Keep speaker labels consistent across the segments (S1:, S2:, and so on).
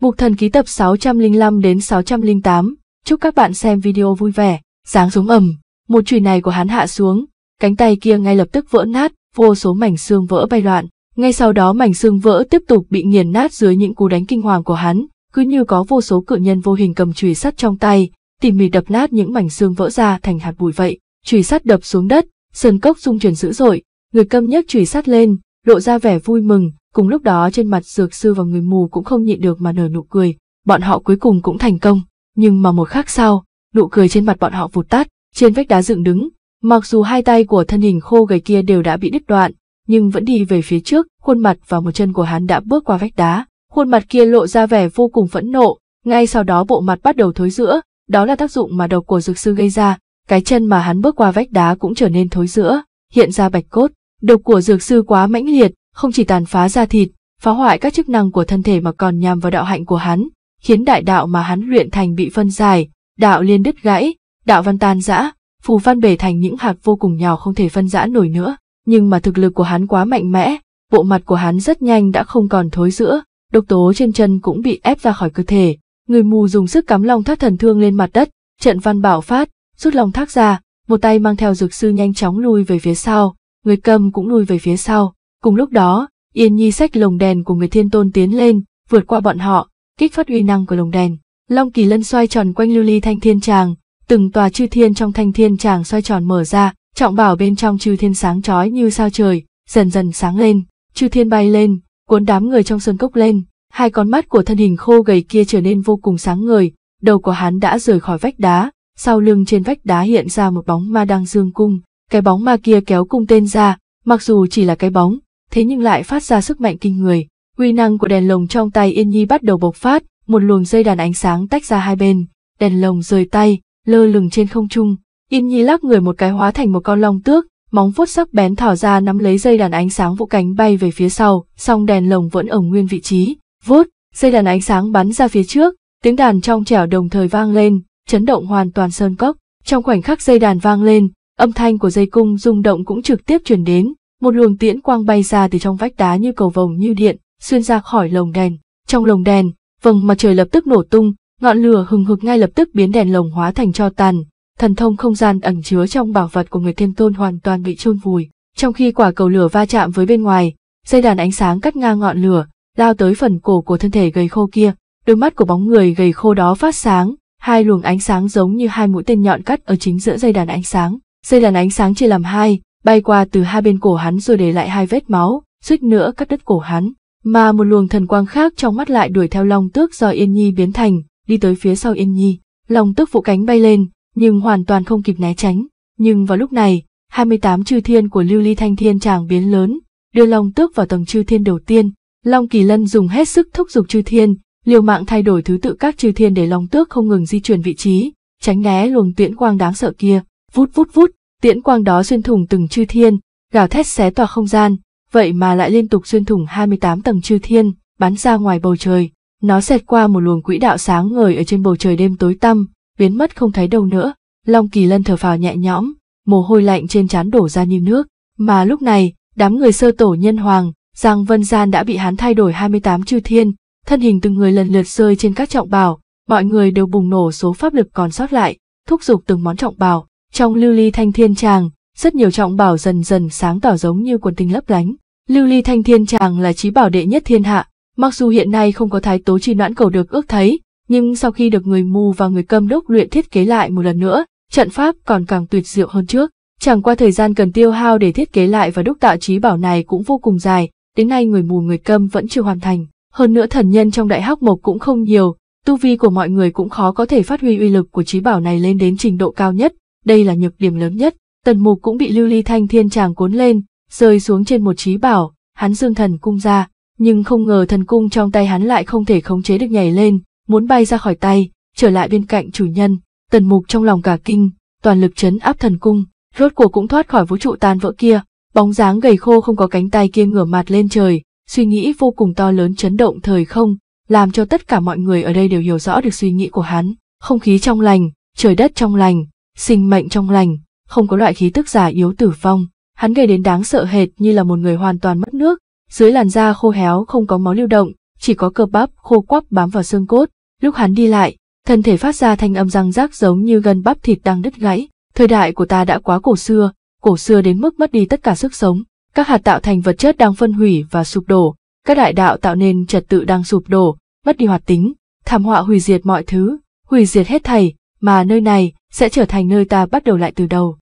S1: Mục thần ký tập 605 đến 608, chúc các bạn xem video vui vẻ, giáng xuống ầm, một chùy này của hắn hạ xuống, cánh tay kia ngay lập tức vỡ nát, vô số mảnh xương vỡ bay loạn, ngay sau đó mảnh xương vỡ tiếp tục bị nghiền nát dưới những cú đánh kinh hoàng của hắn, cứ như có vô số cự nhân vô hình cầm chùy sắt trong tay, tỉ mỉ đập nát những mảnh xương vỡ ra thành hạt bụi vậy, chùy sắt đập xuống đất, sơn cốc rung chuyển dữ dội, người câm nhấc chùy sắt lên, lộ ra vẻ vui mừng, Cùng lúc đó trên mặt dược sư và người mù cũng không nhịn được mà nở nụ cười, bọn họ cuối cùng cũng thành công, nhưng mà một khắc sau, nụ cười trên mặt bọn họ vụt tắt, trên vách đá dựng đứng, mặc dù hai tay của thân hình khô gầy kia đều đã bị đứt đoạn, nhưng vẫn đi về phía trước, khuôn mặt và một chân của hắn đã bước qua vách đá, khuôn mặt kia lộ ra vẻ vô cùng phẫn nộ, ngay sau đó bộ mặt bắt đầu thối rữa, đó là tác dụng mà độc của dược sư gây ra, cái chân mà hắn bước qua vách đá cũng trở nên thối rữa, hiện ra bạch cốt, độc của dược sư quá mãnh liệt, không chỉ tàn phá da thịt, phá hoại các chức năng của thân thể mà còn nhằm vào đạo hạnh của hắn, khiến đại đạo mà hắn luyện thành bị phân giải, đạo liên đứt gãy, đạo văn tan rã, phù văn bể thành những hạt vô cùng nhỏ không thể phân rã nổi nữa. Nhưng mà thực lực của hắn quá mạnh mẽ, bộ mặt của hắn rất nhanh đã không còn thối rữa, độc tố trên chân cũng bị ép ra khỏi cơ thể. Người mù dùng sức cắm long thác thần thương lên mặt đất, trận văn bảo phát, rút long thác ra, một tay mang theo dược sư nhanh chóng lui về phía sau, người cầm cũng lui về phía sau. Cùng lúc đó, Yên Nhi xách lồng đèn của người thiên tôn tiến lên, vượt qua bọn họ, kích phát uy năng của lồng đèn. Long kỳ lân xoay tròn quanh lưu ly thanh thiên tràng, từng tòa chư thiên trong thanh thiên tràng xoay tròn mở ra, trọng bảo bên trong chư thiên sáng chói như sao trời, dần dần sáng lên, chư thiên bay lên, cuốn đám người trong sơn cốc lên, hai con mắt của thân hình khô gầy kia trở nên vô cùng sáng ngời, đầu của hắn đã rời khỏi vách đá, sau lưng trên vách đá hiện ra một bóng ma đang dương cung, cái bóng ma kia kéo cung tên ra, mặc dù chỉ là cái bóng, thế nhưng lại phát ra sức mạnh kinh người. quy năng của đèn lồng trong tay Yên Nhi bắt đầu bộc phát, một luồng dây đàn ánh sáng tách ra hai bên, đèn lồng rời tay, lơ lửng trên không trung. Yên Nhi lắc người một cái hóa thành một con long tước, móng vuốt sắc bén thỏ ra nắm lấy dây đàn ánh sáng vỗ cánh bay về phía sau, song đèn lồng vẫn ở nguyên vị trí. Vút, dây đàn ánh sáng bắn ra phía trước, tiếng đàn trong trẻo đồng thời vang lên, chấn động hoàn toàn sơn cốc. Trong khoảnh khắc dây đàn vang lên, âm thanh của dây cung rung động cũng trực tiếp truyền đến, một luồng tiễn quang bay ra từ trong vách đá như cầu vồng như điện, xuyên ra khỏi lồng đèn. Trong lồng đèn, vầng mặt trời lập tức nổ tung, ngọn lửa hừng hực ngay lập tức biến đèn lồng hóa thành cho tàn. Thần thông không gian ẩn chứa trong bảo vật của người Thiên Tôn hoàn toàn bị chôn vùi. Trong khi quả cầu lửa va chạm với bên ngoài, dây đàn ánh sáng cắt ngang ngọn lửa, lao tới phần cổ của thân thể gầy khô kia. Đôi mắt của bóng người gầy khô đó phát sáng, hai luồng ánh sáng giống như hai mũi tên nhọn cắt ở chính giữa dây đàn ánh sáng. Dây đàn ánh sáng chia làm hai, bay qua từ hai bên cổ hắn rồi để lại hai vết máu, suýt nữa cắt đứt cổ hắn. Mà một luồng thần quang khác trong mắt lại đuổi theo Long Tước do Yên Nhi biến thành, đi tới phía sau Yên Nhi. Long Tước vụ cánh bay lên, nhưng hoàn toàn không kịp né tránh. Nhưng vào lúc này, 28 chư thiên của Lưu Ly Thanh Thiên chàng biến lớn, đưa Long Tước vào tầng chư thiên đầu tiên. Long Kỳ Lân dùng hết sức thúc giục chư thiên, liều mạng thay đổi thứ tự các chư thiên để Long Tước không ngừng di chuyển vị trí, tránh né luồng tuyễn quang đáng sợ kia. Vút vút vút, tiễn quang đó xuyên thủng từng chư thiên, gào thét xé tỏa không gian, vậy mà lại liên tục xuyên thủng 28 tầng chư thiên, bắn ra ngoài bầu trời. Nó xẹt qua một luồng quỹ đạo sáng ngời ở trên bầu trời đêm tối tăm, biến mất không thấy đâu nữa. Long Kỳ Lân thở phào nhẹ nhõm, mồ hôi lạnh trên trán đổ ra như nước. Mà lúc này, đám người sơ tổ nhân hoàng, Giang Vân Gian đã bị hắn thay đổi 28 chư thiên, thân hình từng người lần lượt rơi trên các trọng bào, mọi người đều bùng nổ số pháp lực còn sót lại, thúc giục từng món trọng bào, trong lưu ly thanh thiên tràng, rất nhiều trọng bảo dần dần sáng tỏ giống như quần tinh lấp lánh. Lưu ly thanh thiên tràng là trí bảo đệ nhất thiên hạ, mặc dù hiện nay không có thái tố chi noãn cầu được ước thấy, nhưng sau khi được người mù và người câm đúc luyện thiết kế lại một lần nữa, trận pháp còn càng tuyệt diệu hơn trước. Chẳng qua thời gian cần tiêu hao để thiết kế lại và đúc tạo trí bảo này cũng vô cùng dài, đến nay người mù người câm vẫn chưa hoàn thành. Hơn nữa thần nhân trong đại hắc mộc cũng không nhiều, tu vi của mọi người cũng khó có thể phát huy uy lực của trí bảo này lên đến trình độ cao nhất, đây là nhược điểm lớn nhất, tần mục cũng bị lưu ly thanh thiên tràng cuốn lên, rơi xuống trên một trí bảo, hắn dương thần cung ra, nhưng không ngờ thần cung trong tay hắn lại không thể khống chế được nhảy lên, muốn bay ra khỏi tay, trở lại bên cạnh chủ nhân, tần mục trong lòng cả kinh, toàn lực chấn áp thần cung, rốt cuộc cũng thoát khỏi vũ trụ tan vỡ kia, bóng dáng gầy khô không có cánh tay kia ngửa mặt lên trời, suy nghĩ vô cùng to lớn chấn động thời không, làm cho tất cả mọi người ở đây đều hiểu rõ được suy nghĩ của hắn, không khí trong lành, trời đất trong lành, sinh mệnh trong lành, không có loại khí tức giả yếu tử vong, hắn gây đến đáng sợ hệt như là một người hoàn toàn mất nước, dưới làn da khô héo không có máu lưu động, chỉ có cơ bắp khô quắp bám vào xương cốt, lúc hắn đi lại, thân thể phát ra thanh âm răng rác giống như gân bắp thịt đang đứt gãy, thời đại của ta đã quá cổ xưa, cổ xưa đến mức mất đi tất cả sức sống, các hạt tạo thành vật chất đang phân hủy và sụp đổ, các đại đạo tạo nên trật tự đang sụp đổ, mất đi hoạt tính, thảm họa hủy diệt mọi thứ, hủy diệt hết thảy, mà nơi này sẽ trở thành nơi ta bắt đầu lại từ đầu.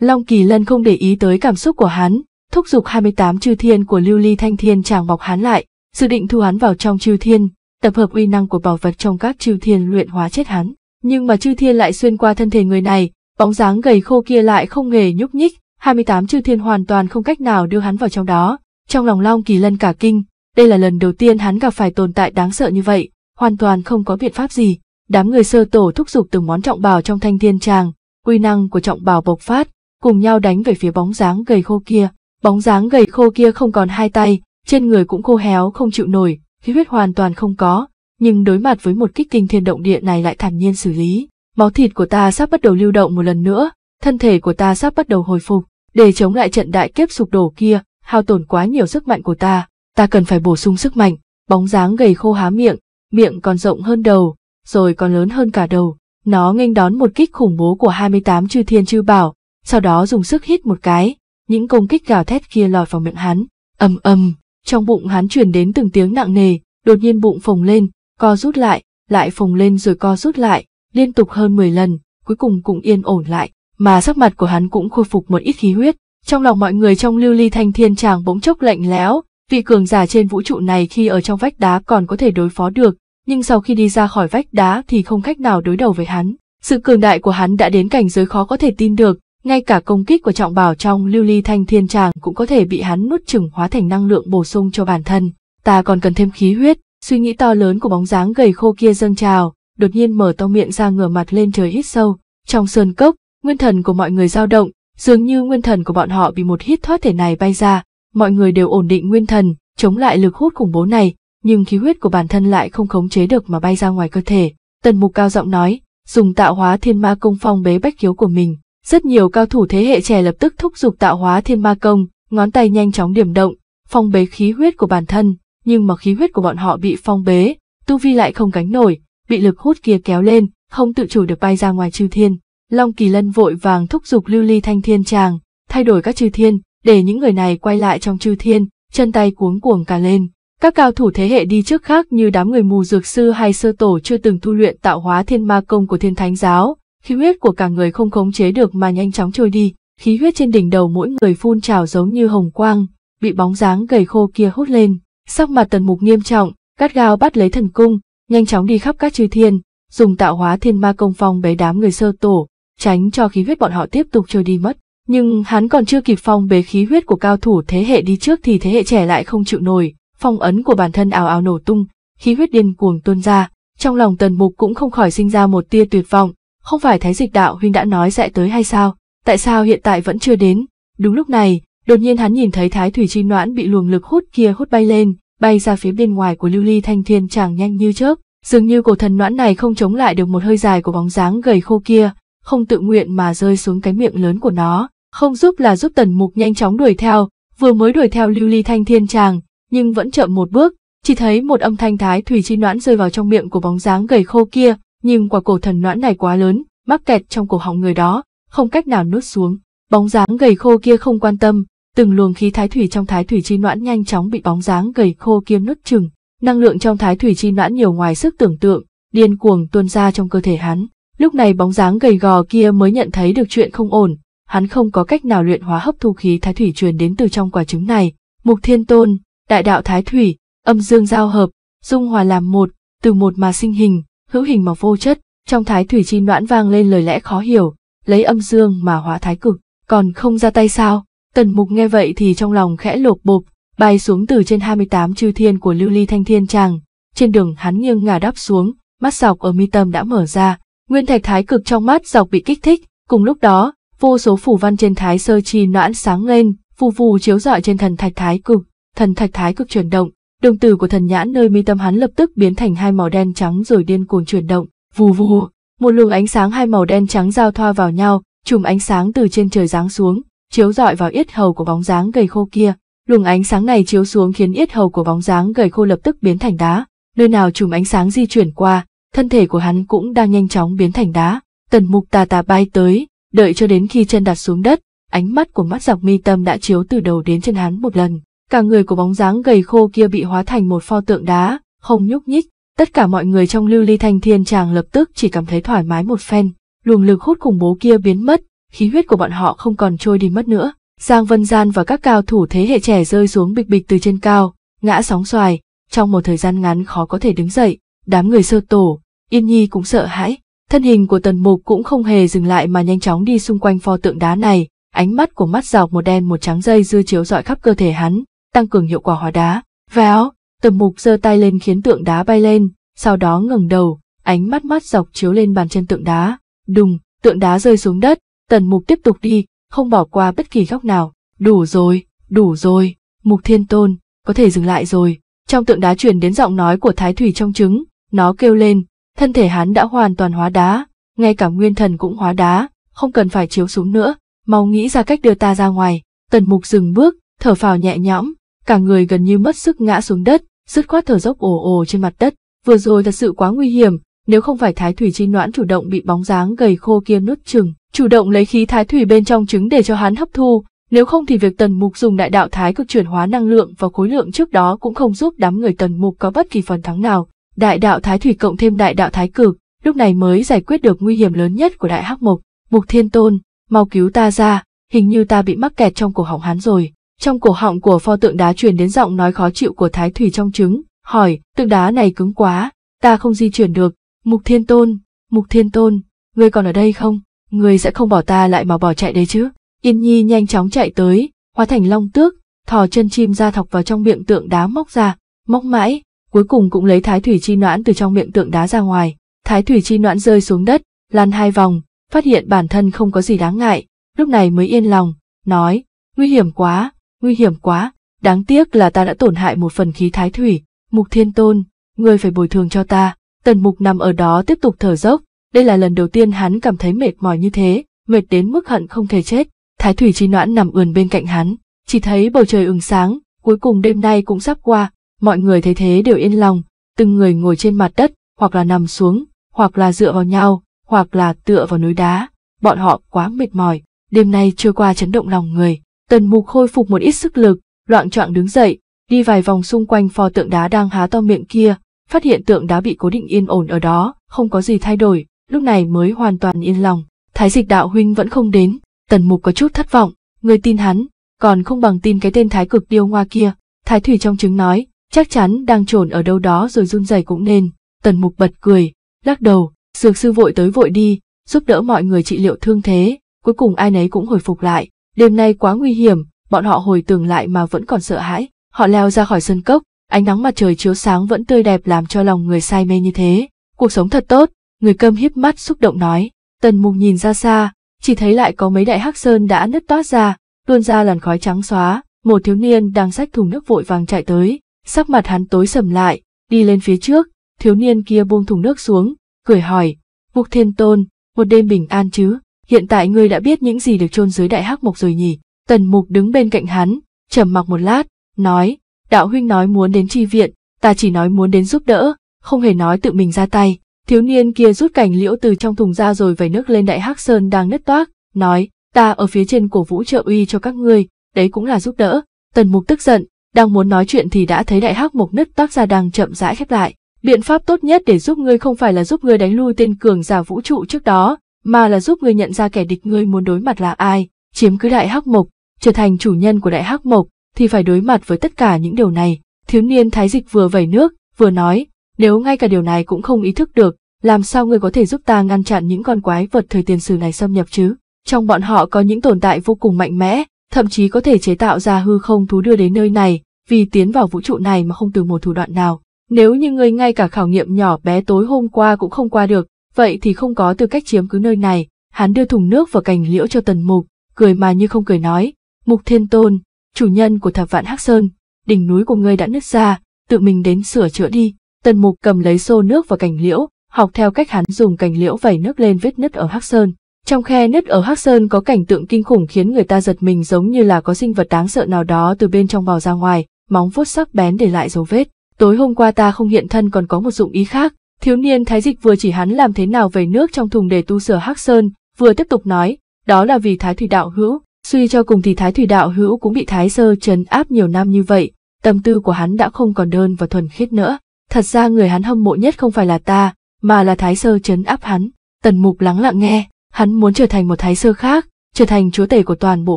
S1: Long Kỳ Lân không để ý tới cảm xúc của hắn, thúc giục 28 chư thiên của lưu ly thanh thiên chàng bọc hắn lại, dự định thu hắn vào trong chư thiên, tập hợp uy năng của bảo vật trong các chư thiên luyện hóa chết hắn. Nhưng mà chư thiên lại xuyên qua thân thể người này, bóng dáng gầy khô kia lại không hề nhúc nhích, 28 chư thiên hoàn toàn không cách nào đưa hắn vào trong đó. Trong lòng Long Kỳ Lân cả kinh, đây là lần đầu tiên hắn gặp phải tồn tại đáng sợ như vậy, hoàn toàn không có biện pháp gì, Đám người sơ tổ thúc giục từng món trọng bảo trong thanh thiên tràng, quy năng của trọng bảo bộc phát, cùng nhau đánh về phía bóng dáng gầy khô kia. Bóng dáng gầy khô kia không còn hai tay, trên người cũng khô héo không chịu nổi, khí huyết hoàn toàn không có, nhưng đối mặt với một kích kinh thiên động địa này lại thản nhiên xử lý. Máu thịt của ta sắp bắt đầu lưu động một lần nữa, thân thể của ta sắp bắt đầu hồi phục, để chống lại trận đại kiếp sụp đổ kia, hao tổn quá nhiều sức mạnh của ta, ta cần phải bổ sung sức mạnh. Bóng dáng gầy khô há miệng, miệng còn rộng hơn đầu, rồi còn lớn hơn cả đầu. Nó nghênh đón một kích khủng bố của 28 chư thiên chư bảo, sau đó dùng sức hít một cái, những công kích gào thét kia lọt vào miệng hắn, ầm ầm, trong bụng hắn truyền đến từng tiếng nặng nề, đột nhiên bụng phồng lên, co rút lại, lại phồng lên rồi co rút lại, liên tục hơn 10 lần, cuối cùng cũng yên ổn lại, mà sắc mặt của hắn cũng khôi phục một ít khí huyết. Trong lòng mọi người trong lưu ly thanh thiên tràng bỗng chốc lạnh lẽo, vị cường giả trên vũ trụ này khi ở trong vách đá còn có thể đối phó được, nhưng sau khi đi ra khỏi vách đá thì không cách nào đối đầu với hắn. Sự cường đại của hắn đã đến cảnh giới khó có thể tin được, ngay cả công kích của trọng bảo trong lưu ly thanh thiên tràng cũng có thể bị hắn nuốt chửng hóa thành năng lượng bổ sung cho bản thân. Ta còn cần thêm khí huyết, suy nghĩ to lớn của bóng dáng gầy khô kia dâng trào, đột nhiên mở to miệng ra ngửa mặt lên trời hít sâu. Trong sơn cốc, nguyên thần của mọi người dao động, dường như nguyên thần của bọn họ bị một hít thoát thể này bay ra, mọi người đều ổn định nguyên thần, chống lại lực hút khủng bố này, nhưng khí huyết của bản thân lại không khống chế được mà bay ra ngoài cơ thể. Tần mục cao giọng nói, dùng tạo hóa thiên ma công phong bế bách khiếu của mình. Rất nhiều cao thủ thế hệ trẻ lập tức thúc giục tạo hóa thiên ma công, ngón tay nhanh chóng điểm động, phong bế khí huyết của bản thân, nhưng mà khí huyết của bọn họ bị phong bế, tu vi lại không cánh nổi, bị lực hút kia kéo lên, không tự chủ được bay ra ngoài chư thiên. Long Kỳ Lân vội vàng thúc giục lưu ly thanh thiên tràng, thay đổi các chư thiên, để những người này quay lại trong chư thiên, chân tay cuống cuồng cả lên, các cao thủ thế hệ đi trước khác như đám người mù dược sư hay sơ tổ chưa từng tu luyện tạo hóa thiên ma công của thiên thánh giáo, khí huyết của cả người không khống chế được mà nhanh chóng trôi đi, khí huyết trên đỉnh đầu mỗi người phun trào giống như hồng quang, bị bóng dáng gầy khô kia hút lên, sắc mặt tần mục nghiêm trọng, cắt gao bắt lấy thần cung, nhanh chóng đi khắp các chư thiên, dùng tạo hóa thiên ma công phong bế đám người sơ tổ, tránh cho khí huyết bọn họ tiếp tục trôi đi mất. Nhưng hắn còn chưa kịp phong bế khí huyết của cao thủ thế hệ đi trước thì thế hệ trẻ lại không chịu nổi, phong ấn của bản thân ào ào nổ tung, khí huyết điên cuồng tuôn ra, trong lòng tần mục cũng không khỏi sinh ra một tia tuyệt vọng, không phải thái dịch đạo huynh đã nói sẽ tới hay sao, tại sao hiện tại vẫn chưa đến, đúng lúc này, đột nhiên hắn nhìn thấy thái thủy chi noãn bị luồng lực hút kia hút bay lên, bay ra phía bên ngoài của lưu ly thanh thiên chàng nhanh như trước dường như cổ thần noãn này không chống lại được một hơi dài của bóng dáng gầy khô kia, không tự nguyện mà rơi xuống cái miệng lớn của nó, không giúp là giúp tần mục nhanh chóng đuổi theo, vừa mới đuổi theo lưu ly thanh thiên chàng, nhưng vẫn chậm một bước, chỉ thấy một âm thanh thái thủy chi noãn rơi vào trong miệng của bóng dáng gầy khô kia, nhưng quả cổ thần noãn này quá lớn, mắc kẹt trong cổ họng người đó, không cách nào nuốt xuống. Bóng dáng gầy khô kia không quan tâm, từng luồng khí thái thủy trong thái thủy chi noãn nhanh chóng bị bóng dáng gầy khô kia nuốt chừng. Năng lượng trong thái thủy chi noãn nhiều ngoài sức tưởng tượng, điên cuồng tuôn ra trong cơ thể hắn. Lúc này bóng dáng gầy gò kia mới nhận thấy được chuyện không ổn, hắn không có cách nào luyện hóa hấp thu khí thái thủy truyền đến từ trong quả trứng này. Mục Thiên Tôn, đại đạo thái thủy, âm dương giao hợp, dung hòa làm một, từ một mà sinh hình, hữu hình mà vô chất, trong thái thủy chi noãn vang lên lời lẽ khó hiểu, lấy âm dương mà hóa thái cực, còn không ra tay sao? Tần Mục nghe vậy thì trong lòng khẽ lột bộp, bay xuống từ trên 28 chư thiên của Lưu Ly Thanh Thiên Tràng, trên đường hắn nghiêng ngả đáp xuống, mắt dọc ở mi tâm đã mở ra, nguyên thạch thái cực trong mắt dọc bị kích thích, cùng lúc đó, vô số phủ văn trên thái sơ chi noãn sáng lên, phù phù chiếu rọi trên thần thạch thái cực, thần thạch thái cực chuyển động, đồng tử của thần nhãn nơi mi tâm hắn lập tức biến thành hai màu đen trắng rồi điên cuồng chuyển động, vù vù, một luồng ánh sáng hai màu đen trắng giao thoa vào nhau, chùm ánh sáng từ trên trời giáng xuống, chiếu rọi vào yết hầu của bóng dáng gầy khô kia. Luồng ánh sáng này chiếu xuống khiến yết hầu của bóng dáng gầy khô lập tức biến thành đá, nơi nào chùm ánh sáng di chuyển qua, thân thể của hắn cũng đang nhanh chóng biến thành đá. Tần Mục tà tà bay tới, đợi cho đến khi chân đặt xuống đất, ánh mắt của mắt dọc mi tâm đã chiếu từ đầu đến chân hắn một lần cả người của bóng dáng gầy khô kia bị hóa thành một pho tượng đá, không nhúc nhích, tất cả mọi người trong lưu ly thanh thiên chàng lập tức chỉ cảm thấy thoải mái một phen, luồng lực hút khủng bố kia biến mất, khí huyết của bọn họ không còn trôi đi mất nữa. Giang Vân Gian và các cao thủ thế hệ trẻ rơi xuống bịch bịch từ trên cao, ngã sóng xoài, trong một thời gian ngắn khó có thể đứng dậy, đám người sơ tổ, Yên Nhi cũng sợ hãi, thân hình của Tần Mục cũng không hề dừng lại mà nhanh chóng đi xung quanh pho tượng đá này, ánh mắt của mắt dọc một đen một trắng dây dưa chiếu dọi khắp cơ thể hắn, tăng cường hiệu quả hóa đá. Véo, tầm mục giơ tay lên khiến tượng đá bay lên, sau đó ngẩng đầu, ánh mắt mắt dọc chiếu lên bàn chân tượng đá. Đùng, tượng đá rơi xuống đất, tần mục tiếp tục đi, không bỏ qua bất kỳ góc nào. Đủ rồi, đủ rồi, mục thiên tôn, có thể dừng lại rồi. Trong tượng đá truyền đến giọng nói của thái thủy trong trứng, nó kêu lên, thân thể hắn đã hoàn toàn hóa đá, ngay cả nguyên thần cũng hóa đá, không cần phải chiếu xuống nữa, mau nghĩ ra cách đưa ta ra ngoài. Tần mục dừng bước, thở phào nhẹ nhõm, cả người gần như mất sức ngã xuống đất, dứt khoát thở dốc ồ ồ trên mặt đất, vừa rồi thật sự quá nguy hiểm, nếu không phải Thái Thủy Chi Noãn chủ động bị bóng dáng gầy khô kia nuốt chừng, chủ động lấy khí Thái Thủy bên trong trứng để cho hắn hấp thu, nếu không thì việc Tần Mục dùng đại đạo thái cực chuyển hóa năng lượng và khối lượng trước đó cũng không giúp đám người Tần Mục có bất kỳ phần thắng nào. Đại đạo thái thủy cộng thêm đại đạo thái cực, lúc này mới giải quyết được nguy hiểm lớn nhất của đại hắc mục. Mục Thiên Tôn, mau cứu ta ra, hình như ta bị mắc kẹt trong cổ họng hắn rồi. Trong cổ họng của pho tượng đá truyền đến giọng nói khó chịu của thái thủy trong trứng, hỏi, tượng đá này cứng quá, ta không di chuyển được, mục thiên tôn, mục thiên tôn, ngươi còn ở đây không? Ngươi sẽ không bỏ ta lại mà bỏ chạy đấy chứ? Yên nhi nhanh chóng chạy tới, hóa thành long tước, thò chân chim ra thọc vào trong miệng tượng đá móc ra, móc mãi, cuối cùng cũng lấy thái thủy chi noãn từ trong miệng tượng đá ra ngoài. Thái thủy chi noãn rơi xuống đất, lăn hai vòng, phát hiện bản thân không có gì đáng ngại, lúc này mới yên lòng, nói, nguy hiểm quá, nguy hiểm quá, đáng tiếc là ta đã tổn hại một phần khí thái thủy, mục thiên tôn, ngươi phải bồi thường cho ta. Tần mục nằm ở đó tiếp tục thở dốc, đây là lần đầu tiên hắn cảm thấy mệt mỏi như thế, mệt đến mức hận không thể chết. Thái thủy chi noãn nằm ườn bên cạnh hắn, chỉ thấy bầu trời ửng sáng, cuối cùng đêm nay cũng sắp qua, mọi người thấy thế đều yên lòng, từng người ngồi trên mặt đất, hoặc là nằm xuống, hoặc là dựa vào nhau, hoặc là tựa vào núi đá, bọn họ quá mệt mỏi, đêm nay trôi qua chấn động lòng người, Tần mục khôi phục một ít sức lực, loạn trọng đứng dậy, đi vài vòng xung quanh phò tượng đá đang há to miệng kia, phát hiện tượng đá bị cố định yên ổn ở đó, không có gì thay đổi, lúc này mới hoàn toàn yên lòng. Thái dịch đạo huynh vẫn không đến, tần mục có chút thất vọng, người tin hắn, còn không bằng tin cái tên thái cực điêu ngoa kia. Thái thủy trong trứng nói, chắc chắn đang trồn ở đâu đó rồi run rẩy cũng nên. Tần mục bật cười, lắc đầu, dược sư vội tới vội đi, giúp đỡ mọi người trị liệu thương thế, cuối cùng ai nấy cũng hồi phục lại, Đêm nay quá nguy hiểm, bọn họ hồi tưởng lại mà vẫn còn sợ hãi. Họ leo ra khỏi sân cốc, ánh nắng mặt trời chiếu sáng vẫn tươi đẹp làm cho lòng người say mê như thế. Cuộc sống thật tốt, người cơm hiếp mắt xúc động nói. Tần mục nhìn ra xa, chỉ thấy lại có mấy đại hắc sơn đã nứt toát ra, tuôn ra làn khói trắng xóa. Một thiếu niên đang xách thùng nước vội vàng chạy tới, sắc mặt hắn tối sầm lại, đi lên phía trước, thiếu niên kia buông thùng nước xuống, cười hỏi, Vục Thiên Tôn, một đêm bình an chứ? hiện tại ngươi đã biết những gì được chôn dưới đại hắc mộc rồi nhỉ? Tần mục đứng bên cạnh hắn, trầm mặc một lát, nói, đạo huynh nói muốn đến tri viện, ta chỉ nói muốn đến giúp đỡ, không hề nói tự mình ra tay. Thiếu niên kia rút cành liễu từ trong thùng ra rồi vẩy nước lên đại hắc sơn đang nứt toác, nói, ta ở phía trên cổ vũ trợ uy cho các ngươi, đấy cũng là giúp đỡ. Tần mục tức giận, đang muốn nói chuyện thì đã thấy đại hắc mộc nứt toác ra đang chậm rãi khép lại. Biện pháp tốt nhất để giúp ngươi không phải là giúp ngươi đánh lui tên cường giả vũ trụ trước đó, mà là giúp ngươi nhận ra kẻ địch ngươi muốn đối mặt là ai, chiếm cứ đại hắc mộc, trở thành chủ nhân của đại hắc mộc, thì phải đối mặt với tất cả những điều này. Thiếu niên thái dịch vừa vẩy nước, vừa nói, nếu ngay cả điều này cũng không ý thức được, làm sao ngươi có thể giúp ta ngăn chặn những con quái vật thời tiền sử này xâm nhập chứ? Trong bọn họ có những tồn tại vô cùng mạnh mẽ, thậm chí có thể chế tạo ra hư không thú đưa đến nơi này, vì tiến vào vũ trụ này mà không từ một thủ đoạn nào. Nếu như ngươi ngay cả khảo nghiệm nhỏ bé tối hôm qua cũng không qua được, vậy thì không có tư cách chiếm cứ nơi này, hắn đưa thùng nước và cành liễu cho tần mục, cười mà như không cười nói, mục thiên tôn, chủ nhân của thập vạn hắc sơn, đỉnh núi của ngươi đã nứt ra, tự mình đến sửa chữa đi, tần mục cầm lấy xô nước và cành liễu, học theo cách hắn dùng cành liễu vẩy nước lên vết nứt ở hắc sơn. Trong khe nứt ở Hắc Sơn có cảnh tượng kinh khủng khiến người ta giật mình giống như là có sinh vật đáng sợ nào đó từ bên trong bò ra ngoài, móng vuốt sắc bén để lại dấu vết. Tối hôm qua ta không hiện thân còn có một dụng ý khác, Thiếu niên thái dịch vừa chỉ hắn làm thế nào về nước trong thùng để tu sửa Hắc Sơn, vừa tiếp tục nói, đó là vì thái thủy đạo hữu, suy cho cùng thì thái thủy đạo hữu cũng bị thái sơ trấn áp nhiều năm như vậy, tâm tư của hắn đã không còn đơn và thuần khiết nữa. Thật ra người hắn hâm mộ nhất không phải là ta, mà là thái sơ trấn áp hắn. Tần mục lắng lặng nghe, hắn muốn trở thành một thái sơ khác, trở thành chúa tể của toàn bộ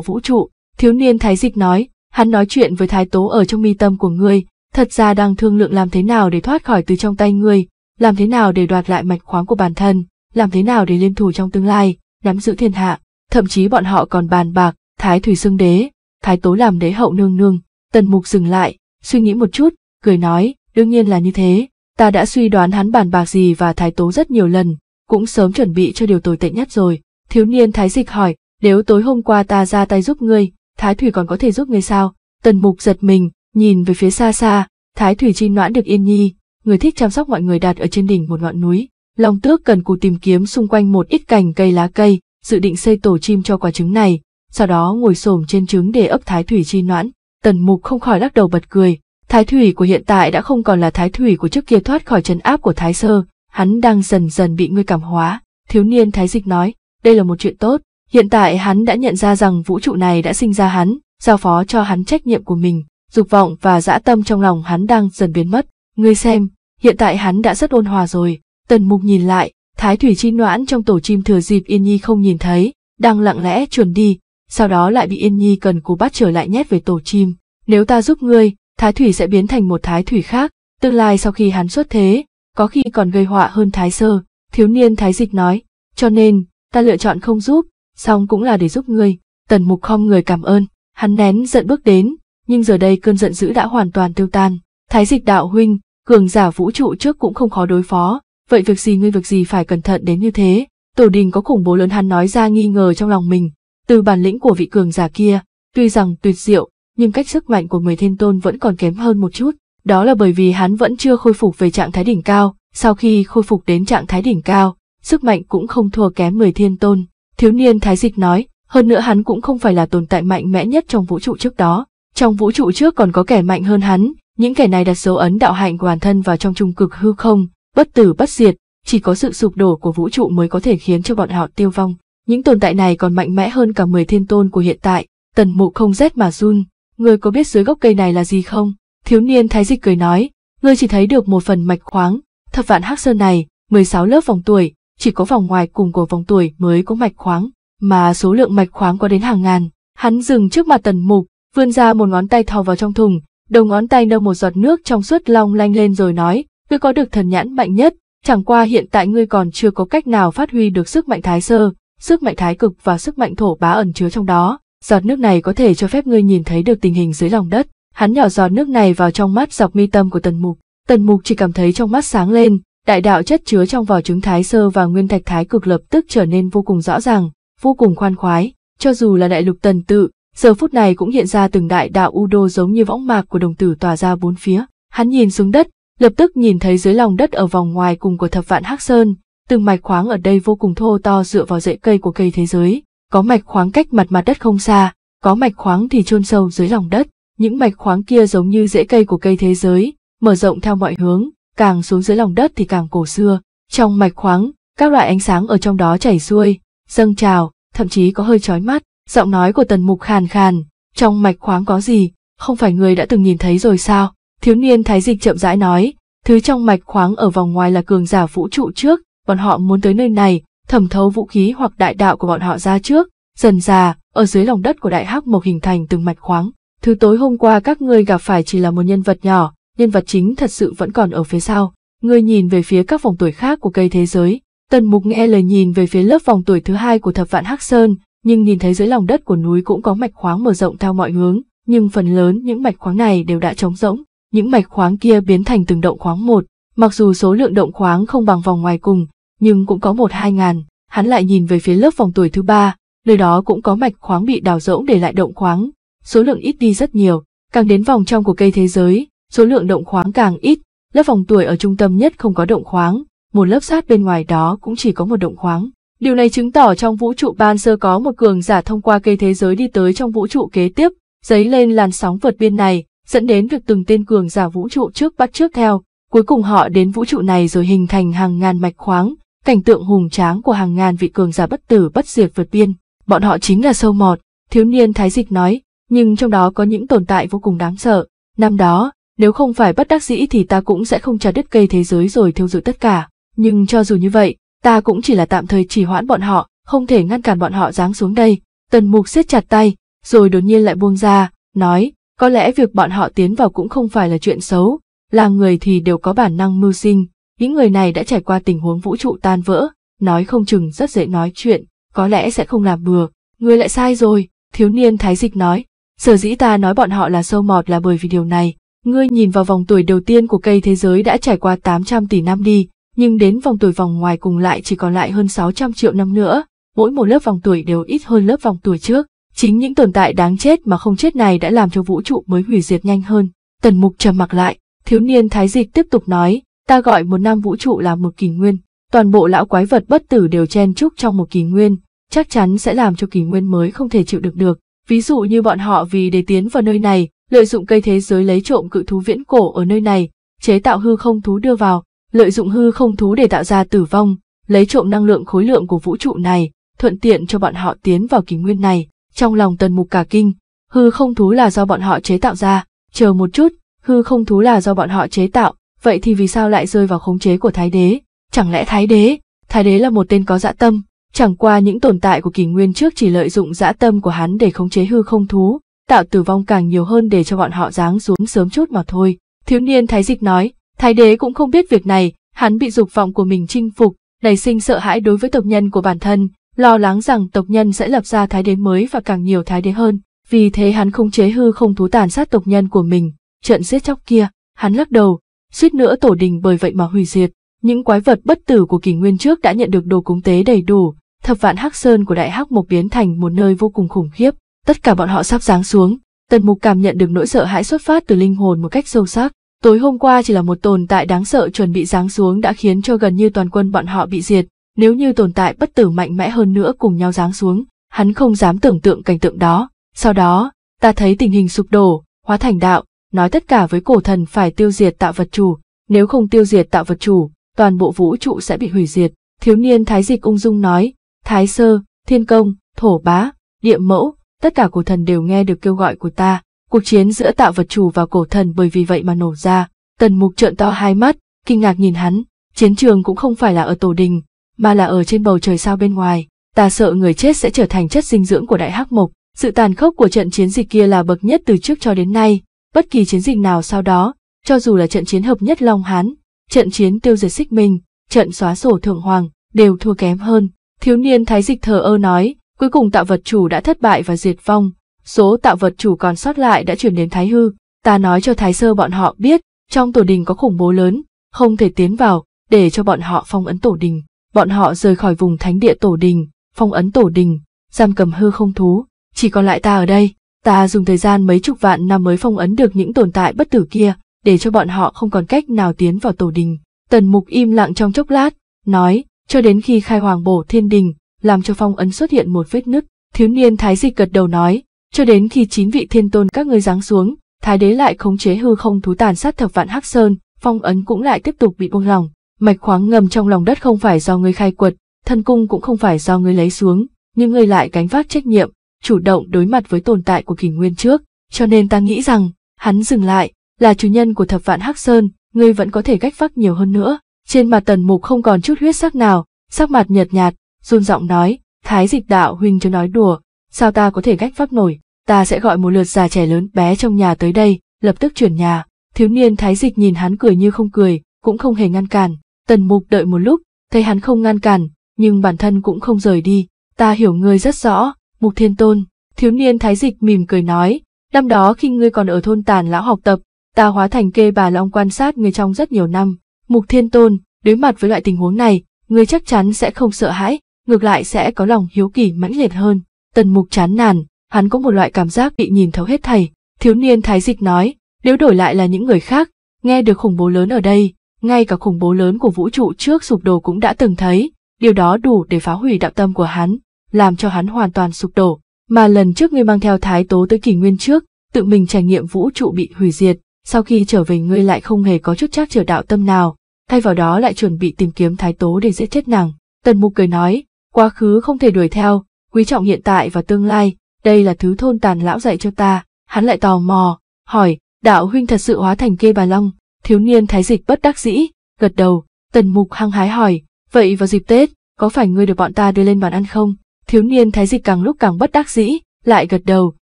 S1: vũ trụ. Thiếu niên thái dịch nói, hắn nói chuyện với thái tố ở trong mi tâm của ngươi, thật ra đang thương lượng làm thế nào để thoát khỏi từ trong tay ngươi, làm thế nào để đoạt lại mạch khoáng của bản thân, làm thế nào để liên thủ trong tương lai, nắm giữ thiên hạ, thậm chí bọn họ còn bàn bạc, thái thủy xưng đế, thái tố làm đế hậu nương nương, tần mục dừng lại, suy nghĩ một chút, cười nói, đương nhiên là như thế, ta đã suy đoán hắn bàn bạc gì và thái tố rất nhiều lần, cũng sớm chuẩn bị cho điều tồi tệ nhất rồi, thiếu niên thái dịch hỏi, nếu tối hôm qua ta ra tay giúp ngươi, thái thủy còn có thể giúp ngươi sao, tần mục giật mình, nhìn về phía xa xa, thái thủy chi noãn được yên nhi, người thích chăm sóc mọi người đặt ở trên đỉnh một ngọn núi. Long tước cần cù tìm kiếm xung quanh một ít cành cây lá cây, dự định xây tổ chim cho quả trứng này, sau đó ngồi xổm trên trứng để ấp thái thủy chi noãn. Tần mục không khỏi lắc đầu bật cười, thái thủy của hiện tại đã không còn là thái thủy của trước kia thoát khỏi trấn áp của thái sơ, hắn đang dần dần bị ngươi cảm hóa. Thiếu niên thái dịch nói, đây là một chuyện tốt, hiện tại hắn đã nhận ra rằng vũ trụ này đã sinh ra hắn, giao phó cho hắn trách nhiệm của mình, dục vọng và dã tâm trong lòng hắn đang dần biến mất. Ngươi xem, hiện tại hắn đã rất ôn hòa rồi. Tần mục nhìn lại, thái thủy chi noãn trong tổ chim thừa dịp Yên Nhi không nhìn thấy, đang lặng lẽ chuồn đi, sau đó lại bị Yên Nhi cần cú bắt trở lại nhét về tổ chim. Nếu ta giúp ngươi, thái thủy sẽ biến thành một thái thủy khác, tương lai sau khi hắn xuất thế, có khi còn gây họa hơn thái sơ, thiếu niên thái dịch nói, cho nên, ta lựa chọn không giúp, song cũng là để giúp ngươi. Tần mục khom người cảm ơn, hắn nén giận bước đến, nhưng giờ đây cơn giận dữ đã hoàn toàn tiêu tan. Thái dịch đạo huynh, cường giả vũ trụ trước cũng không khó đối phó, vậy việc gì ngươi việc gì phải cẩn thận đến như thế. Tổ đình có khủng bố lớn hắn nói ra nghi ngờ trong lòng mình, từ bản lĩnh của vị cường giả kia, tuy rằng tuyệt diệu, nhưng cách sức mạnh của người thiên tôn vẫn còn kém hơn một chút, đó là bởi vì hắn vẫn chưa khôi phục về trạng thái đỉnh cao, sau khi khôi phục đến trạng thái đỉnh cao, sức mạnh cũng không thua kém người thiên tôn. Thiếu niên thái dịch nói, hơn nữa hắn cũng không phải là tồn tại mạnh mẽ nhất trong vũ trụ trước đó, trong vũ trụ trước còn có kẻ mạnh hơn hắn, những kẻ này đặt dấu ấn đạo hạnh của bản thân vào trong trung cực hư không, bất tử bất diệt, chỉ có sự sụp đổ của vũ trụ mới có thể khiến cho bọn họ tiêu vong. Những tồn tại này còn mạnh mẽ hơn cả 10 thiên tôn của hiện tại, tần mục không rét mà run. Người có biết dưới gốc cây này là gì không? Thiếu niên thái dịch cười nói, người chỉ thấy được một phần mạch khoáng, thập vạn hắc sơn này, 16 lớp vòng tuổi, chỉ có vòng ngoài cùng của vòng tuổi mới có mạch khoáng, mà số lượng mạch khoáng có đến hàng ngàn. Hắn dừng trước mặt tần mục, vươn ra một ngón tay thò vào trong thùng, đầu ngón tay nâu một giọt nước trong suốt long lanh lên rồi nói, ngươi có được thần nhãn mạnh nhất, chẳng qua hiện tại ngươi còn chưa có cách nào phát huy được sức mạnh thái sơ, sức mạnh thái cực và sức mạnh thổ bá ẩn chứa trong đó. Giọt nước này có thể cho phép ngươi nhìn thấy được tình hình dưới lòng đất. Hắn nhỏ giọt nước này vào trong mắt dọc mi tâm của Tần Mục. Tần Mục chỉ cảm thấy trong mắt sáng lên, đại đạo chất chứa trong vỏ trứng thái sơ và nguyên thạch thái cực lập tức trở nên vô cùng rõ ràng, vô cùng khoan khoái. Cho dù là đại lục tần tự, Giờ phút này cũng hiện ra từng đại đạo udo giống như võng mạc của đồng tử tỏa ra bốn phía. Hắn nhìn xuống đất, lập tức nhìn thấy dưới lòng đất ở vòng ngoài cùng của thập vạn hắc sơn, từng mạch khoáng ở đây vô cùng thô to dựa vào rễ cây của cây thế giới, có mạch khoáng cách mặt mặt đất không xa, có mạch khoáng thì chôn sâu dưới lòng đất, những mạch khoáng kia giống như rễ cây của cây thế giới, mở rộng theo mọi hướng, càng xuống dưới lòng đất thì càng cổ xưa. Trong mạch khoáng, các loại ánh sáng ở trong đó chảy xuôi, dâng trào, thậm chí có hơi chói mắt, Giọng nói của tần mục khàn khàn, trong mạch khoáng có gì, không phải người đã từng nhìn thấy rồi sao? Thiếu niên thái dịch chậm rãi nói, thứ trong mạch khoáng ở vòng ngoài là cường giả vũ trụ trước, bọn họ muốn tới nơi này, thẩm thấu vũ khí hoặc đại đạo của bọn họ ra trước, dần già, ở dưới lòng đất của đại hắc mộc hình thành từng mạch khoáng. Thứ tối hôm qua các ngươi gặp phải chỉ là một nhân vật nhỏ, nhân vật chính thật sự vẫn còn ở phía sau. Ngươi nhìn về phía các vòng tuổi khác của cây thế giới, Tần Mục nghe lời nhìn về phía lớp vòng tuổi thứ hai của thập vạn Hắc Sơn, nhưng nhìn thấy dưới lòng đất của núi cũng có mạch khoáng mở rộng theo mọi hướng, nhưng phần lớn những mạch khoáng này đều đã trống rỗng, những mạch khoáng kia biến thành từng động khoáng một, mặc dù số lượng động khoáng không bằng vòng ngoài cùng, nhưng cũng có một hai ngàn, hắn lại nhìn về phía lớp vòng tuổi thứ ba, nơi đó cũng có mạch khoáng bị đào rỗng để lại động khoáng, số lượng ít đi rất nhiều, càng đến vòng trong của cây thế giới, số lượng động khoáng càng ít, lớp vòng tuổi ở trung tâm nhất không có động khoáng, một lớp sát bên ngoài đó cũng chỉ có một động khoáng. Điều này chứng tỏ trong vũ trụ ban sơ có một cường giả thông qua cây thế giới đi tới trong vũ trụ kế tiếp, dấy lên làn sóng vượt biên này, dẫn đến việc từng tên cường giả vũ trụ trước bắt trước theo, cuối cùng họ đến vũ trụ này rồi hình thành hàng ngàn mạch khoáng, cảnh tượng hùng tráng của hàng ngàn vị cường giả bất tử bất diệt vượt biên. Bọn họ chính là sâu mọt, thiếu niên thái dịch nói, nhưng trong đó có những tồn tại vô cùng đáng sợ. Năm đó, nếu không phải bất đắc dĩ thì ta cũng sẽ không trả đứt cây thế giới rồi thiêu rụi tất cả. Nhưng cho dù như vậy, ta cũng chỉ là tạm thời chỉ hoãn bọn họ, không thể ngăn cản bọn họ giáng xuống đây. Tần mục siết chặt tay, rồi đột nhiên lại buông ra, nói, có lẽ việc bọn họ tiến vào cũng không phải là chuyện xấu, là người thì đều có bản năng mưu sinh, những người này đã trải qua tình huống vũ trụ tan vỡ, nói không chừng rất dễ nói chuyện, có lẽ sẽ không làm bừa. Người lại sai rồi, thiếu niên thái dịch nói, sở dĩ ta nói bọn họ là sâu mọt là bởi vì điều này, ngươi nhìn vào vòng tuổi đầu tiên của cây thế giới đã trải qua 800 tỷ năm đi, nhưng đến vòng tuổi vòng ngoài cùng lại chỉ còn lại hơn 600 triệu năm nữa, mỗi một lớp vòng tuổi đều ít hơn lớp vòng tuổi trước. Chính những tồn tại đáng chết mà không chết này đã làm cho vũ trụ mới hủy diệt nhanh hơn. Tần mục trầm mặc lại, thiếu niên thái dịch tiếp tục nói, ta gọi một năm vũ trụ là một kỳ nguyên, toàn bộ lão quái vật bất tử đều chen chúc trong một kỳ nguyên, chắc chắn sẽ làm cho kỳ nguyên mới không thể chịu được được. Ví dụ như bọn họ vì để tiến vào nơi này, lợi dụng cây thế giới lấy trộm cự thú viễn cổ ở nơi này, chế tạo hư không thú đưa vào, lợi dụng hư không thú để tạo ra tử vong, lấy trộm năng lượng khối lượng của vũ trụ này, thuận tiện cho bọn họ tiến vào kỷ nguyên này, trong lòng tần mục cả kinh, hư không thú là do bọn họ chế tạo ra, chờ một chút, hư không thú là do bọn họ chế tạo, vậy thì vì sao lại rơi vào khống chế của thái đế, chẳng lẽ thái đế, thái đế là một tên có dạ tâm, chẳng qua những tồn tại của kỷ nguyên trước chỉ lợi dụng dã tâm của hắn để khống chế hư không thú, tạo tử vong càng nhiều hơn để cho bọn họ ráng xuống sớm chút mà thôi. Thiếu niên thái dịch nói, Thái đế cũng không biết việc này, hắn bị dục vọng của mình chinh phục, nảy sinh sợ hãi đối với tộc nhân của bản thân, lo lắng rằng tộc nhân sẽ lập ra thái đế mới và càng nhiều thái đế hơn, vì thế hắn không chế hư không thú tàn sát tộc nhân của mình, trận giết chóc kia, hắn lắc đầu, suýt nữa tổ đình bởi vậy mà hủy diệt. Những quái vật bất tử của kỷ nguyên trước đã nhận được đồ cúng tế đầy đủ, thập vạn hắc sơn của đại hắc mộc biến thành một nơi vô cùng khủng khiếp, tất cả bọn họ sắp giáng xuống, tần mục cảm nhận được nỗi sợ hãi xuất phát từ linh hồn một cách sâu sắc, Tối hôm qua chỉ là một tồn tại đáng sợ chuẩn bị giáng xuống đã khiến cho gần như toàn quân bọn họ bị diệt, nếu như tồn tại bất tử mạnh mẽ hơn nữa cùng nhau giáng xuống, hắn không dám tưởng tượng cảnh tượng đó. Sau đó, ta thấy tình hình sụp đổ, hóa thành đạo, nói tất cả với cổ thần phải tiêu diệt tạo vật chủ, nếu không tiêu diệt tạo vật chủ, toàn bộ vũ trụ sẽ bị hủy diệt. Thiếu niên Thái Dịch ung dung nói, Thái Sơ, Thiên Công, Thổ Bá, Địa Mẫu, tất cả cổ thần đều nghe được kêu gọi của ta, Cuộc chiến giữa tạo vật chủ và cổ thần bởi vì vậy mà nổ ra. Tần mục trợn to hai mắt, kinh ngạc nhìn hắn, chiến trường cũng không phải là ở tổ đình, mà là ở trên bầu trời sao bên ngoài. Ta sợ người chết sẽ trở thành chất dinh dưỡng của đại hắc mộc. Sự tàn khốc của trận chiến dịch kia là bậc nhất từ trước cho đến nay. Bất kỳ chiến dịch nào sau đó, cho dù là trận chiến hợp nhất Long Hán, trận chiến tiêu diệt xích minh, trận xóa sổ thượng hoàng, đều thua kém hơn. Thiếu niên thái dịch thờ ơ nói, cuối cùng tạo vật chủ đã thất bại và diệt vong, số tạo vật chủ còn sót lại đã chuyển đến Thái Hư. Ta nói cho Thái Sơ bọn họ biết, trong tổ đình có khủng bố lớn, không thể tiến vào, để cho bọn họ phong ấn tổ đình. Bọn họ rời khỏi vùng thánh địa tổ đình, phong ấn tổ đình, giam cầm hư không thú, chỉ còn lại ta ở đây. Ta dùng thời gian mấy chục vạn năm mới phong ấn được những tồn tại bất tử kia, để cho bọn họ không còn cách nào tiến vào tổ đình. Tần Mục im lặng trong chốc lát, nói, cho đến khi khai hoàng bổ thiên đình, làm cho phong ấn xuất hiện một vết nứt. Thiếu niên thái dịch gật đầu nói, cho đến khi chín vị thiên tôn các ngươi giáng xuống, thái đế lại khống chế hư không thú tàn sát thập vạn hắc sơn, phong ấn cũng lại tiếp tục bị buông lỏng, mạch khoáng ngầm trong lòng đất không phải do ngươi khai quật, thân cung cũng không phải do ngươi lấy xuống, nhưng ngươi lại gánh vác trách nhiệm, chủ động đối mặt với tồn tại của kỷ nguyên trước, cho nên ta nghĩ rằng, hắn dừng lại, là chủ nhân của thập vạn hắc sơn, ngươi vẫn có thể cách vác nhiều hơn nữa. Trên mặt tần mục không còn chút huyết sắc nào, sắc mặt nhợt nhạt, run giọng nói, thái dịch đạo huynh chưa nói đùa, sao ta có thể cách vác nổi ta sẽ gọi một lượt già trẻ lớn bé trong nhà tới đây, lập tức chuyển nhà. Thiếu niên thái dịch nhìn hắn cười như không cười, cũng không hề ngăn cản. Tần mục đợi một lúc, thấy hắn không ngăn cản, nhưng bản thân cũng không rời đi. Ta hiểu ngươi rất rõ, mục thiên tôn. Thiếu niên thái dịch mỉm cười nói, năm đó khi ngươi còn ở thôn tàn lão học tập, ta hóa thành kê bà long quan sát ngươi trong rất nhiều năm. Mục thiên tôn, đối mặt với loại tình huống này, ngươi chắc chắn sẽ không sợ hãi, ngược lại sẽ có lòng hiếu kỳ mãnh liệt hơn. Tần mục chán nản, hắn có một loại cảm giác bị nhìn thấu hết thảy. Thiếu niên thái dịch nói, nếu đổi lại là những người khác, nghe được khủng bố lớn ở đây, ngay cả khủng bố lớn của vũ trụ trước sụp đổ cũng đã từng thấy, điều đó đủ để phá hủy đạo tâm của hắn, làm cho hắn hoàn toàn sụp đổ. Mà lần trước ngươi mang theo thái tố tới kỷ nguyên trước, tự mình trải nghiệm vũ trụ bị hủy diệt, sau khi trở về ngươi lại không hề có chút trác trở đạo tâm nào, thay vào đó lại chuẩn bị tìm kiếm thái tố để giết chết nàng. Tần mục cười nói, quá khứ không thể đuổi theo, quý trọng hiện tại và tương lai, đây là thứ thôn tàn lão dạy cho ta, hắn lại tò mò, hỏi, đạo huynh thật sự hóa thành kê bà long, thiếu niên thái dịch bất đắc dĩ, gật đầu, tần mục hăng hái hỏi, vậy vào dịp Tết, có phải ngươi được bọn ta đưa lên bàn ăn không? Thiếu niên thái dịch càng lúc càng bất đắc dĩ, lại gật đầu,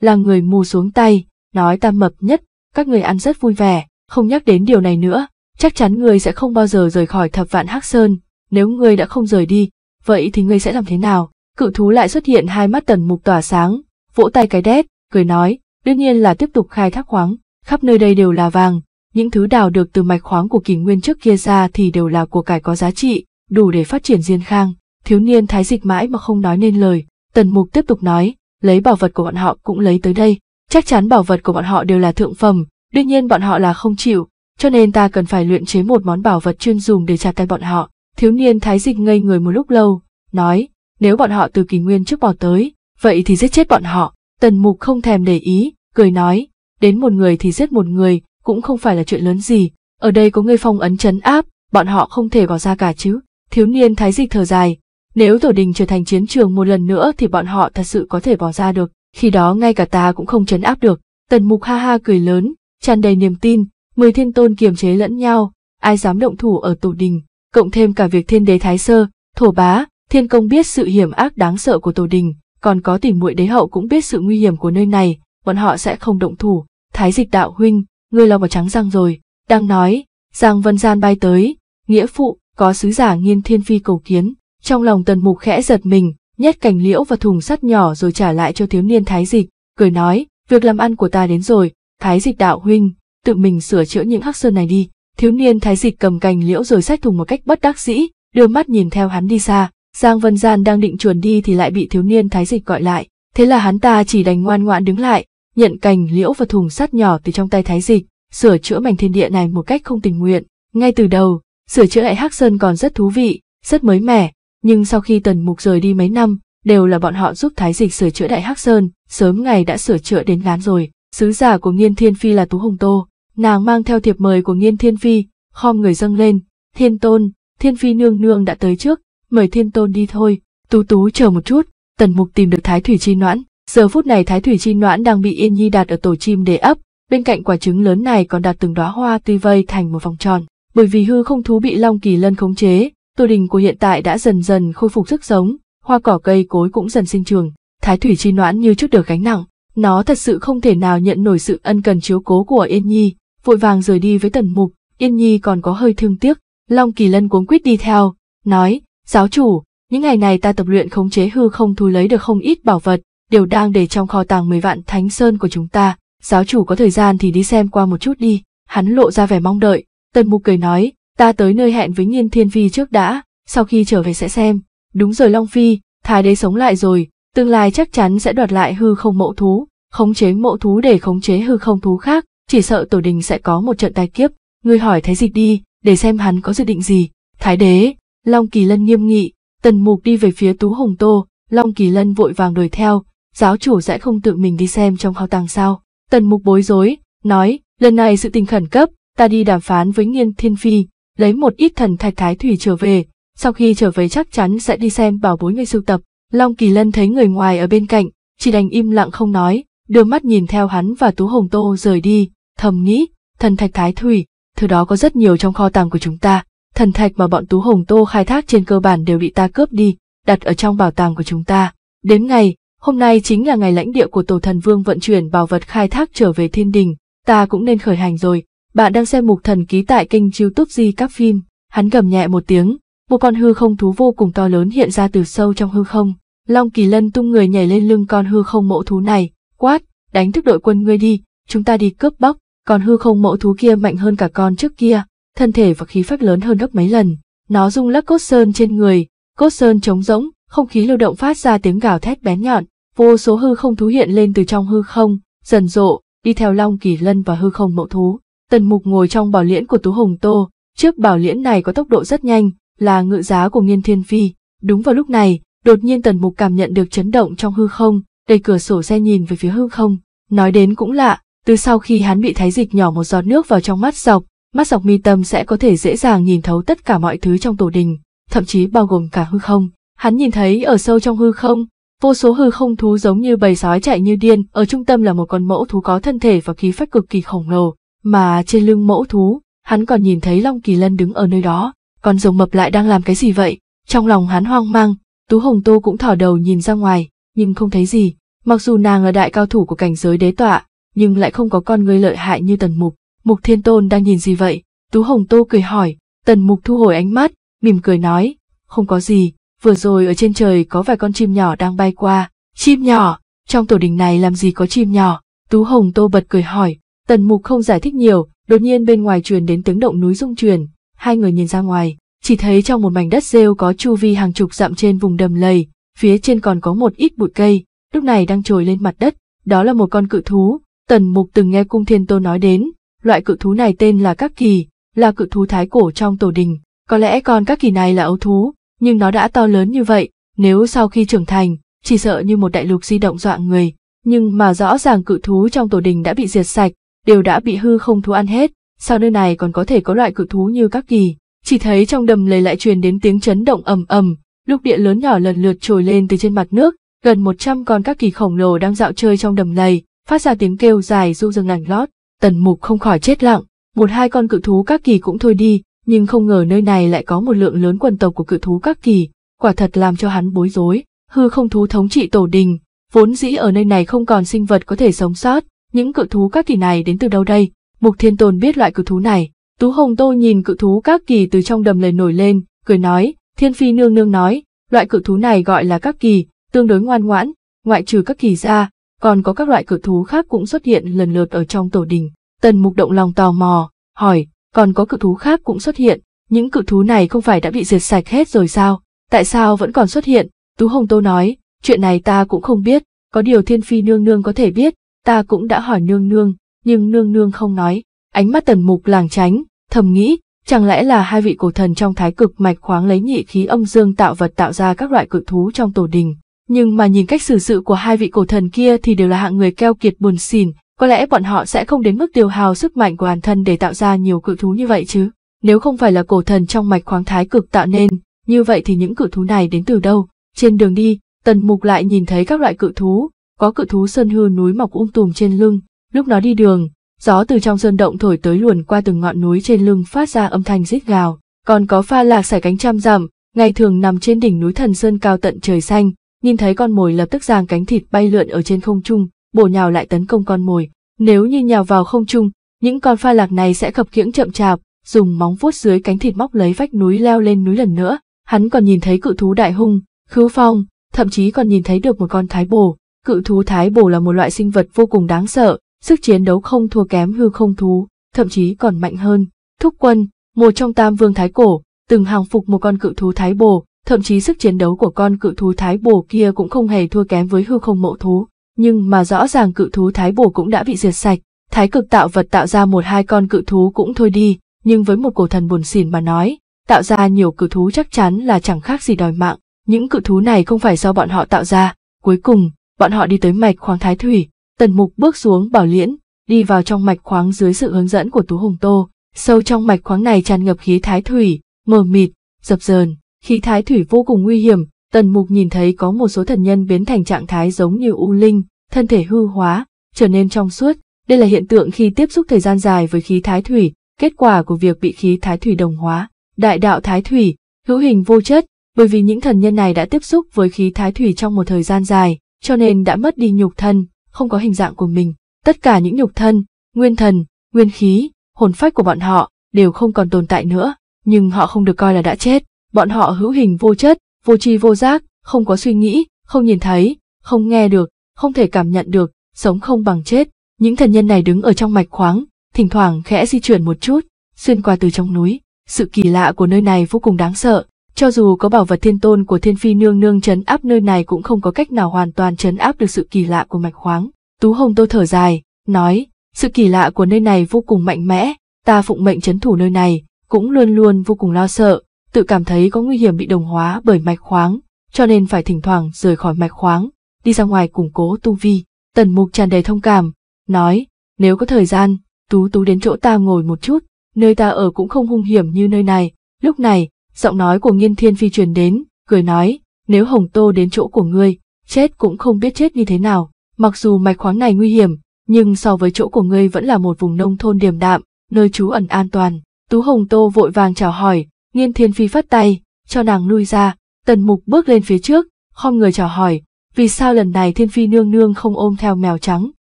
S1: là người mù xuống tay, nói ta mập nhất, các người ăn rất vui vẻ, không nhắc đến điều này nữa, chắc chắn ngươi sẽ không bao giờ rời khỏi thập vạn hắc sơn, nếu ngươi đã không rời đi, vậy thì ngươi sẽ làm thế nào? Cự thú lại xuất hiện hai mắt tần mục tỏa sáng, vỗ tay cái đét, cười nói, đương nhiên là tiếp tục khai thác khoáng, khắp nơi đây đều là vàng, những thứ đào được từ mạch khoáng của kỷ nguyên trước kia ra thì đều là của cải có giá trị, đủ để phát triển diên khang, thiếu niên thái dịch mãi mà không nói nên lời, tần mục tiếp tục nói, lấy bảo vật của bọn họ cũng lấy tới đây, chắc chắn bảo vật của bọn họ đều là thượng phẩm, đương nhiên bọn họ là không chịu, cho nên ta cần phải luyện chế một món bảo vật chuyên dùng để trả tay bọn họ, thiếu niên thái dịch ngây người một lúc lâu, nói, nếu bọn họ từ kỷ nguyên trước bỏ tới, vậy thì giết chết bọn họ. Tần mục không thèm để ý, cười nói, đến một người thì giết một người, cũng không phải là chuyện lớn gì, ở đây có người phong ấn chấn áp, bọn họ không thể vào ra cả chứ. Thiếu niên thái dịch thở dài, nếu tổ đình trở thành chiến trường một lần nữa thì bọn họ thật sự có thể bỏ ra được, khi đó ngay cả ta cũng không chấn áp được. Tần mục ha ha cười lớn, tràn đầy niềm tin, mười thiên tôn kiềm chế lẫn nhau, ai dám động thủ ở tổ đình, cộng thêm cả việc thiên đế thái sơ, thổ bá, thiên công biết sự hiểm ác đáng sợ của tổ đình, còn có tỉ muội đế hậu cũng biết sự nguy hiểm của nơi này, bọn họ sẽ không động thủ. Thái dịch đạo huynh, ngươi lo vào trắng răng rồi, đang nói, Giang Vân Gian bay tới, nghĩa phụ, có sứ giả nghiên thiên phi cầu kiến, trong lòng tần mục khẽ giật mình, nhét cành liễu và thùng sắt nhỏ rồi trả lại cho thiếu niên thái dịch, cười nói, việc làm ăn của ta đến rồi, thái dịch đạo huynh, tự mình sửa chữa những hắc sơn này đi. Thiếu niên thái dịch cầm cành liễu rồi xách thùng một cách bất đắc dĩ, đưa mắt nhìn theo hắn đi xa, Giang Vân Gian đang định chuồn đi thì lại bị thiếu niên thái dịch gọi lại, thế là hắn ta chỉ đành ngoan ngoãn đứng lại, nhận cành liễu và thùng sắt nhỏ từ trong tay thái dịch, sửa chữa mảnh thiên địa này một cách không tình nguyện. Ngay từ đầu, sửa chữa lại Hắc Sơn còn rất thú vị, rất mới mẻ, nhưng sau khi Tần Mục rời đi mấy năm, đều là bọn họ giúp Thái Dịch sửa chữa Đại Hắc Sơn, sớm ngày đã sửa chữa đến ngán rồi. Sứ giả của Nghiên Thiên Phi là Tú Hồng Tô, nàng mang theo thiệp mời của Nghiên Thiên Phi, khom người dâng lên, "Thiên Tôn, Thiên Phi nương nương đã tới trước, mời thiên tôn đi thôi, tú tú chờ một chút, tần mục tìm được thái thủy chi noãn, giờ phút này thái thủy chi noãn đang bị yên nhi đặt ở tổ chim để ấp, bên cạnh quả trứng lớn này còn đặt từng đóa hoa tuy vây thành một vòng tròn, bởi vì hư không thú bị long kỳ lân khống chế, tô đình của hiện tại đã dần dần khôi phục sức sống, hoa cỏ cây cối cũng dần sinh trường, thái thủy chi noãn như trước được gánh nặng, nó thật sự không thể nào nhận nổi sự ân cần chiếu cố của yên nhi, vội vàng rời đi với tần mục, yên nhi còn có hơi thương tiếc, long kỳ lân cuống quýt đi theo, nói, Giáo chủ, những ngày này ta tập luyện khống chế hư không thu lấy được không ít bảo vật, đều đang để trong kho tàng mười vạn thánh sơn của chúng ta. Giáo chủ có thời gian thì đi xem qua một chút đi. Hắn lộ ra vẻ mong đợi. Tần mục cười nói, ta tới nơi hẹn với nghiên thiên phi trước đã, sau khi trở về sẽ xem. Đúng rồi Long Phi, thái đế sống lại rồi, tương lai chắc chắn sẽ đoạt lại hư không mẫu thú, khống chế mẫu thú để khống chế hư không thú khác, chỉ sợ tổ đình sẽ có một trận tai kiếp. Ngươi hỏi thái dịch đi, để xem hắn có dự định gì. Thái đế, Long Kỳ Lân nghiêm nghị, tần mục đi về phía Tú Hồng Tô, Long Kỳ Lân vội vàng đuổi theo, giáo chủ sẽ không tự mình đi xem trong kho tàng sao. Tần mục bối rối, nói, lần này sự tình khẩn cấp, ta đi đàm phán với nghiên thiên phi, lấy một ít thần thạch thái thủy trở về, sau khi trở về chắc chắn sẽ đi xem bảo bối người sưu tập. Long Kỳ Lân thấy người ngoài ở bên cạnh, chỉ đành im lặng không nói, đưa mắt nhìn theo hắn và Tú Hồng Tô rời đi, thầm nghĩ, thần thạch thái thủy, thứ đó có rất nhiều trong kho tàng của chúng ta, thần thạch mà bọn Tú Hồng Tô khai thác trên cơ bản đều bị ta cướp đi, đặt ở trong bảo tàng của chúng ta. Đến ngày, hôm nay chính là ngày lãnh địa của Tổ Thần Vương vận chuyển bảo vật khai thác trở về thiên đình, ta cũng nên khởi hành rồi. Bạn đang xem mục thần ký tại kênh youtube Di các phim, hắn gầm nhẹ một tiếng, một con hư không thú vô cùng to lớn hiện ra từ sâu trong hư không. Long Kỳ Lân tung người nhảy lên lưng con hư không mẫu thú này, quát, đánh thức đội quân ngươi đi, chúng ta đi cướp bóc, còn hư không mẫu thú kia mạnh hơn cả con trước kia, thân thể và khí phách lớn hơn gấp mấy lần. Nó rung lắc cốt sơn trên người, cốt sơn trống rỗng, không khí lưu động phát ra tiếng gào thét bén nhọn, vô số hư không thú hiện lên từ trong hư không, dần rộ, đi theo long kỳ lân và hư không mẫu thú. Tần mục ngồi trong bảo liễn của Tú Hồng Tô, trước bảo liễn này có tốc độ rất nhanh, là ngự giá của nghiên thiên phi. Đúng vào lúc này, đột nhiên tần mục cảm nhận được chấn động trong hư không, đầy cửa sổ xe nhìn về phía hư không. Nói đến cũng lạ, từ sau khi hắn bị thái dịch nhỏ một giọt nước vào trong mắt dọc, mắt dọc mi tâm sẽ có thể dễ dàng nhìn thấu tất cả mọi thứ trong tổ đình, thậm chí bao gồm cả hư không. Hắn nhìn thấy ở sâu trong hư không, vô số hư không thú giống như bầy sói chạy như điên, ở trung tâm là một con mẫu thú có thân thể và khí phách cực kỳ khổng lồ, mà trên lưng mẫu thú, hắn còn nhìn thấy Long Kỳ Lân đứng ở nơi đó, con rồng mập lại đang làm cái gì vậy? Trong lòng hắn hoang mang, Tú Hồng Tô cũng thỏ đầu nhìn ra ngoài, nhưng không thấy gì, mặc dù nàng là đại cao thủ của cảnh giới đế tọa, nhưng lại không có con người lợi hại như tần mục, Mục Thiên Tôn đang nhìn gì vậy? Tú Hồng Tô cười hỏi, Tần Mục thu hồi ánh mắt, mỉm cười nói, không có gì, vừa rồi ở trên trời có vài con chim nhỏ đang bay qua. Chim nhỏ, trong tổ đình này làm gì có chim nhỏ? Tú Hồng Tô bật cười hỏi, Tần Mục không giải thích nhiều, đột nhiên bên ngoài truyền đến tiếng động núi rung truyền, hai người nhìn ra ngoài, chỉ thấy trong một mảnh đất rêu có chu vi hàng chục dặm trên vùng đầm lầy, phía trên còn có một ít bụi cây, lúc này đang trồi lên mặt đất, đó là một con cự thú, Tần Mục từng nghe Cung Thiên Tô nói đến, loại cự thú này tên là các kỳ, là cự thú thái cổ trong tổ đình. Có lẽ con các kỳ này là ấu thú, nhưng nó đã to lớn như vậy, nếu sau khi trưởng thành, chỉ sợ như một đại lục di động dọa người. Nhưng mà rõ ràng cự thú trong tổ đình đã bị diệt sạch, đều đã bị hư không thú ăn hết, sao nơi này còn có thể có loại cự thú như các kỳ. Chỉ thấy trong đầm lầy lại truyền đến tiếng chấn động ầm ầm, lúc địa lớn nhỏ lần lượt trồi lên từ trên mặt nước, gần 100 con các kỳ khổng lồ đang dạo chơi trong đầm lầy, phát ra tiếng kêu dài du dương lành lót tần mục không khỏi chết lặng, một hai con cự thú các kỳ cũng thôi đi, nhưng không ngờ nơi này lại có một lượng lớn quần tộc của cự thú các kỳ, quả thật làm cho hắn bối rối, hư không thú thống trị tổ đình, vốn dĩ ở nơi này không còn sinh vật có thể sống sót, những cự thú các kỳ này đến từ đâu đây, mục thiên tôn biết loại cự thú này, tú hồng tô nhìn cự thú các kỳ từ trong đầm lầy nổi lên, cười nói, thiên phi nương nương nói, loại cự thú này gọi là các kỳ, tương đối ngoan ngoãn, ngoại trừ các kỳ ra, còn có các loại cử thú khác cũng xuất hiện lần lượt ở trong tổ đình. Tần mục động lòng tò mò, hỏi, còn có cử thú khác cũng xuất hiện, những cử thú này không phải đã bị diệt sạch hết rồi sao, tại sao vẫn còn xuất hiện? Tú Hồng Tô nói, chuyện này ta cũng không biết, có điều thiên phi nương nương có thể biết, ta cũng đã hỏi nương nương, nhưng nương nương không nói. Ánh mắt tần mục làng tránh, thầm nghĩ, chẳng lẽ là hai vị cổ thần trong thái cực mạch khoáng lấy nhị khí âm dương tạo vật tạo ra các loại cử thú trong tổ đình, nhưng mà nhìn cách xử sự của hai vị cổ thần kia thì đều là hạng người keo kiệt buồn xỉn, có lẽ bọn họ sẽ không đến mức tiêu hào sức mạnh của bản thân để tạo ra nhiều cự thú như vậy chứ. Nếu không phải là cổ thần trong mạch khoáng thái cực tạo nên, như vậy thì những cự thú này đến từ đâu? Trên đường đi, Tần Mục lại nhìn thấy các loại cự thú, có cự thú sơn hư núi mọc um tùm trên lưng, lúc nó đi đường, gió từ trong sơn động thổi tới luồn qua từng ngọn núi trên lưng phát ra âm thanh rít gào, còn có pha lạc sải cánh trăm dặm, ngày thường nằm trên đỉnh núi thần sơn cao tận trời xanh, nhìn thấy con mồi lập tức giang cánh thịt bay lượn ở trên không trung, bổ nhào lại tấn công con mồi. Nếu như nhào vào không trung, những con pha lạc này sẽ khập khiễng chậm chạp, dùng móng vuốt dưới cánh thịt móc lấy vách núi leo lên núi lần nữa. Hắn còn nhìn thấy cự thú đại hung, khứu phong, thậm chí còn nhìn thấy được một con thái bồ. Cự thú thái bồ là một loại sinh vật vô cùng đáng sợ, sức chiến đấu không thua kém hư không thú, thậm chí còn mạnh hơn. Thúc quân, một trong tam vương thái cổ, từng hàng phục một con cự thú thái bồ, thậm chí sức chiến đấu của con cự thú thái bổ kia cũng không hề thua kém với hư không mộ thú, nhưng mà rõ ràng cự thú thái bổ cũng đã bị diệt sạch, thái cực tạo vật tạo ra một hai con cự thú cũng thôi đi, nhưng với một cổ thần buồn xỉn mà nói, tạo ra nhiều cự thú chắc chắn là chẳng khác gì đòi mạng, những cự thú này không phải do bọn họ tạo ra, cuối cùng, bọn họ đi tới mạch khoáng thái thủy, tần mục bước xuống bảo liễn, đi vào trong mạch khoáng dưới sự hướng dẫn của Tú Hùng Tô, sâu trong mạch khoáng này tràn ngập khí thái thủy, mờ mịt, dập dờn Khí thái thủy vô cùng nguy hiểm, tần mục nhìn thấy có một số thần nhân biến thành trạng thái giống như u linh, thân thể hư hóa, trở nên trong suốt. Đây là hiện tượng khi tiếp xúc thời gian dài với khí thái thủy, kết quả của việc bị khí thái thủy đồng hóa. Đại đạo thái thủy, hữu hình vô chất, bởi vì những thần nhân này đã tiếp xúc với khí thái thủy trong một thời gian dài, cho nên đã mất đi nhục thân, không có hình dạng của mình. Tất cả những nhục thân, nguyên thần, nguyên khí, hồn phách của bọn họ đều không còn tồn tại nữa, nhưng họ không được coi là đã chết. Bọn họ hữu hình vô chất, vô tri vô giác, không có suy nghĩ, không nhìn thấy, không nghe được, không thể cảm nhận được, sống không bằng chết. Những thần nhân này đứng ở trong mạch khoáng, thỉnh thoảng khẽ di chuyển một chút, xuyên qua từ trong núi. Sự kỳ lạ của nơi này vô cùng đáng sợ, cho dù có bảo vật thiên tôn của thiên phi nương nương chấn áp nơi này cũng không có cách nào hoàn toàn chấn áp được sự kỳ lạ của mạch khoáng. Tú Hồng Tô thở dài, nói, sự kỳ lạ của nơi này vô cùng mạnh mẽ, ta phụng mệnh chấn thủ nơi này, cũng luôn luôn vô cùng lo sợ, tự cảm thấy có nguy hiểm bị đồng hóa bởi mạch khoáng, cho nên phải thỉnh thoảng rời khỏi mạch khoáng, đi ra ngoài củng cố tu vi. Tần Mục tràn đầy thông cảm, nói, nếu có thời gian, Tú Tú đến chỗ ta ngồi một chút, nơi ta ở cũng không hung hiểm như nơi này. Lúc này, giọng nói của Nghiên Thiên Phi truyền đến, cười nói, nếu Hồng Tô đến chỗ của ngươi, chết cũng không biết chết như thế nào. Mặc dù mạch khoáng này nguy hiểm, nhưng so với chỗ của ngươi vẫn là một vùng nông thôn điềm đạm, nơi trú ẩn an toàn. Tú Hồng Tô vội vàng chào hỏi, Nghiên Thiên Phi phát tay, cho nàng lui ra, Tần Mục bước lên phía trước, khom người chào hỏi, vì sao lần này Thiên Phi nương nương không ôm theo mèo trắng.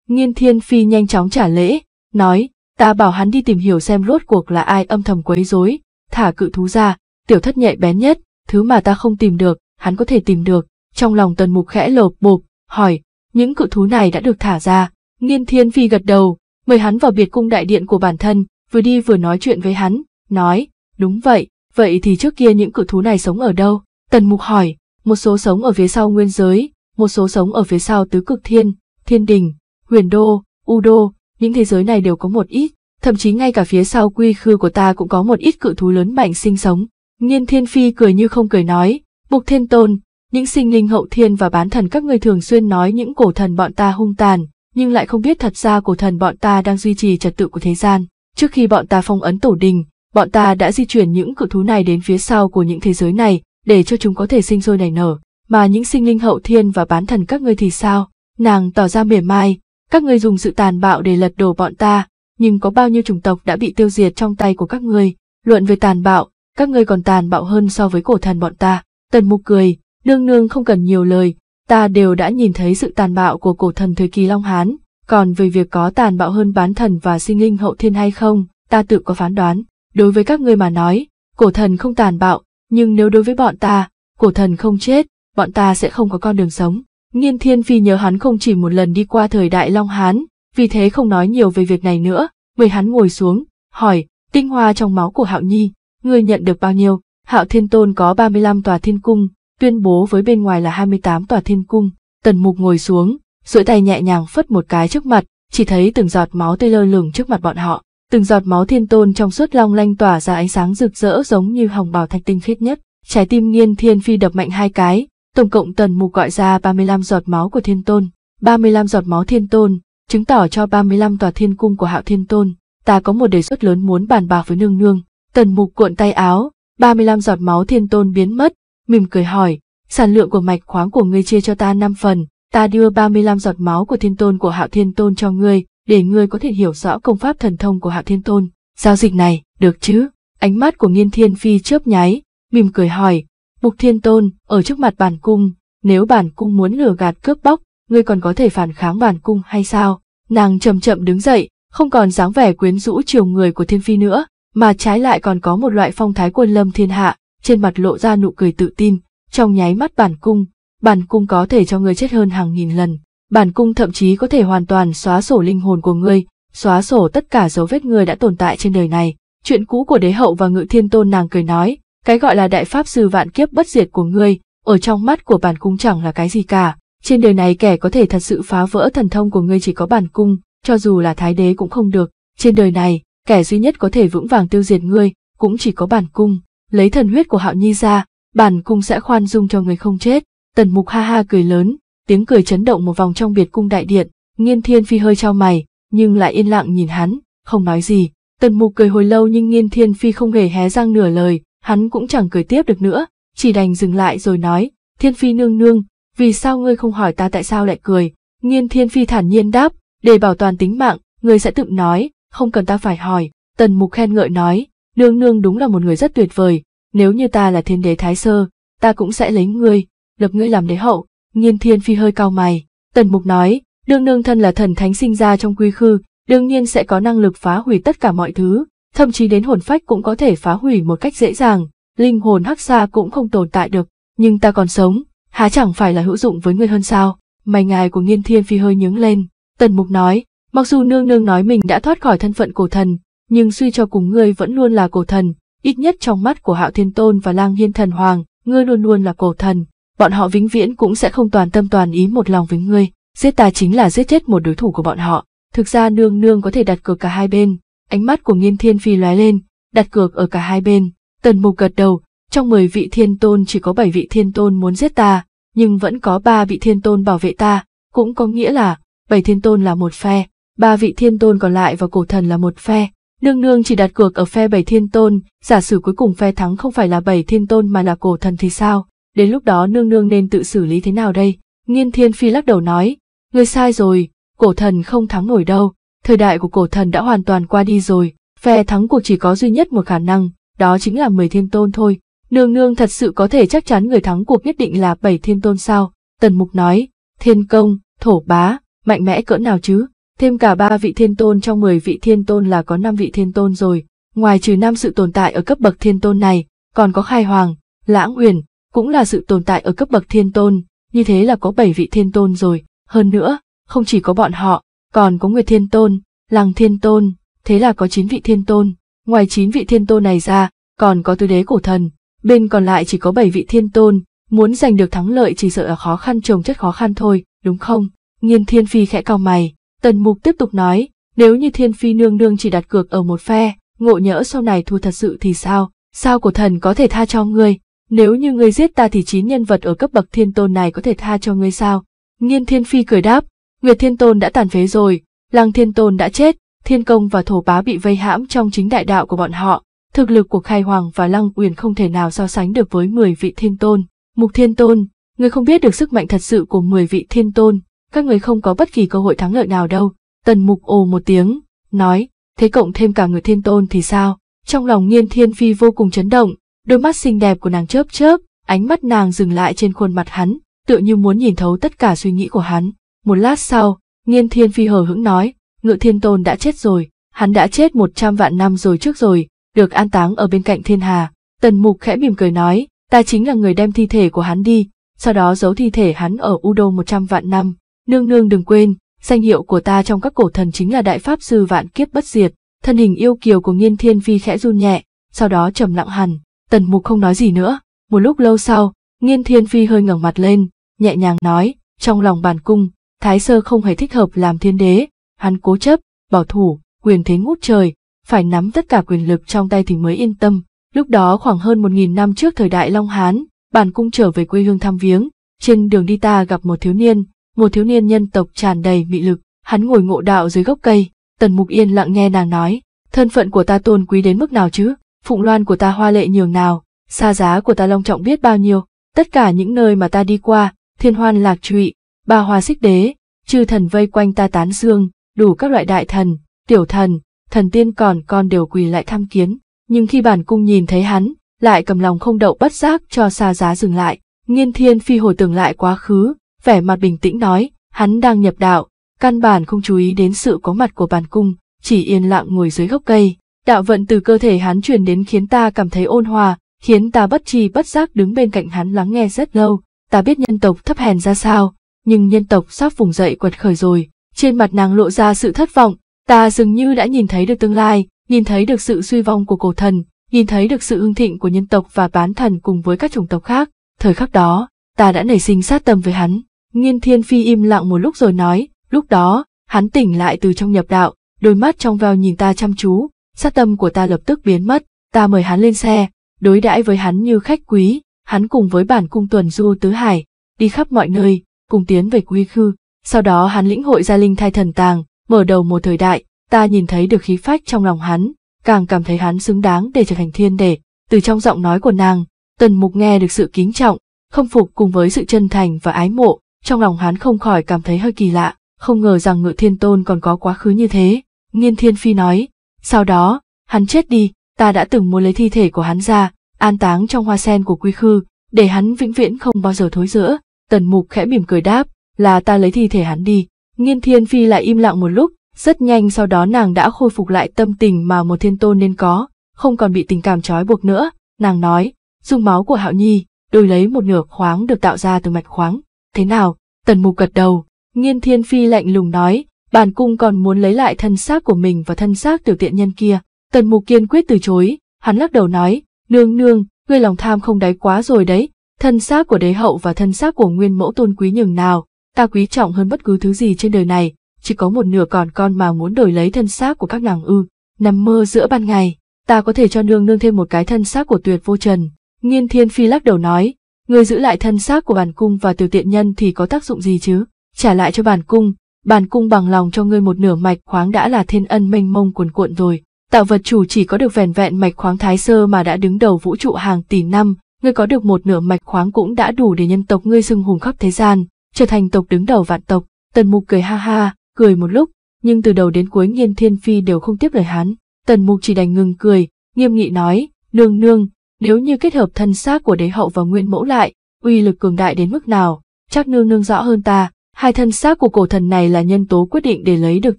S1: Nghiên Thiên Phi nhanh chóng trả lễ, nói, ta bảo hắn đi tìm hiểu xem rốt cuộc là ai âm thầm quấy rối, thả cự thú ra, tiểu thất nhạy bén nhất, thứ mà ta không tìm được, hắn có thể tìm được. Trong lòng Tần Mục khẽ lột bộp, hỏi, những cự thú này đã được thả ra. Nghiên Thiên Phi gật đầu, mời hắn vào biệt cung đại điện của bản thân, vừa đi vừa nói chuyện với hắn, nói, đúng vậy, Vậy thì trước kia những cự thú này sống ở đâu? Tần Mục hỏi, một số sống ở phía sau nguyên giới, một số sống ở phía sau tứ cực thiên, thiên đình, huyền đô, u đô, những thế giới này đều có một ít, thậm chí ngay cả phía sau quy khư của ta cũng có một ít cự thú lớn mạnh sinh sống. Nghiên thiên phi cười như không cười nói, bục thiên tôn, những sinh linh hậu thiên và bán thần các người thường xuyên nói những cổ thần bọn ta hung tàn, nhưng lại không biết thật ra cổ thần bọn ta đang duy trì trật tự của thế gian. Trước khi bọn ta phong ấn tổ đình, bọn ta đã di chuyển những cự thú này đến phía sau của những thế giới này, để cho chúng có thể sinh sôi nảy nở, mà những sinh linh hậu thiên và bán thần các ngươi thì sao? Nàng tỏ ra mỉa mai, các ngươi dùng sự tàn bạo để lật đổ bọn ta, nhưng có bao nhiêu chủng tộc đã bị tiêu diệt trong tay của các ngươi? Luận về tàn bạo, các ngươi còn tàn bạo hơn so với cổ thần bọn ta. Tần Mục cười, nương nương không cần nhiều lời, ta đều đã nhìn thấy sự tàn bạo của cổ thần thời kỳ Long Hán, còn về việc có tàn bạo hơn bán thần và sinh linh hậu thiên hay không, ta tự có phán đoán đối với các ngươi mà nói, cổ thần không tàn bạo, nhưng nếu đối với bọn ta, cổ thần không chết, bọn ta sẽ không có con đường sống. Nghiên Thiên Phi nhớ hắn không chỉ một lần đi qua thời đại Long Hán, vì thế không nói nhiều về việc này nữa, mời hắn ngồi xuống, hỏi, tinh hoa trong máu của Hạo Nhi, ngươi nhận được bao nhiêu? Hạo Thiên Tôn có 35 tòa thiên cung, tuyên bố với bên ngoài là 28 tòa thiên cung. Tần Mục ngồi xuống, duỗi tay nhẹ nhàng phất một cái trước mặt, chỉ thấy từng giọt máu tươi lơ lửng trước mặt bọn họ từng giọt máu thiên tôn trong suốt long lanh tỏa ra ánh sáng rực rỡ giống như hồng bảo thạch tinh khiết nhất. Trái tim nghiên thiên phi đập mạnh hai cái, tổng cộng tần mục gọi ra 35 giọt máu của thiên tôn. 35 giọt máu thiên tôn, chứng tỏ cho 35 tòa thiên cung của hạo thiên tôn. Ta có một đề xuất lớn muốn bàn bạc với nương nương. Tần mục cuộn tay áo, 35 giọt máu thiên tôn biến mất, mỉm cười hỏi, sản lượng của mạch khoáng của ngươi chia cho ta 5 phần, ta đưa 35 giọt máu của thiên tôn của hạo thiên tôn cho ngươi, để ngươi có thể hiểu rõ công pháp thần thông của hạ Thiên Tôn. Giao dịch này, được chứ? Ánh mắt của Nghiên Thiên Phi chớp nháy, mỉm cười hỏi, Mục Thiên Tôn, ở trước mặt bản cung, nếu bản cung muốn lừa gạt cướp bóc, ngươi còn có thể phản kháng bản cung hay sao? Nàng chậm chậm đứng dậy, không còn dáng vẻ quyến rũ chiều người của Thiên Phi nữa, mà trái lại còn có một loại phong thái quân lâm thiên hạ, trên mặt lộ ra nụ cười tự tin, trong nháy mắt bản cung, bản cung có thể cho ngươi chết hơn hàng nghìn lần bản cung thậm chí có thể hoàn toàn xóa sổ linh hồn của ngươi, xóa sổ tất cả dấu vết ngươi đã tồn tại trên đời này. Chuyện cũ của đế hậu và ngự thiên tôn nàng cười nói, cái gọi là đại pháp sư vạn kiếp bất diệt của ngươi, ở trong mắt của bản cung chẳng là cái gì cả. Trên đời này kẻ có thể thật sự phá vỡ thần thông của ngươi chỉ có bản cung, cho dù là thái đế cũng không được. Trên đời này, kẻ duy nhất có thể vững vàng tiêu diệt ngươi, cũng chỉ có bản cung. Lấy thần huyết của hạo nhi ra, bản cung sẽ khoan dung cho người không chết. Tần mục ha ha cười lớn, tiếng cười chấn động một vòng trong biệt cung đại điện, nghiên thiên phi hơi trao mày, nhưng lại yên lặng nhìn hắn, không nói gì. Tần mục cười hồi lâu nhưng nghiên thiên phi không hề hé răng nửa lời, hắn cũng chẳng cười tiếp được nữa, chỉ đành dừng lại rồi nói, thiên phi nương nương, vì sao ngươi không hỏi ta tại sao lại cười? Nghiên thiên phi thản nhiên đáp, để bảo toàn tính mạng, ngươi sẽ tự nói, không cần ta phải hỏi. Tần mục khen ngợi nói, nương nương đúng là một người rất tuyệt vời, nếu như ta là thiên đế thái sơ, ta cũng sẽ lấy ngươi, lập ngươi làm đế hậu, Nhiên Thiên Phi hơi cao mày, Tần Mục nói, đương nương thân là thần thánh sinh ra trong quy khư, đương nhiên sẽ có năng lực phá hủy tất cả mọi thứ, thậm chí đến hồn phách cũng có thể phá hủy một cách dễ dàng, linh hồn hắc xa cũng không tồn tại được, nhưng ta còn sống, há chẳng phải là hữu dụng với ngươi hơn sao? Mày ngài của Nghiên Thiên Phi hơi nhướng lên, Tần Mục nói, mặc dù nương nương nói mình đã thoát khỏi thân phận cổ thần, nhưng suy cho cùng ngươi vẫn luôn là cổ thần, ít nhất trong mắt của Hạo Thiên Tôn và Lang Hiên Thần Hoàng, ngươi luôn luôn là cổ thần, bọn họ vĩnh viễn cũng sẽ không toàn tâm toàn ý một lòng với ngươi. Giết ta chính là giết chết một đối thủ của bọn họ. Thực ra nương nương có thể đặt cược cả hai bên. Ánh mắt của Nghiên Thiên Phi lóe lên, đặt cược ở cả hai bên. Tần Mục gật đầu, trong mười vị thiên tôn chỉ có bảy vị thiên tôn muốn giết ta, nhưng vẫn có ba vị thiên tôn bảo vệ ta, cũng có nghĩa là bảy thiên tôn là một phe, ba vị thiên tôn còn lại và cổ thần là một phe. Nương nương chỉ đặt cược ở phe bảy thiên tôn, giả sử cuối cùng phe thắng không phải là bảy thiên tôn mà là cổ thần thì sao? đến lúc đó nương nương nên tự xử lý thế nào đây? Nghiên Thiên Phi lắc đầu nói, người sai rồi, cổ thần không thắng nổi đâu, thời đại của cổ thần đã hoàn toàn qua đi rồi, phe thắng cuộc chỉ có duy nhất một khả năng, đó chính là mười thiên tôn thôi. Nương nương thật sự có thể chắc chắn người thắng cuộc nhất định là bảy thiên tôn sao? Tần Mục nói, thiên công, thổ bá, mạnh mẽ cỡ nào chứ? Thêm cả ba vị thiên tôn trong mười vị thiên tôn là có năm vị thiên tôn rồi. Ngoài trừ năm sự tồn tại ở cấp bậc thiên tôn này, còn có khai hoàng, lãng uyển, cũng là sự tồn tại ở cấp bậc thiên tôn, như thế là có 7 vị thiên tôn rồi, hơn nữa, không chỉ có bọn họ, còn có người Thiên Tôn, Lăng Thiên Tôn, thế là có 9 vị thiên tôn, ngoài 9 vị thiên tôn này ra, còn có tứ đế cổ thần, bên còn lại chỉ có 7 vị thiên tôn, muốn giành được thắng lợi chỉ sợ là khó khăn trồng chất khó khăn thôi, đúng không? Nghiên Thiên Phi khẽ cau mày, Tần Mục tiếp tục nói, nếu như Thiên Phi nương nương chỉ đặt cược ở một phe, ngộ nhỡ sau này thua thật sự thì sao? Sao cổ thần có thể tha cho ngươi? nếu như ngươi giết ta thì chín nhân vật ở cấp bậc thiên tôn này có thể tha cho ngươi sao? Nghiên thiên phi cười đáp, Nguyệt thiên tôn đã tàn phế rồi, lăng thiên tôn đã chết, thiên công và thổ bá bị vây hãm trong chính đại đạo của bọn họ, thực lực của khai hoàng và lăng uyển không thể nào so sánh được với mười vị thiên tôn. Mục thiên tôn, ngươi không biết được sức mạnh thật sự của mười vị thiên tôn, các người không có bất kỳ cơ hội thắng lợi nào đâu. Tần mục ồ một tiếng, nói, thế cộng thêm cả người thiên tôn thì sao? Trong lòng nghiên thiên phi vô cùng chấn động, đôi mắt xinh đẹp của nàng chớp chớp, ánh mắt nàng dừng lại trên khuôn mặt hắn, tựa như muốn nhìn thấu tất cả suy nghĩ của hắn. Một lát sau, Nghiên Thiên Phi hờ hững nói, Ngự Thiên Tôn đã chết rồi, hắn đã chết một trăm vạn năm rồi trước rồi, được an táng ở bên cạnh Thiên Hà. Tần Mục khẽ mỉm cười nói, ta chính là người đem thi thể của hắn đi, sau đó giấu thi thể hắn ở U đô một trăm vạn năm. Nương nương đừng quên, danh hiệu của ta trong các cổ thần chính là Đại Pháp Sư Vạn Kiếp Bất Diệt. Thân hình yêu kiều của Nghiên Thiên Phi khẽ run nhẹ, sau đó trầm lặng hẳn, Tần mục không nói gì nữa, một lúc lâu sau, nghiên thiên phi hơi ngẩng mặt lên, nhẹ nhàng nói, trong lòng bàn cung, thái sơ không hề thích hợp làm thiên đế, hắn cố chấp, bảo thủ, quyền thế ngút trời, phải nắm tất cả quyền lực trong tay thì mới yên tâm. Lúc đó khoảng hơn một nghìn năm trước thời đại Long Hán, bản cung trở về quê hương thăm viếng, trên đường đi ta gặp một thiếu niên, một thiếu niên nhân tộc tràn đầy mị lực, hắn ngồi ngộ đạo dưới gốc cây, tần mục yên lặng nghe nàng nói, thân phận của ta tôn quý đến mức nào chứ? phụng loan của ta hoa lệ nhường nào, xa giá của ta long trọng biết bao nhiêu, tất cả những nơi mà ta đi qua, thiên hoan lạc trụy, ba hoa xích đế, chư thần vây quanh ta tán dương, đủ các loại đại thần, tiểu thần, thần tiên còn con đều quỳ lại tham kiến, nhưng khi bản cung nhìn thấy hắn, lại cầm lòng không đậu bất giác cho xa giá dừng lại, nghiên thiên phi hồi tưởng lại quá khứ, vẻ mặt bình tĩnh nói, hắn đang nhập đạo, căn bản không chú ý đến sự có mặt của bản cung, chỉ yên lặng ngồi dưới gốc cây đạo vận từ cơ thể hắn truyền đến khiến ta cảm thấy ôn hòa, khiến ta bất tri bất giác đứng bên cạnh hắn lắng nghe rất lâu. Ta biết nhân tộc thấp hèn ra sao, nhưng nhân tộc sắp vùng dậy quật khởi rồi. Trên mặt nàng lộ ra sự thất vọng, ta dường như đã nhìn thấy được tương lai, nhìn thấy được sự suy vong của cổ thần, nhìn thấy được sự hưng thịnh của nhân tộc và bán thần cùng với các chủng tộc khác. Thời khắc đó, ta đã nảy sinh sát tâm với hắn. Nghiên thiên phi im lặng một lúc rồi nói, lúc đó, hắn tỉnh lại từ trong nhập đạo, đôi mắt trong veo nhìn ta chăm chú, sát tâm của ta lập tức biến mất, ta mời hắn lên xe, đối đãi với hắn như khách quý, hắn cùng với bản cung tuần du tứ hải, đi khắp mọi nơi, cùng tiến về quy khư, sau đó hắn lĩnh hội gia linh thai thần tàng, mở đầu một thời đại, ta nhìn thấy được khí phách trong lòng hắn, càng cảm thấy hắn xứng đáng để trở thành thiên đệ, từ trong giọng nói của nàng, tần mục nghe được sự kính trọng, không phục cùng với sự chân thành và ái mộ, trong lòng hắn không khỏi cảm thấy hơi kỳ lạ, không ngờ rằng ngự thiên tôn còn có quá khứ như thế, nghiên thiên phi nói, sau đó, hắn chết đi, ta đã từng muốn lấy thi thể của hắn ra, an táng trong hoa sen của quy khư, để hắn vĩnh viễn không bao giờ thối rữa. Tần mục khẽ mỉm cười đáp, là ta lấy thi thể hắn đi. Nghiên thiên phi lại im lặng một lúc, rất nhanh sau đó nàng đã khôi phục lại tâm tình mà một thiên tôn nên có, không còn bị tình cảm trói buộc nữa. Nàng nói, dung máu của hạo nhi, đổi lấy một nửa khoáng được tạo ra từ mạch khoáng. Thế nào? Tần mục gật đầu. Nghiên thiên phi lạnh lùng nói, bản cung còn muốn lấy lại thân xác của mình và thân xác tiểu tiện nhân kia. Tần mục kiên quyết từ chối, hắn lắc đầu nói, nương nương, ngươi lòng tham không đáy quá rồi đấy, thân xác của đế hậu và thân xác của nguyên mẫu tôn quý nhường nào, ta quý trọng hơn bất cứ thứ gì trên đời này, chỉ có một nửa còn con mà muốn đổi lấy thân xác của các nàng ư, nằm mơ giữa ban ngày, ta có thể cho nương nương thêm một cái thân xác của tuyệt vô trần. Nghiên thiên phi lắc đầu nói, ngươi giữ lại thân xác của bản cung và tiểu tiện nhân thì có tác dụng gì chứ, trả lại cho bản cung, bàn cung bằng lòng cho ngươi một nửa mạch khoáng đã là thiên ân mênh mông cuồn cuộn rồi. Tạo vật chủ chỉ có được vẻn vẹn mạch khoáng thái sơ mà đã đứng đầu vũ trụ hàng tỷ năm, ngươi có được một nửa mạch khoáng cũng đã đủ để nhân tộc ngươi xưng hùng khắp thế gian, trở thành tộc đứng đầu vạn tộc. Tần Mục cười ha ha, cười một lúc, nhưng từ đầu đến cuối Nghiên Thiên Phi đều không tiếp lời hắn. Tần Mục chỉ đành ngừng cười, nghiêm nghị nói, nương nương, nếu như kết hợp thân xác của đế hậu và nguyên mẫu lại, uy lực cường đại đến mức nào, chắc nương nương rõ hơn ta, Hai thân xác của cổ thần này là nhân tố quyết định để lấy được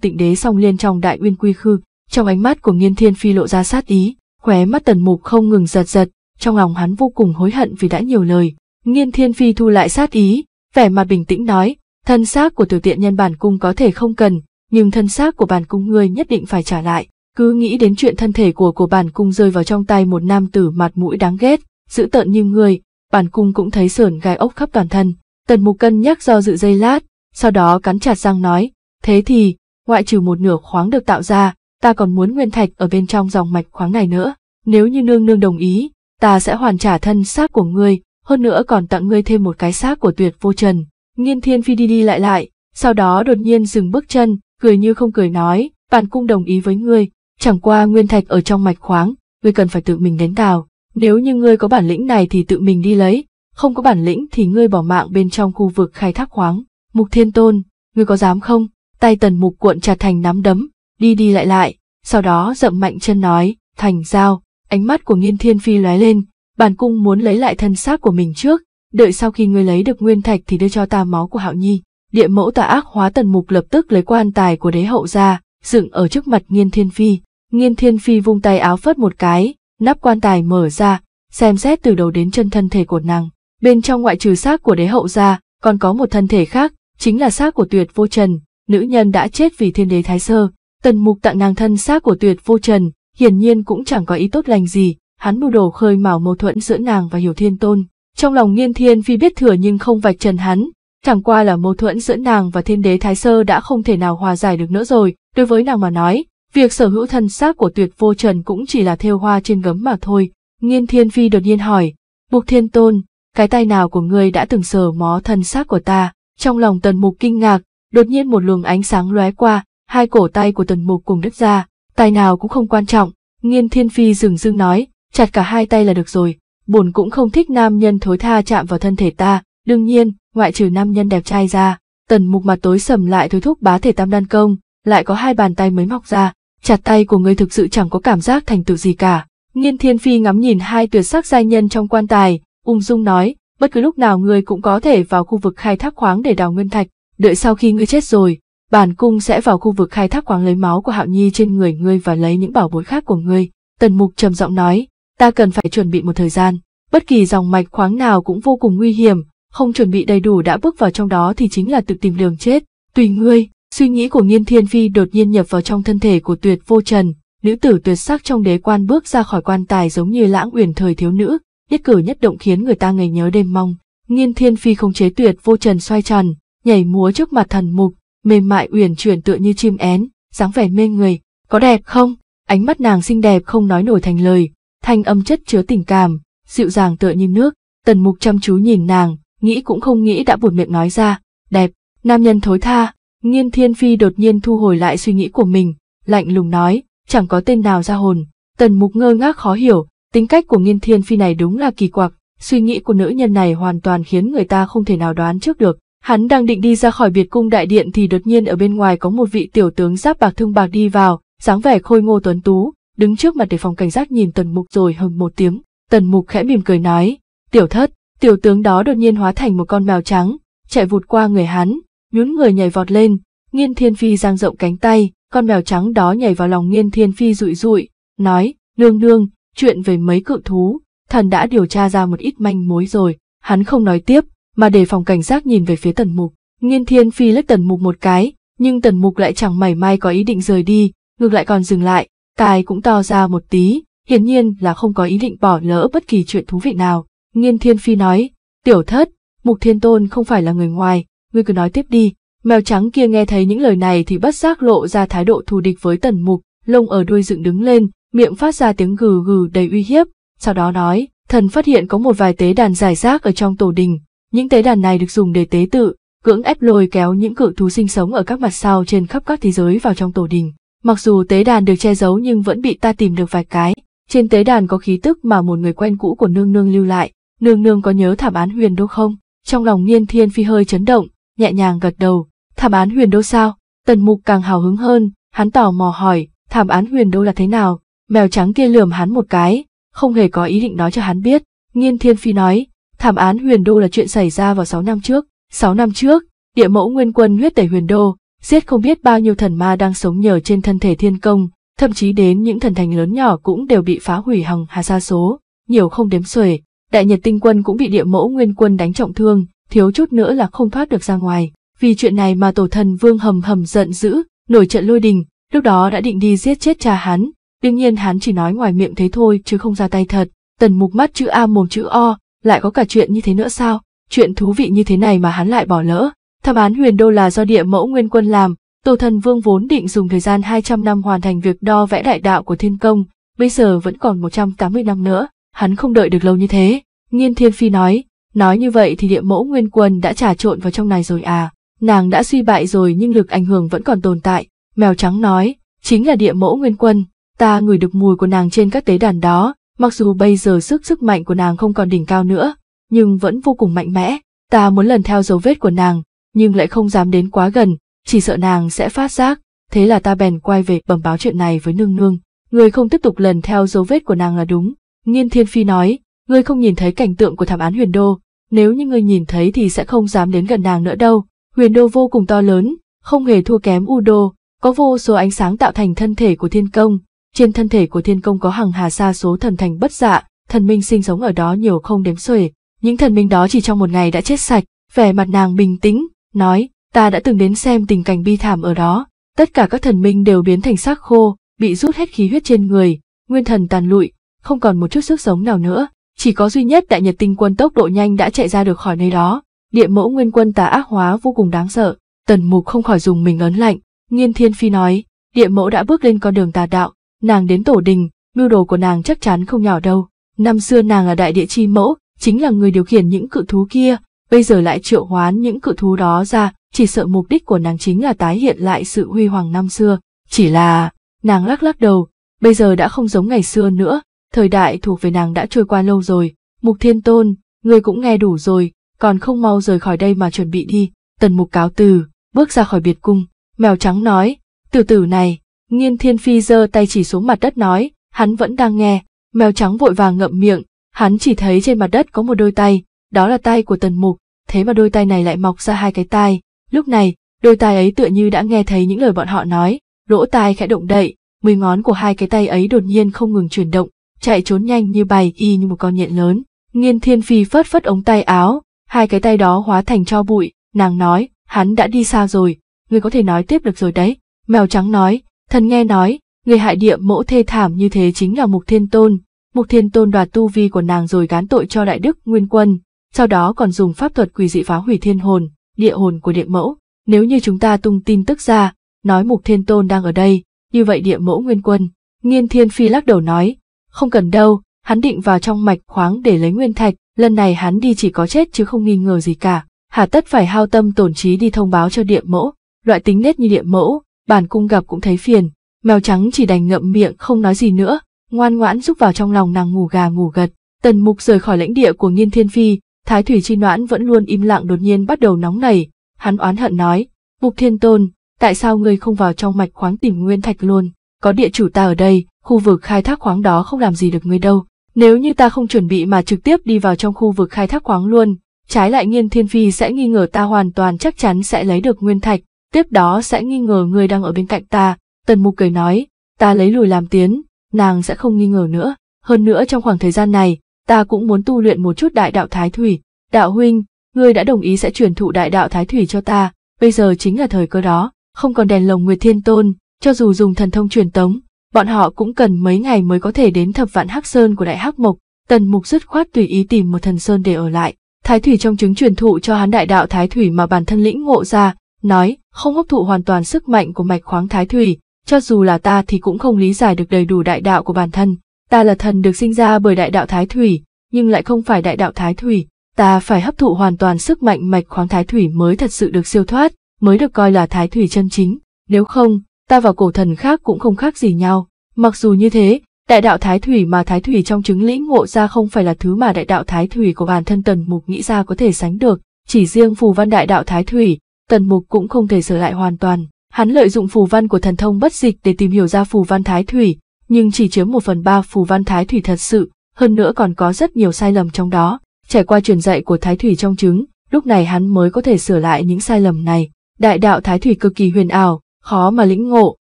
S1: tịnh đế song liên trong đại uyên quy khư, trong ánh mắt của nghiên thiên phi lộ ra sát ý, khóe mắt tần mục không ngừng giật giật, trong lòng hắn vô cùng hối hận vì đã nhiều lời. Nghiên thiên phi thu lại sát ý, vẻ mặt bình tĩnh nói, thân xác của tiểu tiện nhân bản cung có thể không cần, nhưng thân xác của bản cung ngươi nhất định phải trả lại. Cứ nghĩ đến chuyện thân thể của của bản cung rơi vào trong tay một nam tử mặt mũi đáng ghét, dữ tợn như ngươi, bản cung cũng thấy sờn gai ốc khắp toàn thân. Tần mục cân nhắc do dự dây lát, sau đó cắn chặt răng nói, thế thì, ngoại trừ một nửa khoáng được tạo ra, ta còn muốn nguyên thạch ở bên trong dòng mạch khoáng này nữa. Nếu như nương nương đồng ý, ta sẽ hoàn trả thân xác của ngươi, hơn nữa còn tặng ngươi thêm một cái xác của tuyệt vô trần. Nghiên thiên phi đi đi lại lại, sau đó đột nhiên dừng bước chân, cười như không cười nói, bản cung đồng ý với ngươi, chẳng qua nguyên thạch ở trong mạch khoáng, ngươi cần phải tự mình đến đào. Nếu như ngươi có bản lĩnh này thì tự mình đi lấy, không có bản lĩnh thì ngươi bỏ mạng bên trong khu vực khai thác khoáng. Mục Thiên Tôn, ngươi có dám không? Tay tần mục cuộn chặt thành nắm đấm, đi đi lại lại, sau đó dậm mạnh chân nói, thành giao, ánh mắt của nghiên thiên phi lóe lên, bản cung muốn lấy lại thân xác của mình trước, đợi sau khi ngươi lấy được nguyên thạch thì đưa cho ta máu của hạo nhi. Địa mẫu tà ác hóa tần mục lập tức lấy quan tài của đế hậu ra, dựng ở trước mặt nghiên thiên phi. Nghiên thiên phi vung tay áo phất một cái, nắp quan tài mở ra, xem xét từ đầu đến chân thân thể của nàng. Bên trong ngoại trừ xác của đế hậu ra, còn có một thân thể khác, chính là xác của tuyệt vô trần, nữ nhân đã chết vì thiên đế thái sơ. Tần mục tặng nàng thân xác của tuyệt vô trần, hiển nhiên cũng chẳng có ý tốt lành gì, hắn mưu đồ khơi mào mâu thuẫn giữa nàng và hiểu thiên tôn. Trong lòng nghiên thiên phi biết thừa nhưng không vạch trần hắn, chẳng qua là mâu thuẫn giữa nàng và thiên đế thái sơ đã không thể nào hòa giải được nữa rồi, đối với nàng mà nói, việc sở hữu thân xác của tuyệt vô trần cũng chỉ là thêu hoa trên gấm mà thôi. Nghiên thiên phi đột nhiên hỏi, Bục thiên tôn, cái tay nào của ngươi đã từng sờ mó thân xác của ta, trong lòng tần mục kinh ngạc, đột nhiên một luồng ánh sáng lóe qua, hai cổ tay của tần mục cùng đứt ra, tay nào cũng không quan trọng, nghiên thiên phi dừng dưng nói, chặt cả hai tay là được rồi, Bổn cũng không thích nam nhân thối tha chạm vào thân thể ta, đương nhiên, ngoại trừ nam nhân đẹp trai ra, tần mục mặt tối sầm lại thôi thúc bá thể tam đan công, lại có hai bàn tay mới mọc ra, chặt tay của ngươi thực sự chẳng có cảm giác thành tựu gì cả. Nghiên Thiên Phi ngắm nhìn hai tuyệt sắc giai nhân trong quan tài, Ung dung nói, bất cứ lúc nào ngươi cũng có thể vào khu vực khai thác khoáng để đào nguyên thạch, đợi sau khi ngươi chết rồi, bản cung sẽ vào khu vực khai thác khoáng lấy máu của hạo nhi trên người ngươi và lấy những bảo bối khác của ngươi. Tần mục trầm giọng nói, ta cần phải chuẩn bị một thời gian, bất kỳ dòng mạch khoáng nào cũng vô cùng nguy hiểm, không chuẩn bị đầy đủ đã bước vào trong đó thì chính là tự tìm đường chết, tùy ngươi. Suy nghĩ của Nghiên Thiên Phi đột nhiên nhập vào trong thân thể của Tuyệt Vô Trần, nữ tử tuyệt sắc trong đế quan bước ra khỏi quan tài giống như lãng uyển thời thiếu nữ, nhất cử nhất động khiến người ta ngày nhớ đêm mong. Nghiên thiên phi không chế tuyệt vô trần xoay tròn, nhảy múa trước mặt thần mục, mềm mại uyển chuyển tựa như chim én, dáng vẻ mê người, có đẹp không? Ánh mắt nàng xinh đẹp không nói nổi thành lời, thanh âm chất chứa tình cảm, dịu dàng tựa như nước, tần mục chăm chú nhìn nàng, nghĩ cũng không nghĩ đã buồn miệng nói ra, đẹp, nam nhân thối tha, nghiên thiên phi đột nhiên thu hồi lại suy nghĩ của mình, lạnh lùng nói, chẳng có tên nào ra hồn, tần mục ngơ ngác khó hiểu, Tính cách của nghiên thiên phi này đúng là kỳ quặc, suy nghĩ của nữ nhân này hoàn toàn khiến người ta không thể nào đoán trước được. Hắn đang định đi ra khỏi biệt cung đại điện thì đột nhiên ở bên ngoài có một vị tiểu tướng giáp bạc thương bạc đi vào, dáng vẻ khôi ngô tuấn tú, đứng trước mặt để phòng cảnh sát nhìn tần mục rồi hầm một tiếng. Tần mục khẽ mỉm cười nói, tiểu thất, tiểu tướng đó đột nhiên hóa thành một con mèo trắng, chạy vụt qua người hắn, nhún người nhảy vọt lên, nghiên thiên phi giang rộng cánh tay, con mèo trắng đó nhảy vào lòng nghiên thiên phi rụi rụi, nói, nương nương, Chuyện về mấy cự thú, thần đã điều tra ra một ít manh mối rồi, hắn không nói tiếp, mà để phòng cảnh giác nhìn về phía tần mục. Nghiên thiên phi lách tần mục một cái, nhưng tần mục lại chẳng mảy may có ý định rời đi, ngược lại còn dừng lại, tài cũng to ra một tí, hiển nhiên là không có ý định bỏ lỡ bất kỳ chuyện thú vị nào. Nghiên thiên phi nói, tiểu thất, mục thiên tôn không phải là người ngoài, ngươi cứ nói tiếp đi. Mèo trắng kia nghe thấy những lời này thì bất giác lộ ra thái độ thù địch với tần mục, lông ở đuôi dựng đứng lên, miệng phát ra tiếng gừ gừ đầy uy hiếp, sau đó nói, thần phát hiện có một vài tế đàn giải rác ở trong tổ đình, những tế đàn này được dùng để tế tự, cưỡng ép lôi kéo những cự thú sinh sống ở các mặt sau trên khắp các thế giới vào trong tổ đình. Mặc dù tế đàn được che giấu nhưng vẫn bị ta tìm được vài cái, trên tế đàn có khí tức mà một người quen cũ của nương nương lưu lại, nương nương có nhớ thảm án huyền đô không? Trong lòng Niên Thiên Phi hơi chấn động, nhẹ nhàng gật đầu, thảm án huyền đô sao? Tần Mục càng hào hứng hơn, hắn tò mò hỏi, thảm án huyền đô là thế nào? mèo trắng kia lườm hắn một cái, không hề có ý định nói cho hắn biết. Nghiên Thiên Phi nói, thảm án huyền đô là chuyện xảy ra vào 6 năm trước. 6 năm trước, địa mẫu nguyên quân huyết tẩy huyền đô, giết không biết bao nhiêu thần ma đang sống nhờ trên thân thể thiên công, thậm chí đến những thần thành lớn nhỏ cũng đều bị phá hủy hằng hà xa số, nhiều không đếm xuể. Đại Nhật Tinh Quân cũng bị địa mẫu nguyên quân đánh trọng thương, thiếu chút nữa là không thoát được ra ngoài. Vì chuyện này mà tổ thần vương hầm hầm giận dữ, nổi trận lôi đình, lúc đó đã định đi giết chết cha hắn, Đương nhiên hắn chỉ nói ngoài miệng thế thôi chứ không ra tay thật. Tần mục mắt chữ A mồm chữ O, lại có cả chuyện như thế nữa sao? Chuyện thú vị như thế này mà hắn lại bỏ lỡ. Tham án huyền đô là do địa mẫu nguyên quân làm, Tô thần vương vốn định dùng thời gian 200 năm hoàn thành việc đo vẽ đại đạo của thiên công, bây giờ vẫn còn 180 năm nữa, hắn không đợi được lâu như thế. Nghiên thiên phi nói, nói như vậy thì địa mẫu nguyên quân đã trà trộn vào trong này rồi à, nàng đã suy bại rồi nhưng lực ảnh hưởng vẫn còn tồn tại. Mèo trắng nói, chính là địa mẫu nguyên quân, ta ngửi được mùi của nàng trên các tế đàn đó, mặc dù bây giờ sức sức mạnh của nàng không còn đỉnh cao nữa, nhưng vẫn vô cùng mạnh mẽ, ta muốn lần theo dấu vết của nàng, nhưng lại không dám đến quá gần, chỉ sợ nàng sẽ phát giác, thế là ta bèn quay về bẩm báo chuyện này với nương nương, người không tiếp tục lần theo dấu vết của nàng là đúng. Nghiên Thiên Phi nói, người không nhìn thấy cảnh tượng của thảm án huyền đô, nếu như người nhìn thấy thì sẽ không dám đến gần nàng nữa đâu. Huyền đô vô cùng to lớn, không hề thua kém u đô, có vô số ánh sáng tạo thành thân thể của thiên công, trên thân thể của thiên công có hàng hà xa số thần thành bất dạ, thần minh sinh sống ở đó nhiều không đếm xuể. Những thần minh đó chỉ trong một ngày đã chết sạch, vẻ mặt nàng bình tĩnh, nói, ta đã từng đến xem tình cảnh bi thảm ở đó. Tất cả các thần minh đều biến thành xác khô, bị rút hết khí huyết trên người, nguyên thần tàn lụi, không còn một chút sức sống nào nữa. Chỉ có duy nhất đại nhật tinh quân tốc độ nhanh đã chạy ra được khỏi nơi đó. Địa mẫu nguyên quân tà ác hóa vô cùng đáng sợ. Tần mục không khỏi dùng mình ấn lạnh. Nghiên thiên phi nói, địa mẫu đã bước lên con đường tà đạo, nàng đến tổ đình, mưu đồ của nàng chắc chắn không nhỏ đâu. Năm xưa nàng ở đại địa chi mẫu, chính là người điều khiển những cự thú kia, bây giờ lại triệu hoán những cự thú đó ra, chỉ sợ mục đích của nàng chính là tái hiện lại sự huy hoàng năm xưa. Chỉ là, nàng lắc lắc đầu, bây giờ đã không giống ngày xưa nữa, thời đại thuộc về nàng đã trôi qua lâu rồi. Mục Thiên Tôn, người cũng nghe đủ rồi, còn không mau rời khỏi đây mà chuẩn bị đi. Tần Mục cáo từ, bước ra khỏi biệt cung, mèo trắng nói, tiểu tử, tử này, Nghiên thiên phi giơ tay chỉ xuống mặt đất nói, hắn vẫn đang nghe, mèo trắng vội vàng ngậm miệng, hắn chỉ thấy trên mặt đất có một đôi tay, đó là tay của tần mục, thế mà đôi tay này lại mọc ra hai cái tai, lúc này, đôi tai ấy tựa như đã nghe thấy những lời bọn họ nói, lỗ tai khẽ động đậy, mười ngón của hai cái tay ấy đột nhiên không ngừng chuyển động, chạy trốn nhanh như bay y như một con nhện lớn. Nghiên thiên phi phất phất ống tay áo, hai cái tay đó hóa thành cho bụi, nàng nói, hắn đã đi xa rồi, ngươi có thể nói tiếp được rồi đấy. Mèo trắng nói, Thần nghe nói, người hại địa mẫu thê thảm như thế chính là Mục Thiên Tôn. Mục Thiên Tôn đoạt tu vi của nàng rồi gán tội cho Đại Đức Nguyên Quân, sau đó còn dùng pháp thuật quỷ dị phá hủy thiên hồn, địa hồn của địa mẫu. Nếu như chúng ta tung tin tức ra, nói Mục Thiên Tôn đang ở đây, như vậy địa mẫu Nguyên Quân. Nghiên Thiên Phi lắc đầu nói, không cần đâu, hắn định vào trong mạch khoáng để lấy nguyên thạch, lần này hắn đi chỉ có chết chứ không nghi ngờ gì cả. Hà tất phải hao tâm tổn trí đi thông báo cho địa mẫu, loại tính nết như địa mẫu, bản cung gặp cũng thấy phiền, mèo trắng chỉ đành ngậm miệng không nói gì nữa, ngoan ngoãn giúp vào trong lòng nàng ngủ gà ngủ gật. Tần mục rời khỏi lãnh địa của nghiên thiên phi, thái thủy chi noãn vẫn luôn im lặng đột nhiên bắt đầu nóng nảy, hắn oán hận nói, mục thiên tôn, tại sao ngươi không vào trong mạch khoáng tìm nguyên thạch luôn, có địa chủ ta ở đây, khu vực khai thác khoáng đó không làm gì được ngươi đâu. Nếu như ta không chuẩn bị mà trực tiếp đi vào trong khu vực khai thác khoáng luôn, trái lại nghiên thiên phi sẽ nghi ngờ ta hoàn toàn chắc chắn sẽ lấy được nguyên thạch, tiếp đó sẽ nghi ngờ người đang ở bên cạnh ta. Tần mục cười nói, ta lấy lùi làm tiến, nàng sẽ không nghi ngờ nữa. Hơn nữa trong khoảng thời gian này, ta cũng muốn tu luyện một chút đại đạo thái thủy. Đạo huynh, ngươi đã đồng ý sẽ truyền thụ đại đạo thái thủy cho ta, bây giờ chính là thời cơ đó, không còn đèn lồng nguyệt thiên tôn, cho dù dùng thần thông truyền tống, bọn họ cũng cần mấy ngày mới có thể đến thập vạn hắc sơn của đại hắc mộc. Tần mục dứt khoát tùy ý tìm một thần sơn để ở lại. Thái thủy trong chứng truyền thụ cho hắn đại đạo thái thủy mà bản thân lĩnh ngộ ra, nói, không hấp thụ hoàn toàn sức mạnh của mạch khoáng thái thủy, cho dù là ta thì cũng không lý giải được đầy đủ đại đạo của bản thân. Ta là thần được sinh ra bởi đại đạo thái thủy, nhưng lại không phải đại đạo thái thủy, ta phải hấp thụ hoàn toàn sức mạnh mạch khoáng thái thủy mới thật sự được siêu thoát, mới được coi là thái thủy chân chính, nếu không, ta và cổ thần khác cũng không khác gì nhau. Mặc dù như thế, đại đạo thái thủy mà thái thủy trong chứng lĩnh ngộ ra không phải là thứ mà đại đạo thái thủy của bản thân tần mục nghĩ ra có thể sánh được, chỉ riêng phù văn đại đạo thái thủy tần mục cũng không thể sửa lại hoàn toàn. Hắn lợi dụng phù văn của thần thông bất dịch để tìm hiểu ra phù văn thái thủy, nhưng chỉ chiếm một phần ba phù văn thái thủy thật sự, hơn nữa còn có rất nhiều sai lầm trong đó. Trải qua truyền dạy của thái thủy trong trứng, lúc này hắn mới có thể sửa lại những sai lầm này. Đại đạo thái thủy cực kỳ huyền ảo, khó mà lĩnh ngộ,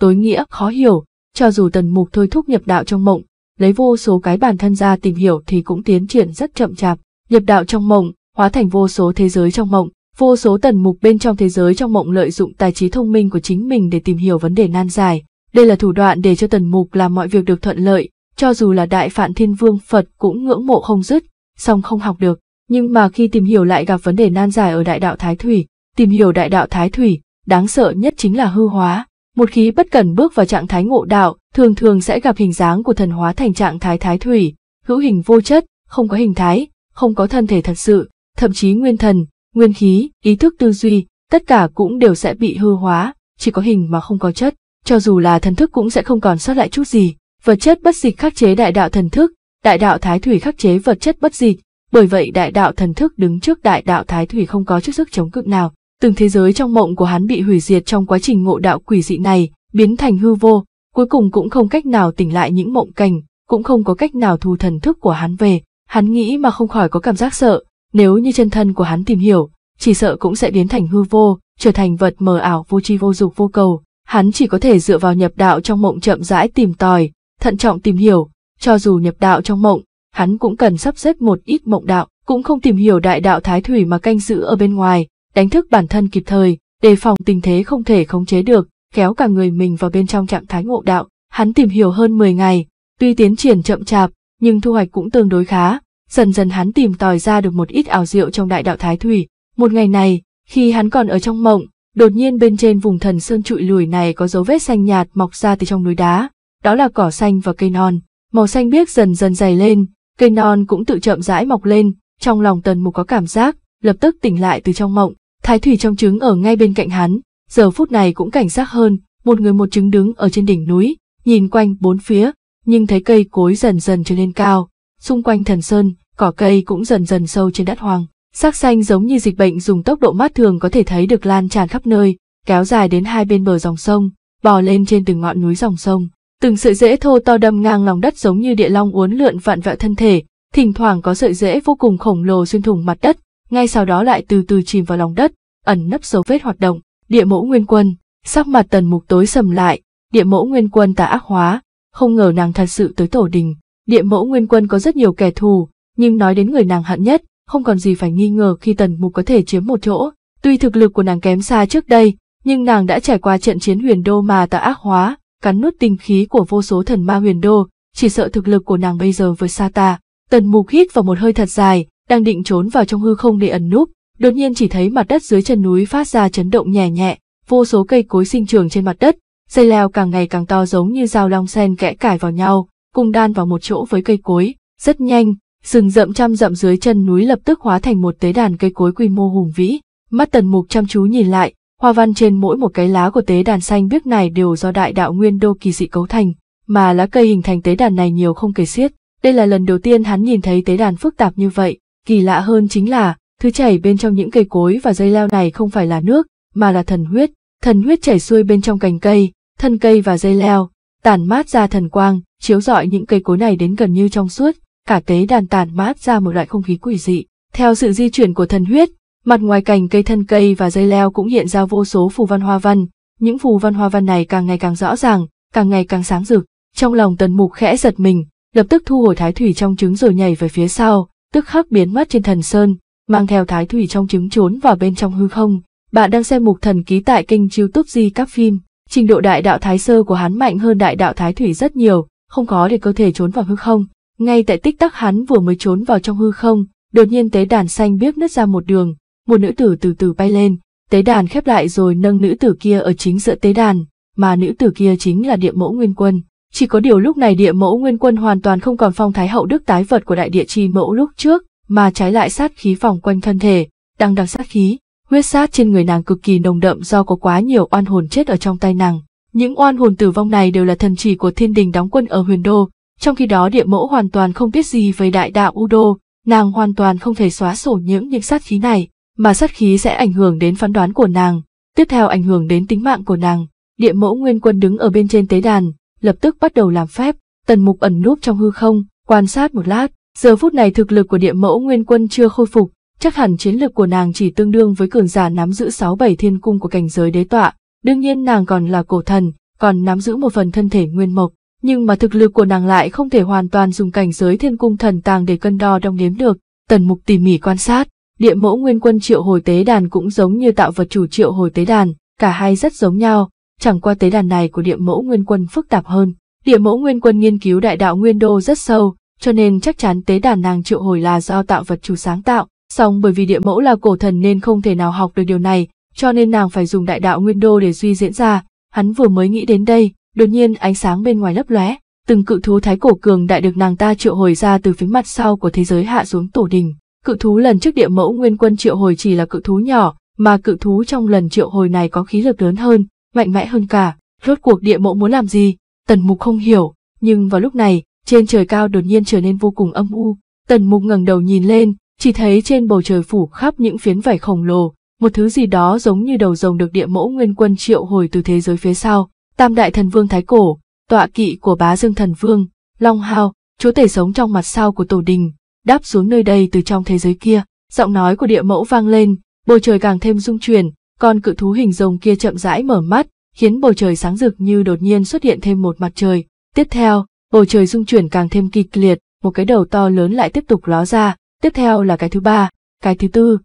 S1: tối nghĩa, khó hiểu, cho dù tần mục thôi thúc nhập đạo trong mộng, lấy vô số cái bản thân ra tìm hiểu thì cũng tiến triển rất chậm chạp. Nhập đạo trong mộng, hóa thành vô số thế giới trong mộng, Vô số tần mục bên trong thế giới trong mộng lợi dụng tài trí thông minh của chính mình để tìm hiểu vấn đề nan giải. Đây là thủ đoạn để cho tần mục làm mọi việc được thuận lợi, cho dù là đại phạn thiên vương Phật cũng ngưỡng mộ không dứt, song không học được. Nhưng mà khi tìm hiểu lại gặp vấn đề nan giải ở đại đạo Thái Thủy, tìm hiểu đại đạo Thái Thủy, đáng sợ nhất chính là hư hóa. Một khí bất cần bước vào trạng thái ngộ đạo, thường thường sẽ gặp hình dáng của thần hóa thành trạng thái thái thủy, hữu hình vô chất, không có hình thái, không có thân thể thật sự, thậm chí nguyên thần, nguyên khí, ý thức tư duy, tất cả cũng đều sẽ bị hư hóa, chỉ có hình mà không có chất, cho dù là thần thức cũng sẽ không còn sót lại chút gì. Vật chất bất dịch khắc chế đại đạo thần thức, đại đạo thái thủy khắc chế vật chất bất dịch, bởi vậy đại đạo thần thức đứng trước đại đạo thái thủy không có chút sức chống cự nào. Từng thế giới trong mộng của hắn bị hủy diệt trong quá trình ngộ đạo quỷ dị này, biến thành hư vô, cuối cùng cũng không cách nào tỉnh lại những mộng cảnh, cũng không có cách nào thu thần thức của hắn về. Hắn nghĩ mà không khỏi có cảm giác sợ, nếu như chân thân của hắn tìm hiểu, chỉ sợ cũng sẽ biến thành hư vô, trở thành vật mờ ảo vô tri vô dục vô cầu, hắn chỉ có thể dựa vào nhập đạo trong mộng chậm rãi tìm tòi, thận trọng tìm hiểu, cho dù nhập đạo trong mộng, hắn cũng cần sắp xếp một ít mộng đạo, cũng không tìm hiểu đại đạo thái thủy mà canh giữ ở bên ngoài, đánh thức bản thân kịp thời, đề phòng tình thế không thể khống chế được, kéo cả người mình vào bên trong trạng thái ngộ đạo. Hắn tìm hiểu hơn 10 ngày, tuy tiến triển chậm chạp, nhưng thu hoạch cũng tương đối khá, dần dần hắn tìm tòi ra được một ít ảo diệu trong đại đạo Thái Thủy. Một ngày này, khi hắn còn ở trong mộng, đột nhiên bên trên vùng thần sơn trụi lùi này có dấu vết xanh nhạt mọc ra từ trong núi đá, đó là cỏ xanh và cây non. Màu xanh biếc dần dần dày lên, cây non cũng tự chậm rãi mọc lên, trong lòng tần mục có cảm giác, lập tức tỉnh lại từ trong mộng. Thái Thủy trong trứng ở ngay bên cạnh hắn, giờ phút này cũng cảnh giác hơn, một người một trứng đứng ở trên đỉnh núi, nhìn quanh bốn phía, nhưng thấy cây cối dần dần trở lên cao, xung quanh thần sơn, cỏ cây cũng dần dần sâu trên đất hoang. Sắc xanh giống như dịch bệnh dùng tốc độ mắt thường có thể thấy được lan tràn khắp nơi, kéo dài đến hai bên bờ dòng sông, bò lên trên từng ngọn núi dòng sông. Từng sợi rễ thô to đâm ngang lòng đất giống như địa long uốn lượn vặn vẹo thân thể, thỉnh thoảng có sợi rễ vô cùng khổng lồ xuyên thủng mặt đất, ngay sau đó lại từ từ chìm vào lòng đất, ẩn nấp dấu vết hoạt động. Địa mẫu nguyên quân, sắc mặt tần mục tối sầm lại, địa mẫu nguyên quân tà ác hóa, không ngờ nàng thật sự tới tổ đình, Địa mẫu nguyên quân có rất nhiều kẻ thù, nhưng nói đến người nàng hận nhất, không còn gì phải nghi ngờ khi tần mục có thể chiếm một chỗ. Tuy thực lực của nàng kém xa trước đây, nhưng nàng đã trải qua trận chiến huyền đô mà tà ác hóa, cắn nuốt tinh khí của vô số thần ma huyền đô, chỉ sợ thực lực của nàng bây giờ vượt xa ta. Tần mục hít vào một hơi thật dài, đang định trốn vào trong hư không để ẩn núp, đột nhiên chỉ thấy mặt đất dưới chân núi phát ra chấn động nhẹ nhẹ, vô số cây cối sinh trưởng trên mặt đất, dây leo càng ngày càng to giống như dao long sen kẽ cải vào nhau, cùng đan vào một chỗ với cây cối, rất nhanh, sừng rậm trăm rậm dưới chân núi lập tức hóa thành một tế đàn cây cối quy mô hùng vĩ. Mắt Tần Mục chăm chú nhìn lại, hoa văn trên mỗi một cái lá của tế đàn xanh biếc này đều do đại đạo nguyên đô kỳ dị cấu thành, mà lá cây hình thành tế đàn này nhiều không kể xiết. Đây là lần đầu tiên hắn nhìn thấy tế đàn phức tạp như vậy, kỳ lạ hơn chính là, thứ chảy bên trong những cây cối và dây leo này không phải là nước, mà là thần huyết, thần huyết chảy xuôi bên trong cành cây, thân cây và dây leo, tản mát ra thần quang, chiếu rọi những cây cối này đến gần như trong suốt, cả tế đàn tản mát ra một loại không khí quỷ dị. Theo sự di chuyển của thần huyết, mặt ngoài cành cây thân cây và dây leo cũng hiện ra vô số phù văn hoa văn, những phù văn hoa văn này càng ngày càng rõ ràng, càng ngày càng sáng rực. Trong lòng Tần Mục khẽ giật mình, lập tức thu hồi thái thủy trong trứng rồi nhảy về phía sau, tức khắc biến mất trên thần sơn, mang theo thái thủy trong trứng trốn vào bên trong hư không. Bạn đang xem mục thần ký tại kênh YouTube Di các phim Trình độ đại đạo thái sơ của hắn mạnh hơn đại đạo thái thủy rất nhiều, không có để cơ thể trốn vào hư không. Ngay tại tích tắc hắn vừa mới trốn vào trong hư không, đột nhiên tế đàn xanh biếc nứt ra một đường, một nữ tử từ từ bay lên, tế đàn khép lại rồi nâng nữ tử kia ở chính giữa tế đàn, mà nữ tử kia chính là địa mẫu nguyên quân. Chỉ có điều lúc này địa mẫu nguyên quân hoàn toàn không còn phong thái hậu đức tái vật của đại địa chi mẫu lúc trước, mà trái lại sát khí vòng quanh thân thể, đang đặc sát khí, huyết sát trên người nàng cực kỳ nồng đậm do có quá nhiều oan hồn chết ở trong tay nàng. Những oan hồn tử vong này đều là thần chỉ của thiên đình đóng quân ở huyền đô, trong khi đó địa mẫu hoàn toàn không biết gì về đại đạo Udo, nàng hoàn toàn không thể xóa sổ những những sát khí này, mà sát khí sẽ ảnh hưởng đến phán đoán của nàng, tiếp theo ảnh hưởng đến tính mạng của nàng. Địa mẫu nguyên quân đứng ở bên trên tế đàn, lập tức bắt đầu làm phép, tần mục ẩn núp trong hư không, quan sát một lát, giờ phút này thực lực của địa mẫu nguyên quân chưa khôi phục, Chắc hẳn chiến lược của nàng chỉ tương đương với cường giả nắm giữ sáu bảy thiên cung của cảnh giới đế tọa, đương nhiên nàng còn là cổ thần, còn nắm giữ một phần thân thể nguyên mộc, nhưng mà thực lực của nàng lại không thể hoàn toàn dùng cảnh giới thiên cung thần tàng để cân đo đong đếm được, tần mục tỉ mỉ quan sát. Địa mẫu nguyên quân triệu hồi tế đàn cũng giống như tạo vật chủ triệu hồi tế đàn, cả hai rất giống nhau, chẳng qua tế đàn này của địa mẫu nguyên quân phức tạp hơn. Địa mẫu nguyên quân nghiên cứu đại đạo nguyên đô rất sâu, cho nên chắc chắn tế đàn nàng triệu hồi là do tạo vật chủ sáng tạo, song bởi vì địa mẫu là cổ thần nên không thể nào học được điều này, cho nên nàng phải dùng đại đạo nguyên đô để duy diễn ra. Hắn vừa mới nghĩ đến đây, đột nhiên ánh sáng bên ngoài lấp lóe, từng cự thú thái cổ cường đại được nàng ta triệu hồi ra từ phía mặt sau của thế giới hạ xuống tổ đình. Cự thú lần trước địa mẫu nguyên quân triệu hồi chỉ là cự thú nhỏ, mà cự thú trong lần triệu hồi này có khí lực lớn hơn, mạnh mẽ hơn cả. Rốt cuộc địa mẫu muốn làm gì? Tần Mục không hiểu, nhưng vào lúc này, trên trời cao đột nhiên trở nên vô cùng âm u. Tần Mục ngẩng đầu nhìn lên, chỉ thấy trên bầu trời phủ khắp những phiến vải khổng lồ, một thứ gì đó giống như đầu rồng được địa mẫu nguyên quân triệu hồi từ thế giới phía sau, tam đại thần vương thái cổ, tọa kỵ của bá dương thần vương, long hao, chúa tể sống trong mặt sau của tổ đình, đáp xuống nơi đây từ trong thế giới kia, giọng nói của địa mẫu vang lên, bầu trời càng thêm rung chuyển, con cự thú hình rồng kia chậm rãi mở mắt, khiến bầu trời sáng rực như đột nhiên xuất hiện thêm một mặt trời. Tiếp theo, bầu trời rung chuyển càng thêm kịch liệt, một cái đầu to lớn lại tiếp tục ló ra, tiếp theo là cái thứ ba, cái thứ tư.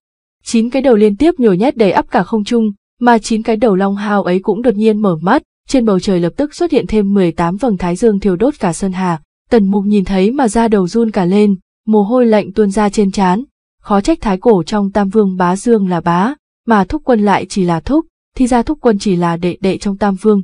S1: Chín cái đầu liên tiếp nhồi nhét đầy ắp cả không trung, mà chín cái đầu long hao ấy cũng đột nhiên mở mắt, trên bầu trời lập tức xuất hiện thêm mười tám vầng thái dương thiêu đốt cả sơn hà. Tần Mục nhìn thấy mà da đầu run cả lên, mồ hôi lạnh tuôn ra trên trán. Khó trách thái cổ trong Tam Vương Bá Dương là bá, mà Thúc Quân lại chỉ là Thúc, thì ra Thúc Quân chỉ là đệ đệ trong Tam Vương.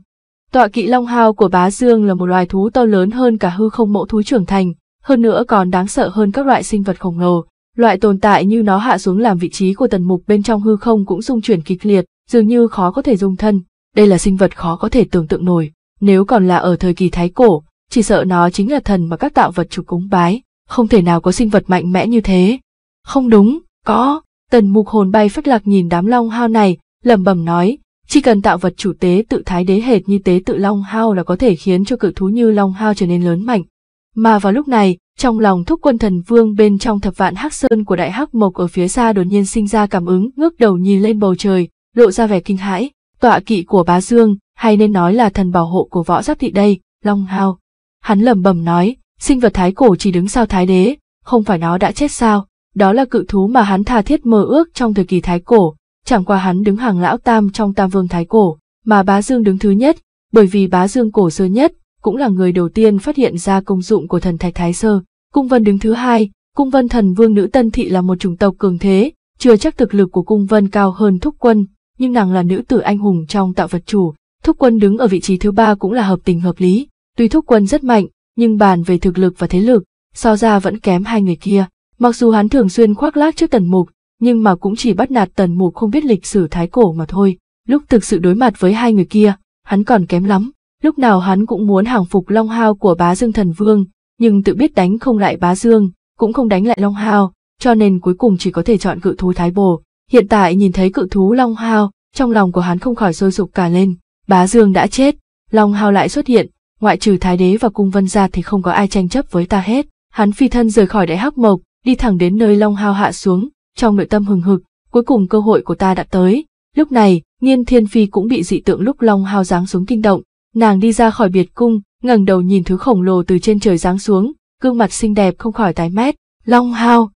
S1: Tọa kỵ Long Hao của Bá Dương là một loài thú to lớn hơn cả hư không mẫu thú trưởng thành, hơn nữa còn đáng sợ hơn các loại sinh vật khổng lồ. Loại tồn tại như nó hạ xuống làm vị trí của tần mục bên trong hư không cũng rung chuyển kịch liệt, dường như khó có thể dung thân. Đây là sinh vật khó có thể tưởng tượng nổi, nếu còn là ở thời kỳ thái cổ, chỉ sợ nó chính là thần mà các tạo vật chủ cúng bái, không thể nào có sinh vật mạnh mẽ như thế. Không đúng, có, tần mục hồn bay phất lạc nhìn đám long hao này, lẩm bẩm nói, chỉ cần tạo vật chủ tế tự thái đế hệt như tế tự long hao là có thể khiến cho cự thú như long hao trở nên lớn mạnh mà vào lúc này, trong lòng thúc quân thần vương bên trong thập vạn hắc sơn của đại hắc mộc ở phía xa đột nhiên sinh ra cảm ứng ngước đầu nhìn lên bầu trời, lộ ra vẻ kinh hãi, tọa kỵ của bá dương, hay nên nói là thần bảo hộ của võ giáp thị đây, long hao. Hắn lẩm bẩm nói, sinh vật thái cổ chỉ đứng sau thái đế, không phải nó đã chết sao, đó là cự thú mà hắn tha thiết mơ ước trong thời kỳ thái cổ, chẳng qua hắn đứng hàng lão tam trong tam vương thái cổ, mà bá dương đứng thứ nhất, bởi vì bá dương cổ xưa nhất, cũng là người đầu tiên phát hiện ra công dụng của thần thạch Thái Sơ. Cung Vân đứng thứ hai, Cung Vân thần vương nữ Tân Thị là một chủng tộc cường thế, chưa chắc thực lực của Cung Vân cao hơn Thúc Quân, nhưng nàng là nữ tử anh hùng trong tạo vật chủ. Thúc Quân đứng ở vị trí thứ ba cũng là hợp tình hợp lý, tuy Thúc Quân rất mạnh, nhưng bàn về thực lực và thế lực, so ra vẫn kém hai người kia. Mặc dù hắn thường xuyên khoác lác trước tần mục, nhưng mà cũng chỉ bắt nạt tần mục không biết lịch sử thái cổ mà thôi. Lúc thực sự đối mặt với hai người kia, hắn còn kém lắm. Lúc nào hắn cũng muốn hàng phục Long Hao của bá Dương thần vương, nhưng tự biết đánh không lại bá Dương, cũng không đánh lại Long Hao, cho nên cuối cùng chỉ có thể chọn cự thú Thái Bồ. Hiện tại nhìn thấy cự thú Long Hao, trong lòng của hắn không khỏi sôi sục cả lên. Bá Dương đã chết, Long Hao lại xuất hiện, ngoại trừ Thái Đế và Cung Vân Gia thì không có ai tranh chấp với ta hết. Hắn phi thân rời khỏi đại hắc mộc, đi thẳng đến nơi Long Hao hạ xuống, trong nội tâm hừng hực, cuối cùng cơ hội của ta đã tới. Lúc này, Nghiên Thiên Phi cũng bị dị tượng lúc Long Hao giáng xuống kinh động, Nàng đi ra khỏi biệt cung, ngẩng đầu nhìn thứ khổng lồ từ trên trời giáng xuống, gương mặt xinh đẹp không khỏi tái mét. Long Hao!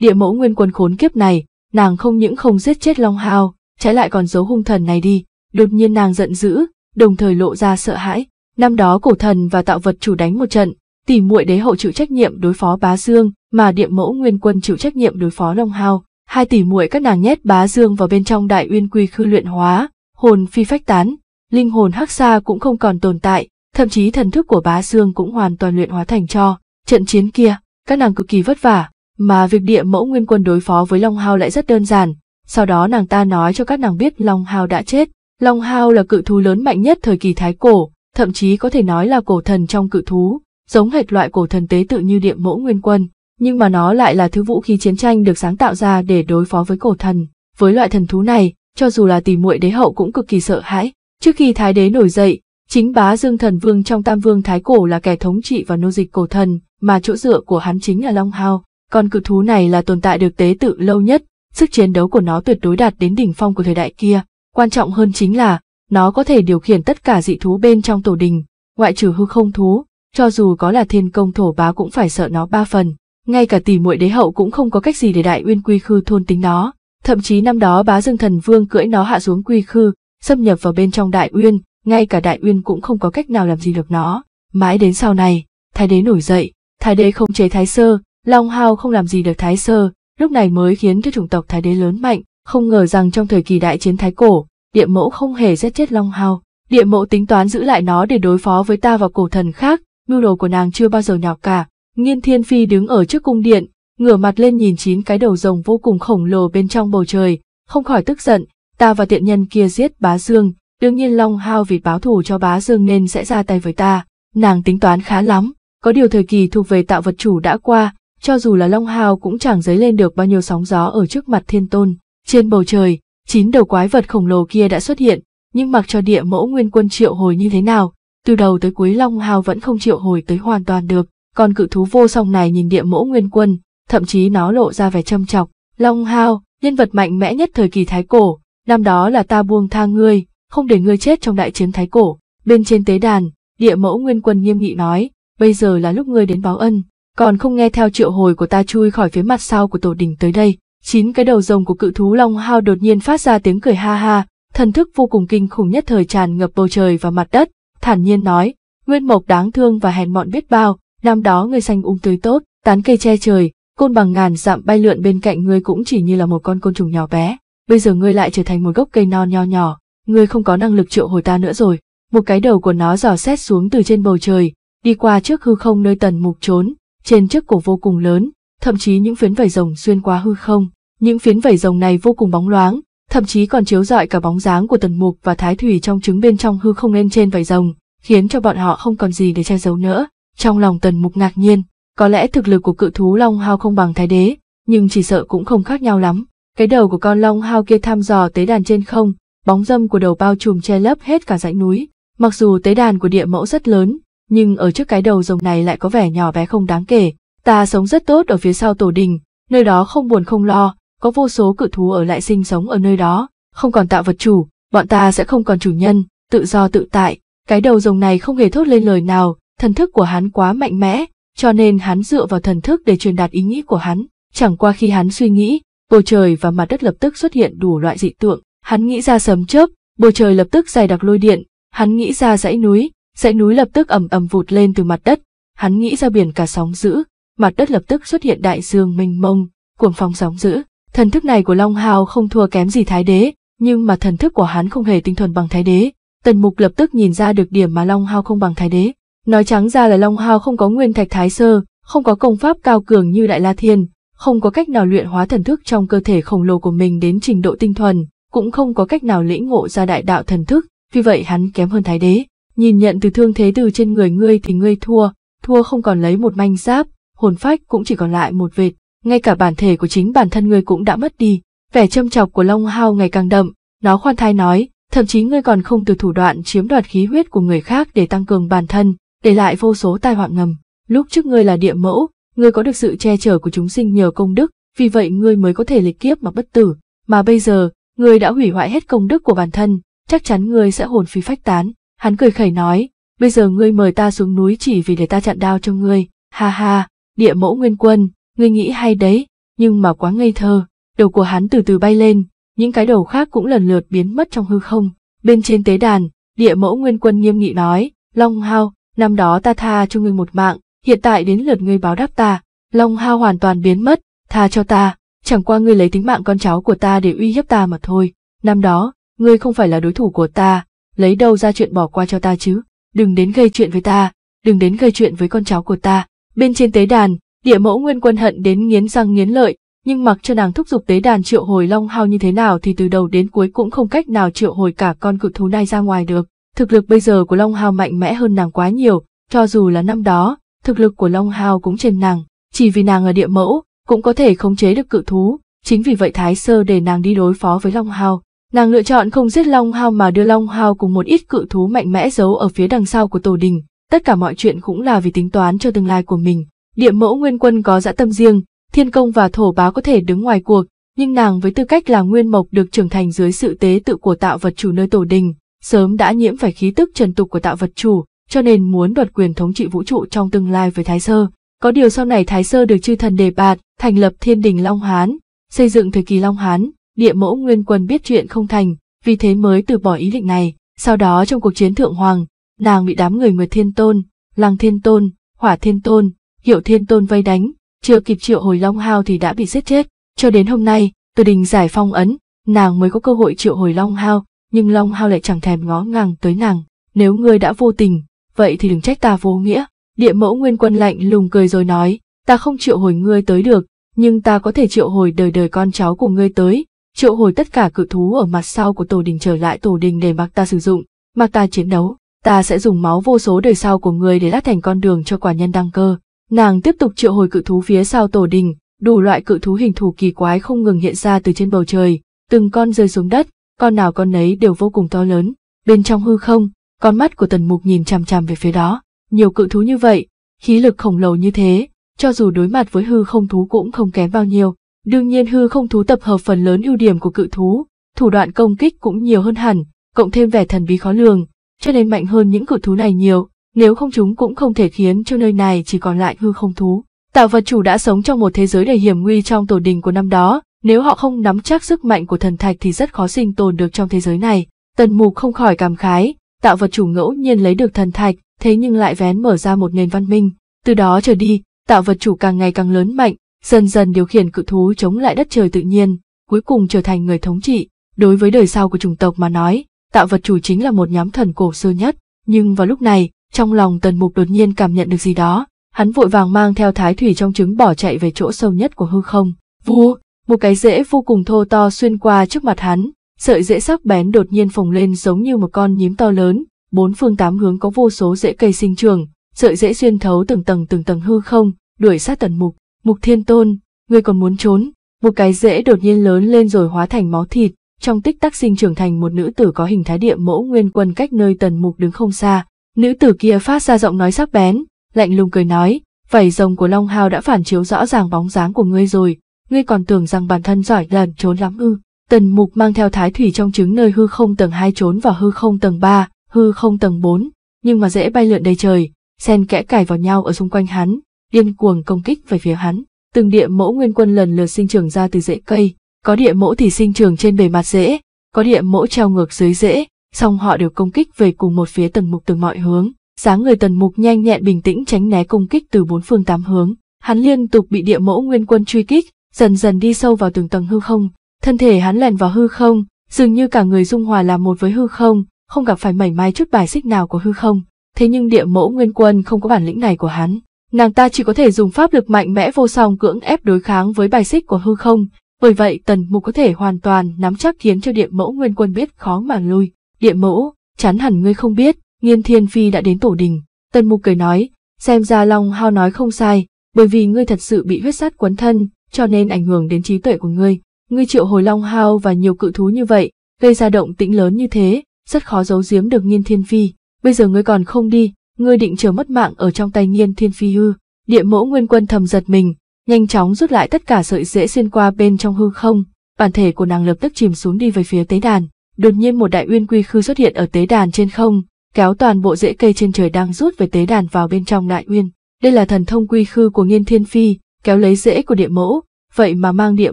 S1: Địa mẫu nguyên quân khốn kiếp này, nàng không những không giết chết Long Hao, trái lại còn giấu hung thần này đi. Đột nhiên nàng giận dữ, đồng thời lộ ra sợ hãi. Năm đó cổ thần và tạo vật chủ đánh một trận, tỉ muội đế hậu chịu trách nhiệm đối phó bá dương, mà địa mẫu nguyên quân chịu trách nhiệm đối phó Long Hao. Hai tỷ muội các nàng nhét bá dương vào bên trong đại uyên quy khư luyện hóa, hồn phi phách tán, linh hồn hắc xa cũng không còn tồn tại, thậm chí thần thức của bá dương cũng hoàn toàn luyện hóa thành cho. Trận chiến kia, các nàng cực kỳ vất vả, mà việc địa mẫu nguyên quân đối phó với Long Hao lại rất đơn giản. Sau đó nàng ta nói cho các nàng biết Long Hao đã chết. Long Hao là cự thú lớn mạnh nhất thời kỳ Thái Cổ, thậm chí có thể nói là cổ thần trong cự thú, giống hệt loại cổ thần tế tự như địa mẫu nguyên quân. Nhưng mà nó lại là thứ vũ khí chiến tranh được sáng tạo ra để đối phó với cổ thần. Với loại thần thú này, cho dù là tỷ muội đế hậu cũng cực kỳ sợ hãi Trước khi Thái đế nổi dậy, chính bá Dương Thần Vương trong Tam Vương Thái Cổ là kẻ thống trị và nô dịch cổ thần, mà chỗ dựa của hắn chính là Long Hào. Con cự thú này là tồn tại được tế tự lâu nhất, sức chiến đấu của nó tuyệt đối đạt đến đỉnh phong của thời đại kia. Quan trọng hơn chính là, nó có thể điều khiển tất cả dị thú bên trong tổ đình, ngoại trừ hư không thú, cho dù có là thiên công thổ bá cũng phải sợ nó ba phần. Ngay cả tỷ muội đế hậu cũng không có cách gì để đại uyên quy khư thôn tính nó. Thậm chí năm đó bá dương thần vương cưỡi nó hạ xuống quy khư, xâm nhập vào bên trong đại uyên, ngay cả đại uyên cũng không có cách nào làm gì được nó. Mãi đến sau này, thái đế nổi dậy, thái đế không chế thái sơ, Long Hao không làm gì được thái sơ, lúc này mới khiến cho chủng tộc thái đế lớn mạnh, không ngờ rằng trong thời kỳ đại chiến thái cổ, địa mẫu không hề giết chết Long Hao. Địa mẫu tính toán giữ lại nó để đối phó với ta và cổ thần khác, mưu đồ của nàng chưa bao giờ nhọc cả. Nghiên Thiên Phi đứng ở trước cung điện, ngửa mặt lên nhìn chín cái đầu rồng vô cùng khổng lồ bên trong bầu trời, không khỏi tức giận, ta và tiện nhân kia giết bá dương, đương nhiên Long Hao vì báo thù cho bá dương nên sẽ ra tay với ta, nàng tính toán khá lắm, có điều thời kỳ thuộc về tạo vật chủ đã qua, cho dù là Long Hao cũng chẳng dấy lên được bao nhiêu sóng gió ở trước mặt thiên tôn, trên bầu trời, chín đầu quái vật khổng lồ kia đã xuất hiện, nhưng mặc cho địa mẫu nguyên quân triệu hồi như thế nào, từ đầu tới cuối Long Hao vẫn không triệu hồi tới hoàn toàn được, còn cự thú vô song này nhìn địa mẫu nguyên quân, thậm chí nó lộ ra vẻ châm chọc, Long Hao, nhân vật mạnh mẽ nhất thời kỳ thái cổ, năm đó là ta buông tha ngươi, không để ngươi chết trong đại chiến thái cổ. Bên trên tế đàn, địa mẫu nguyên quân nghiêm nghị nói, bây giờ là lúc ngươi đến báo ân, còn không nghe theo triệu hồi của ta chui khỏi phía mặt sau của tổ đình tới đây. Chín cái đầu rồng của cự thú Long Hao đột nhiên phát ra tiếng cười ha ha, thần thức vô cùng kinh khủng nhất thời tràn ngập bầu trời và mặt đất, thản nhiên nói, Nguyên Mộc đáng thương và hèn mọn biết bao, năm đó ngươi xanh ung tươi tốt, tán cây che trời, côn bằng ngàn dặm bay lượn bên cạnh ngươi cũng chỉ như là một con côn trùng nhỏ bé bây giờ ngươi lại trở thành một gốc cây non nho nhỏ, ngươi không có năng lực triệu hồi ta nữa rồi. Một cái đầu của nó dò xét xuống từ trên bầu trời, đi qua trước hư không nơi tần mục trốn, trên chiếc cổ vô cùng lớn, thậm chí những phiến vảy rồng xuyên qua hư không. Những phiến vảy rồng này vô cùng bóng loáng, thậm chí còn chiếu rọi cả bóng dáng của tần mục và thái thủy trong trứng bên trong hư không lên trên vảy rồng, khiến cho bọn họ không còn gì để che giấu nữa. Trong lòng tần mục ngạc nhiên, có lẽ thực lực của cự thú Long Hao không bằng thái đế, nhưng chỉ sợ cũng không khác nhau lắm. Cái đầu của con long hao kia thăm dò tế đàn trên không, bóng dâm của đầu bao trùm che lấp hết cả dãy núi. Mặc dù tế đàn của địa mẫu rất lớn, nhưng ở trước cái đầu rồng này lại có vẻ nhỏ bé không đáng kể. Ta sống rất tốt ở phía sau tổ đình, nơi đó không buồn không lo, có vô số cự thú ở lại sinh sống ở nơi đó, không còn tạo vật chủ, bọn ta sẽ không còn chủ nhân, tự do tự tại. Cái đầu rồng này không hề thốt lên lời nào, thần thức của hắn quá mạnh mẽ, cho nên hắn dựa vào thần thức để truyền đạt ý nghĩ của hắn. Chẳng qua khi hắn suy nghĩ, bầu trời và mặt đất lập tức xuất hiện đủ loại dị tượng, hắn nghĩ ra sấm chớp, bầu trời lập tức dày đặc lôi điện, hắn nghĩ ra dãy núi, dãy núi lập tức ầm ầm vụt lên từ mặt đất, hắn nghĩ ra biển cả sóng dữ, mặt đất lập tức xuất hiện đại dương mênh mông, cuồng phong sóng dữ. Thần thức này của Long Hào không thua kém gì Thái Đế, nhưng mà thần thức của hắn không hề tinh thuần bằng Thái Đế. Tần Mục lập tức nhìn ra được điểm mà Long Hào không bằng Thái Đế. Nói trắng ra là Long Hào không có nguyên thạch thái sơ, không có công pháp cao cường như Đại La Thiên, không có cách nào luyện hóa thần thức trong cơ thể khổng lồ của mình đến trình độ tinh thuần, cũng không có cách nào lĩnh ngộ ra đại đạo thần thức, vì vậy hắn kém hơn thái đế. Nhìn nhận từ thương thế từ trên người ngươi thì ngươi thua, thua không còn lấy một manh giáp, hồn phách cũng chỉ còn lại một vệt, ngay cả bản thể của chính bản thân ngươi cũng đã mất đi. Vẻ châm chọc của Long Hao ngày càng đậm, nó khoan thai nói, thậm chí ngươi còn không từ thủ đoạn chiếm đoạt khí huyết của người khác để tăng cường bản thân, để lại vô số tai họa ngầm. Lúc trước ngươi là địa mẫu, ngươi có được sự che chở của chúng sinh nhờ công đức, vì vậy ngươi mới có thể lịch kiếp mà bất tử, mà bây giờ, ngươi đã hủy hoại hết công đức của bản thân, chắc chắn ngươi sẽ hồn phi phách tán. Hắn cười khẩy nói, bây giờ ngươi mời ta xuống núi chỉ vì để ta chặn đao cho ngươi, ha ha, địa mẫu nguyên quân, ngươi nghĩ hay đấy, nhưng mà quá ngây thơ, đầu của hắn từ từ bay lên, những cái đầu khác cũng lần lượt biến mất trong hư không. Bên trên tế đàn, địa mẫu nguyên quân nghiêm nghị nói, Long Hao, năm đó ta tha cho ngươi một mạng, hiện tại đến lượt ngươi báo đáp ta, Long Hao hoàn toàn biến mất, tha cho ta, chẳng qua ngươi lấy tính mạng con cháu của ta để uy hiếp ta mà thôi, năm đó, ngươi không phải là đối thủ của ta, lấy đâu ra chuyện bỏ qua cho ta chứ, đừng đến gây chuyện với ta, đừng đến gây chuyện với con cháu của ta. Bên trên tế đàn, địa mẫu nguyên quân hận đến nghiến răng nghiến lợi, nhưng mặc cho nàng thúc giục tế đàn triệu hồi long hao như thế nào thì từ đầu đến cuối cũng không cách nào triệu hồi cả con cự thú này ra ngoài được. Thực lực bây giờ của long Hào mạnh mẽ hơn nàng quá nhiều, cho dù là năm đó, thực lực của Long Hào cũng trên nàng, chỉ vì nàng ở địa mẫu, cũng có thể khống chế được cự thú, chính vì vậy Thái Sơ để nàng đi đối phó với Long Hào. Nàng lựa chọn không giết Long Hào mà đưa Long Hào cùng một ít cự thú mạnh mẽ giấu ở phía đằng sau của tổ đình, tất cả mọi chuyện cũng là vì tính toán cho tương lai của mình. Địa mẫu nguyên quân có dã tâm riêng, thiên công và thổ báo có thể đứng ngoài cuộc, nhưng nàng với tư cách là nguyên mộc được trưởng thành dưới sự tế tự của tạo vật chủ nơi tổ đình, sớm đã nhiễm phải khí tức trần tục của tạo vật chủ, cho nên muốn đoạt quyền thống trị vũ trụ trong tương lai với Thái Sơ. Có điều sau này Thái Sơ được chư thần đề bạt, thành lập thiên đình Long Hán, xây dựng thời kỳ Long Hán, địa mẫu Nguyên Quân biết chuyện không thành, vì thế mới từ bỏ ý định này. Sau đó trong cuộc chiến Thượng Hoàng, nàng bị đám người Nguyệt Thiên Tôn, Lăng Thiên Tôn, Hỏa Thiên Tôn, Hiệu Thiên Tôn vây đánh, chưa kịp triệu hồi Long Hào thì đã bị giết chết. Cho đến hôm nay, từ đình giải phong ấn, nàng mới có cơ hội triệu hồi Long Hào, nhưng Long Hào lại chẳng thèm ngó ngàng tới nàng. Nếu ngươi đã vô tình, vậy thì đừng trách ta vô nghĩa. Địa mẫu nguyên quân lạnh lùng cười rồi nói, ta không triệu hồi ngươi tới được, nhưng ta có thể triệu hồi đời đời con cháu của ngươi tới, triệu hồi tất cả cự thú ở mặt sau của tổ đình trở lại tổ đình để mặc ta sử dụng, mặc ta chiến đấu, ta sẽ dùng máu vô số đời sau của ngươi để lát thành con đường cho quả nhân đăng cơ. Nàng tiếp tục triệu hồi cự thú phía sau tổ đình, đủ loại cự thú hình thù kỳ quái không ngừng hiện ra từ trên bầu trời, từng con rơi xuống đất, con nào con nấy đều vô cùng to lớn, bên trong hư không, con mắt của tần mục nhìn chằm chằm về phía đó nhiều cự thú như vậy khí lực khổng lồ như thế cho dù đối mặt với hư không thú cũng không kém bao nhiêu đương nhiên hư không thú tập hợp phần lớn ưu điểm của cự thú thủ đoạn công kích cũng nhiều hơn hẳn cộng thêm vẻ thần bí khó lường cho nên mạnh hơn những cự thú này nhiều nếu không chúng cũng không thể khiến cho nơi này chỉ còn lại hư không thú tạo vật chủ đã sống trong một thế giới đầy hiểm nguy trong tổ đình của năm đó nếu họ không nắm chắc sức mạnh của thần thạch thì rất khó sinh tồn được trong thế giới này tần mục không khỏi cảm khái tạo vật chủ ngẫu nhiên lấy được thần thạch, thế nhưng lại vén mở ra một nền văn minh. Từ đó trở đi, tạo vật chủ càng ngày càng lớn mạnh, dần dần điều khiển cự thú chống lại đất trời tự nhiên, cuối cùng trở thành người thống trị. Đối với đời sau của chủng tộc mà nói, tạo vật chủ chính là một nhóm thần cổ xưa nhất, nhưng vào lúc này, trong lòng tần mục đột nhiên cảm nhận được gì đó, hắn vội vàng mang theo thái thủy trong trứng bỏ chạy về chỗ sâu nhất của hư không. Vua, một cái rễ vô cùng thô to xuyên qua trước mặt hắn, Sợi rễ sắc bén đột nhiên phồng lên giống như một con nhím to lớn, bốn phương tám hướng có vô số rễ cây sinh trường, sợi rễ xuyên thấu từng tầng từng tầng hư không, đuổi sát tần mục. Mục thiên tôn, ngươi còn muốn trốn, một cái rễ đột nhiên lớn lên rồi hóa thành máu thịt, trong tích tắc sinh trưởng thành một nữ tử có hình thái địa mẫu nguyên quân cách nơi tần mục đứng không xa. Nữ tử kia phát ra giọng nói sắc bén, lạnh lùng cười nói, vảy rồng của Long Hào đã phản chiếu rõ ràng bóng dáng của ngươi rồi, ngươi còn tưởng rằng bản thân giỏi lần trốn lắm ư. Tần Mục mang theo Thái Thủy trong trứng nơi hư không tầng 2 trốn vào hư không tầng 3, hư không tầng 4, nhưng mà dễ bay lượn đầy trời, sen kẽ cài vào nhau ở xung quanh hắn, điên cuồng công kích về phía hắn. Từng địa mẫu nguyên quân lần lượt sinh trưởng ra từ rễ cây, có địa mẫu thì sinh trưởng trên bề mặt rễ, có địa mẫu treo ngược dưới rễ, song họ đều công kích về cùng một phía Tần Mục từ mọi hướng. Sáng người Tần Mục nhanh nhẹn bình tĩnh tránh né công kích từ bốn phương tám hướng, hắn liên tục bị địa mẫu nguyên quân truy kích, dần dần đi sâu vào từng tầng hư không, thân thể hắn lèn vào hư không, dường như cả người dung hòa làm một với hư không, không gặp phải mảy may chút bài xích nào của hư không. Thế nhưng địa mẫu nguyên quân không có bản lĩnh này của hắn. Nàng ta chỉ có thể dùng pháp lực mạnh mẽ vô song cưỡng ép đối kháng với bài xích của hư không, bởi vậy tần mục có thể hoàn toàn nắm chắc khiến cho địa mẫu nguyên quân biết khó mà lui. Địa mẫu, chán hẳn ngươi không biết, nghiên thiên phi đã đến tổ đình. Tần mục cười nói, xem ra Long Hao nói không sai, bởi vì ngươi thật sự bị huyết sát quấn thân, cho nên ảnh hưởng đến trí tuệ của ngươi. Ngươi triệu hồi long hao và nhiều cự thú như vậy, gây ra động tĩnh lớn như thế, rất khó giấu giếm được Nghiên Thiên Phi. Bây giờ ngươi còn không đi, ngươi định chờ mất mạng ở trong tay Nghiên Thiên Phi hư? Địa mẫu Nguyên Quân thầm giật mình, nhanh chóng rút lại tất cả sợi rễ xuyên qua bên trong hư không, bản thể của nàng lập tức chìm xuống đi về phía tế đàn. Đột nhiên một đại uyên quy khư xuất hiện ở tế đàn trên không, kéo toàn bộ rễ cây trên trời đang rút về tế đàn vào bên trong đại uyên. Đây là thần thông quy khư của Nghiên Thiên Phi, kéo lấy rễ của địa mẫu, vậy mà mang địa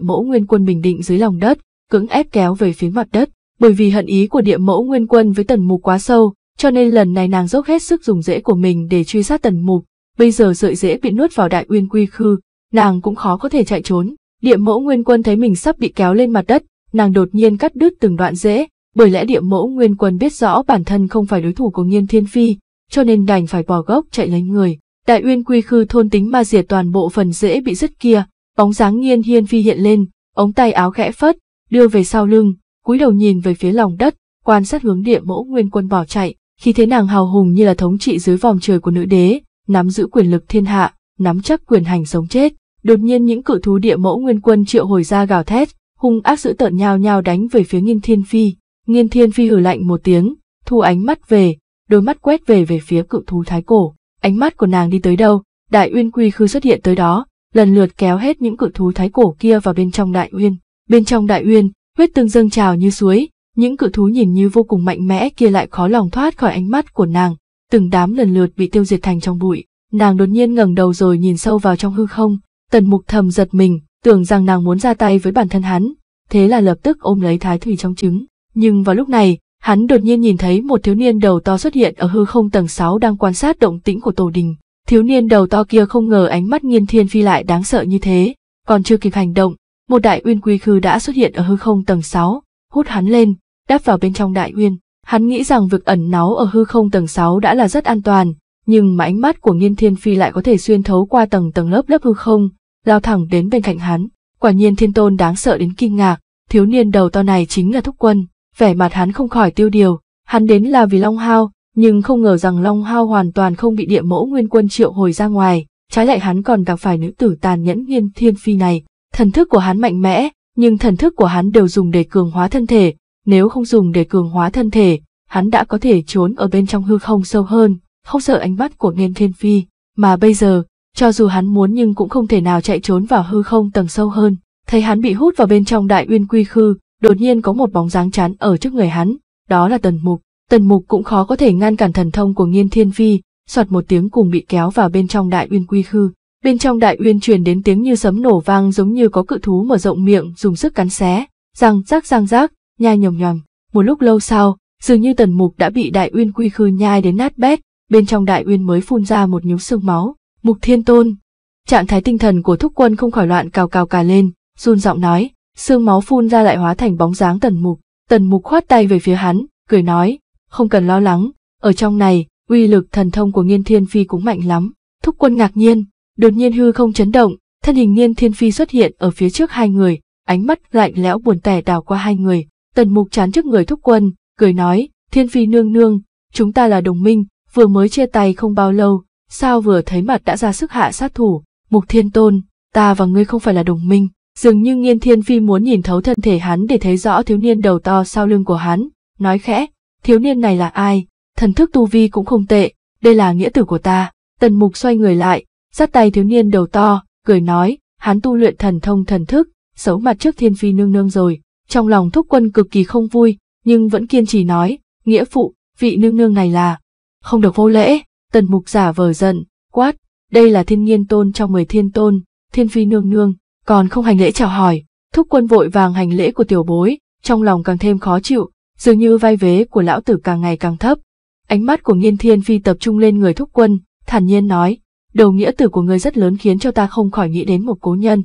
S1: mẫu nguyên quân bình định dưới lòng đất, cưỡng ép kéo về phía mặt đất. Bởi vì hận ý của địa mẫu nguyên quân với tần mục quá sâu, cho nên lần này nàng dốc hết sức dùng rễ của mình để truy sát tần mục. Bây giờ sợi rễ bị nuốt vào đại uyên quy khư, nàng cũng khó có thể chạy trốn. Địa mẫu nguyên quân thấy mình sắp bị kéo lên mặt đất, nàng đột nhiên cắt đứt từng đoạn rễ, bởi lẽ địa mẫu nguyên quân biết rõ bản thân không phải đối thủ của nghiên thiên phi, cho nên đành phải bỏ gốc chạy lấy người. Đại uyên quy khư thôn tính ma diệt toàn bộ phần rễ bị dứt kia, Bóng dáng nghiên hiên phi hiện lên, ống tay áo khẽ phất, đưa về sau lưng, cúi đầu nhìn về phía lòng đất, quan sát hướng địa mẫu nguyên quân bỏ chạy, khi thế nàng hào hùng như là thống trị dưới vòng trời của nữ đế, nắm giữ quyền lực thiên hạ, nắm chắc quyền hành sống chết. Đột nhiên những cự thú địa mẫu nguyên quân triệu hồi ra gào thét, hung ác dữ tợn nhào nhào đánh về phía Nghiên Thiên Phi. Nghiên Thiên Phi hử lạnh một tiếng, thu ánh mắt về, đôi mắt quét về về phía cự thú thái cổ. Ánh mắt của nàng đi tới đâu, Đại Uyên Quy Khư xuất hiện tới đó, lần lượt kéo hết những cự thú thái cổ kia vào bên trong đại uyên. Bên trong đại uyên, huyết tương dâng trào như suối, những cự thú nhìn như vô cùng mạnh mẽ kia lại khó lòng thoát khỏi ánh mắt của nàng, từng đám lần lượt bị tiêu diệt thành trong bụi. Nàng đột nhiên ngẩng đầu rồi nhìn sâu vào trong hư không, Tần Mục thầm giật mình, tưởng rằng nàng muốn ra tay với bản thân hắn, thế là lập tức ôm lấy thái thủy trong trứng. Nhưng vào lúc này, hắn đột nhiên nhìn thấy một thiếu niên đầu to xuất hiện ở hư không tầng 6 đang quan sát động tĩnh của Tổ Đình. Thiếu niên đầu to kia không ngờ ánh mắt nghiên thiên phi lại đáng sợ như thế, còn chưa kịp hành động, một đại uyên quy khư đã xuất hiện ở hư không tầng 6, hút hắn lên, đáp vào bên trong đại uyên. Hắn nghĩ rằng việc ẩn náu ở hư không tầng 6 đã là rất an toàn, nhưng mà ánh mắt của nghiên thiên phi lại có thể xuyên thấu qua tầng tầng lớp lớp hư không, lao thẳng đến bên cạnh hắn. Quả nhiên thiên tôn đáng sợ đến kinh ngạc, thiếu niên đầu to này chính là thúc quân, vẻ mặt hắn không khỏi tiêu điều, hắn đến là vì Long Hao, nhưng không ngờ rằng Long Hao hoàn toàn không bị địa mẫu nguyên quân triệu hồi ra ngoài, trái lại hắn còn gặp phải nữ tử tàn nhẫn nghiên thiên phi này. Thần thức của hắn mạnh mẽ, nhưng thần thức của hắn đều dùng để cường hóa thân thể, nếu không dùng để cường hóa thân thể, hắn đã có thể trốn ở bên trong hư không sâu hơn, không sợ ánh mắt của nghiên thiên phi, mà bây giờ, cho dù hắn muốn nhưng cũng không thể nào chạy trốn vào hư không tầng sâu hơn. Thấy hắn bị hút vào bên trong đại uyên quy khư, đột nhiên có một bóng dáng chán ở trước người hắn, đó là tần mục Tần mục cũng khó có thể ngăn cản thần thông của nghiên thiên phi, soạt một tiếng cùng bị kéo vào bên trong đại uyên quy khư. Bên trong đại uyên truyền đến tiếng như sấm nổ vang giống như có cự thú mở rộng miệng dùng sức cắn xé, răng rắc răng rắc, nhai nhầm nhầm. Một lúc lâu sau, dường như tần mục đã bị đại uyên quy khư nhai đến nát bét, bên trong đại uyên mới phun ra một nhúm sương máu. Mục thiên tôn. Trạng thái tinh thần của thúc quân không khỏi loạn cào cào cà lên, run giọng nói, sương máu phun ra lại hóa thành bóng dáng tần mục. Tần mục khoát tay về phía hắn, cười nói, không cần lo lắng, ở trong này, uy lực thần thông của Nghiên Thiên Phi cũng mạnh lắm. Thúc quân ngạc nhiên, đột nhiên hư không chấn động, thân hình Nghiên Thiên Phi xuất hiện ở phía trước hai người, ánh mắt lạnh lẽo buồn tẻ đào qua hai người. Tần Mục chán trước người Thúc quân, cười nói, Thiên Phi nương nương, chúng ta là đồng minh, vừa mới chia tay không bao lâu, sao vừa thấy mặt đã ra sức hạ sát thủ, Mục Thiên Tôn, ta và ngươi không phải là đồng minh. Dường như Nghiên Thiên Phi muốn nhìn thấu thân thể hắn để thấy rõ thiếu niên đầu to sau lưng của hắn, nói khẽ, thiếu niên này là ai, thần thức tu vi cũng không tệ, đây là nghĩa tử của ta. Tần mục xoay người lại, sát tay thiếu niên đầu to, cười nói, hắn tu luyện thần thông thần thức, xấu mặt trước thiên phi nương nương rồi. Trong lòng thúc quân cực kỳ không vui, nhưng vẫn kiên trì nói, nghĩa phụ, vị nương nương này là không được vô lễ, tần mục giả vờ giận, quát, đây là thiên nhiên tôn trong mười thiên tôn, thiên phi nương nương, còn không hành lễ chào hỏi, thúc quân vội vàng hành lễ của tiểu bối, trong lòng càng thêm khó chịu, dường như vai vế của lão tử càng ngày càng thấp. Ánh mắt của nghiên thiên phi tập trung lên người thúc quân, thản nhiên nói, đầu nghĩa tử của ngươi rất lớn khiến cho ta không khỏi nghĩ đến một cố nhân.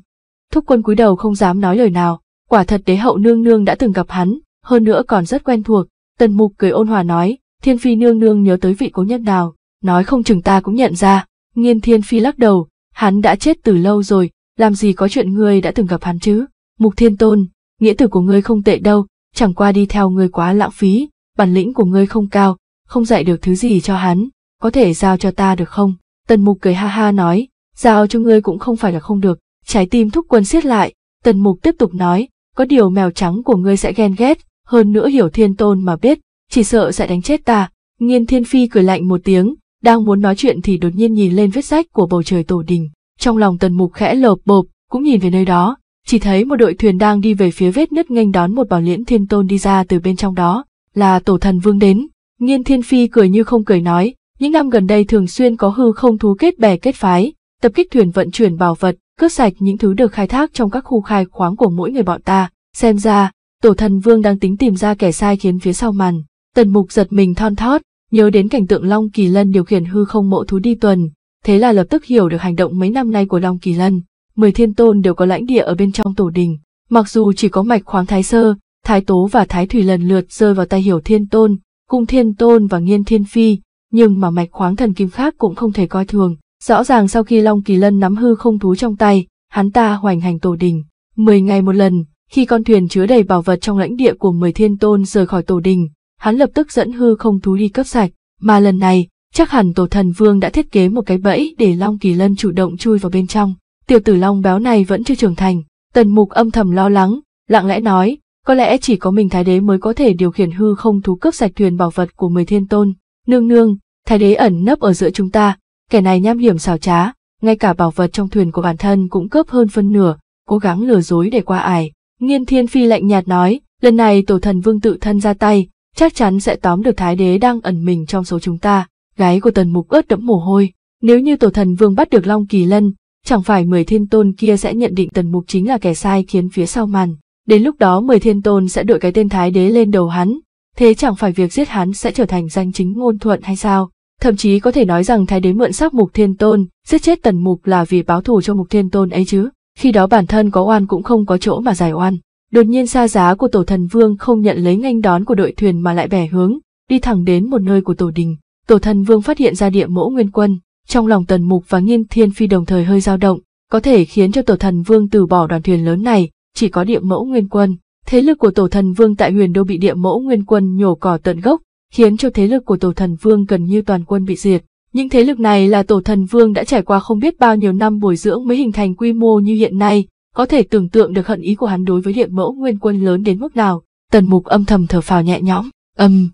S1: Thúc quân cúi đầu không dám nói lời nào, quả thật đế hậu nương nương đã từng gặp hắn, hơn nữa còn rất quen thuộc, tần mục cười ôn hòa nói, thiên phi nương nương nhớ tới vị cố nhân nào, nói không chừng ta cũng nhận ra, nghiên thiên phi lắc đầu, hắn đã chết từ lâu rồi, làm gì có chuyện ngươi đã từng gặp hắn chứ, mục thiên tôn, nghĩa tử của ngươi không tệ đâu, chẳng qua đi theo ngươi quá lãng phí, bản lĩnh của ngươi không cao, không dạy được thứ gì cho hắn, có thể giao cho ta được không? Tần mục cười ha ha nói, giao cho ngươi cũng không phải là không được, trái tim thúc quân siết lại, tần mục tiếp tục nói, có điều mèo trắng của ngươi sẽ ghen ghét, hơn nữa hiểu thiên tôn mà biết, chỉ sợ sẽ đánh chết ta. Nghiên thiên phi cười lạnh một tiếng, đang muốn nói chuyện thì đột nhiên nhìn lên vết sách của bầu trời tổ đình. Trong lòng tần mục khẽ lợp bộp, cũng nhìn về nơi đó, chỉ thấy một đội thuyền đang đi về phía vết nứt nghênh đón một bảo liễn thiên tôn đi ra từ bên trong đó, là tổ thần vương đến. Nghiên thiên phi cười như không cười nói, những năm gần đây thường xuyên có hư không thú kết bè kết phái, tập kích thuyền vận chuyển bảo vật, cướp sạch những thứ được khai thác trong các khu khai khoáng của mỗi người bọn ta. Xem ra, tổ thần vương đang tính tìm ra kẻ sai khiến phía sau màn. Tần mục giật mình thon thót, nhớ đến cảnh tượng Long Kỳ Lân điều khiển hư không mộ thú đi tuần, thế là lập tức hiểu được hành động mấy năm nay của Long Kỳ Lân mười thiên tôn đều có lãnh địa ở bên trong tổ đình, mặc dù chỉ có mạch khoáng thái sơ, thái tố và thái thủy lần lượt rơi vào tay hiểu thiên tôn, cung thiên tôn và nghiên thiên phi, nhưng mà mạch khoáng thần kim khác cũng không thể coi thường. Rõ ràng sau khi Long Kỳ Lân nắm hư không thú trong tay, hắn ta hoành hành tổ đình. Mười ngày một lần, khi con thuyền chứa đầy bảo vật trong lãnh địa của mười thiên tôn rời khỏi tổ đình, hắn lập tức dẫn hư không thú đi cấp sạch. Mà lần này, chắc hẳn tổ thần vương đã thiết kế một cái bẫy để Long Kỳ Lân chủ động chui vào bên trong tiểu tử long béo này vẫn chưa trưởng thành, tần mục âm thầm lo lắng, lặng lẽ nói, có lẽ chỉ có mình thái đế mới có thể điều khiển hư không thú cướp sạch thuyền bảo vật của mười thiên tôn, nương nương, thái đế ẩn nấp ở giữa chúng ta, kẻ này nham hiểm xảo trá, ngay cả bảo vật trong thuyền của bản thân cũng cướp hơn phân nửa, cố gắng lừa dối để qua ải. Nghiên thiên phi lạnh nhạt nói, lần này tổ thần vương tự thân ra tay, chắc chắn sẽ tóm được thái đế đang ẩn mình trong số chúng ta. Gái của tần mục ướt đẫm mồ hôi, nếu như tổ thần vương bắt được Long Kỳ Lân, chẳng phải mười thiên tôn kia sẽ nhận định tần mục chính là kẻ sai khiến phía sau màn. Đến lúc đó mười thiên tôn sẽ đội cái tên thái đế lên đầu hắn, thế chẳng phải việc giết hắn sẽ trở thành danh chính ngôn thuận hay sao? Thậm chí có thể nói rằng thái đế mượn sắc mục thiên tôn, giết chết tần mục là vì báo thù cho mục thiên tôn ấy chứ, khi đó bản thân có oan cũng không có chỗ mà giải oan. Đột nhiên xa giá của tổ thần vương không nhận lấy nghênh đón của đội thuyền mà lại bẻ hướng, đi thẳng đến một nơi của tổ đình. Tổ thần vương phát hiện ra địa mẫu nguyên quân, trong lòng Tần Mục và Nghiêm Thiên Phi đồng thời hơi dao động, có thể khiến cho Tổ Thần Vương từ bỏ đoàn thuyền lớn này, chỉ có địa mẫu nguyên quân. Thế lực của Tổ Thần Vương tại huyền đô bị địa mẫu nguyên quân nhổ cỏ tận gốc, khiến cho thế lực của Tổ Thần Vương gần như toàn quân bị diệt. Những thế lực này là Tổ Thần Vương đã trải qua không biết bao nhiêu năm bồi dưỡng mới hình thành quy mô như hiện nay, có thể tưởng tượng được hận ý của hắn đối với địa mẫu nguyên quân lớn đến mức nào. Tần Mục âm thầm thở phào nhẹ nhõm, âm.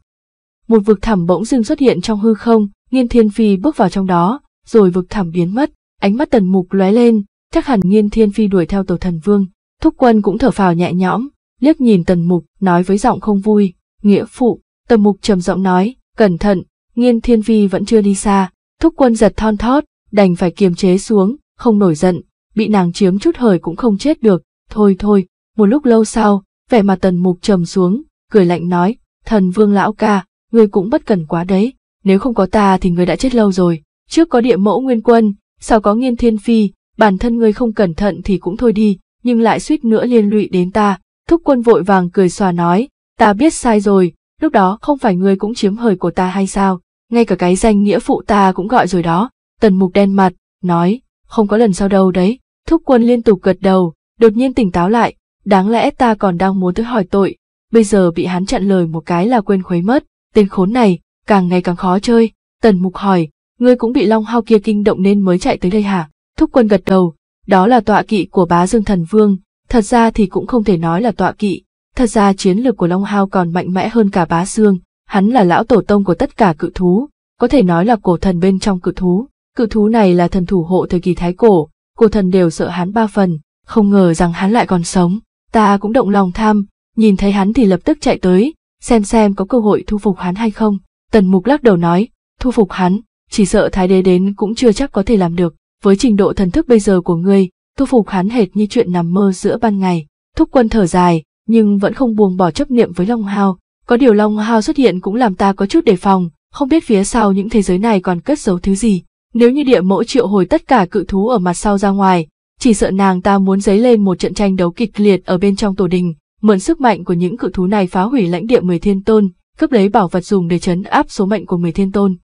S1: Một vực thẳm bỗng dưng xuất hiện trong hư không, Nghiên Thiên Phi bước vào trong đó, rồi vực thẳm biến mất, ánh mắt tần mục lóe lên, chắc hẳn Nghiên Thiên Phi đuổi theo tổ thần vương. Thúc quân cũng thở phào nhẹ nhõm, liếc nhìn tần mục, nói với giọng không vui, nghĩa phụ, tần mục trầm giọng nói, cẩn thận, Nghiên Thiên Phi vẫn chưa đi xa, thúc quân giật thon thót, đành phải kiềm chế xuống, không nổi giận, bị nàng chiếm chút hời cũng không chết được, thôi thôi, một lúc lâu sau, vẻ mặt tần mục trầm xuống, cười lạnh nói, thần vương lão ca, ngươi cũng bất cần quá đấy, nếu không có ta thì ngươi đã chết lâu rồi, trước có địa mẫu nguyên quân, sau có nghiên thiên phi, bản thân ngươi không cẩn thận thì cũng thôi đi, nhưng lại suýt nữa liên lụy đến ta, thúc quân vội vàng cười xòa nói, ta biết sai rồi, lúc đó không phải ngươi cũng chiếm hời của ta hay sao, ngay cả cái danh nghĩa phụ ta cũng gọi rồi đó, tần mục đen mặt, nói, không có lần sau đâu đấy, thúc quân liên tục gật đầu, đột nhiên tỉnh táo lại, đáng lẽ ta còn đang muốn tới hỏi tội, bây giờ bị hắn chặn lời một cái là quên khuấy mất, tên khốn này, càng ngày càng khó chơi. Tần Mục hỏi, ngươi cũng bị Long Hao kia kinh động nên mới chạy tới đây hả? Thúc quân gật đầu, đó là tọa kỵ của bá dương thần vương, thật ra thì cũng không thể nói là tọa kỵ, thật ra chiến lược của Long Hao còn mạnh mẽ hơn cả bá dương, hắn là lão tổ tông của tất cả cự thú, có thể nói là cổ thần bên trong cự thú. Cự thú này là thần thủ hộ thời kỳ thái cổ, cổ thần đều sợ hắn ba phần, không ngờ rằng hắn lại còn sống. Ta cũng động lòng tham, nhìn thấy hắn thì lập tức chạy tới, xem xem có cơ hội thu phục hắn hay không. Tần Mục lắc đầu nói, thu phục hắn, chỉ sợ Thái Đế đến cũng chưa chắc có thể làm được, với trình độ thần thức bây giờ của ngươi, thu phục hắn hệt như chuyện nằm mơ giữa ban ngày. Thúc quân thở dài, nhưng vẫn không buông bỏ chấp niệm với Long Hào. có điều Long Hào xuất hiện cũng làm ta có chút đề phòng, không biết phía sau những thế giới này còn cất giấu thứ gì. Nếu như địa mẫu triệu hồi tất cả cự thú ở mặt sau ra ngoài, chỉ sợ nàng ta muốn dấy lên một trận tranh đấu kịch liệt ở bên trong tổ đình, mượn sức mạnh của những cự thú này phá hủy lãnh địa mười thiên tôn, cướp lấy bảo vật dùng để chấn áp số mệnh của người thiên tôn.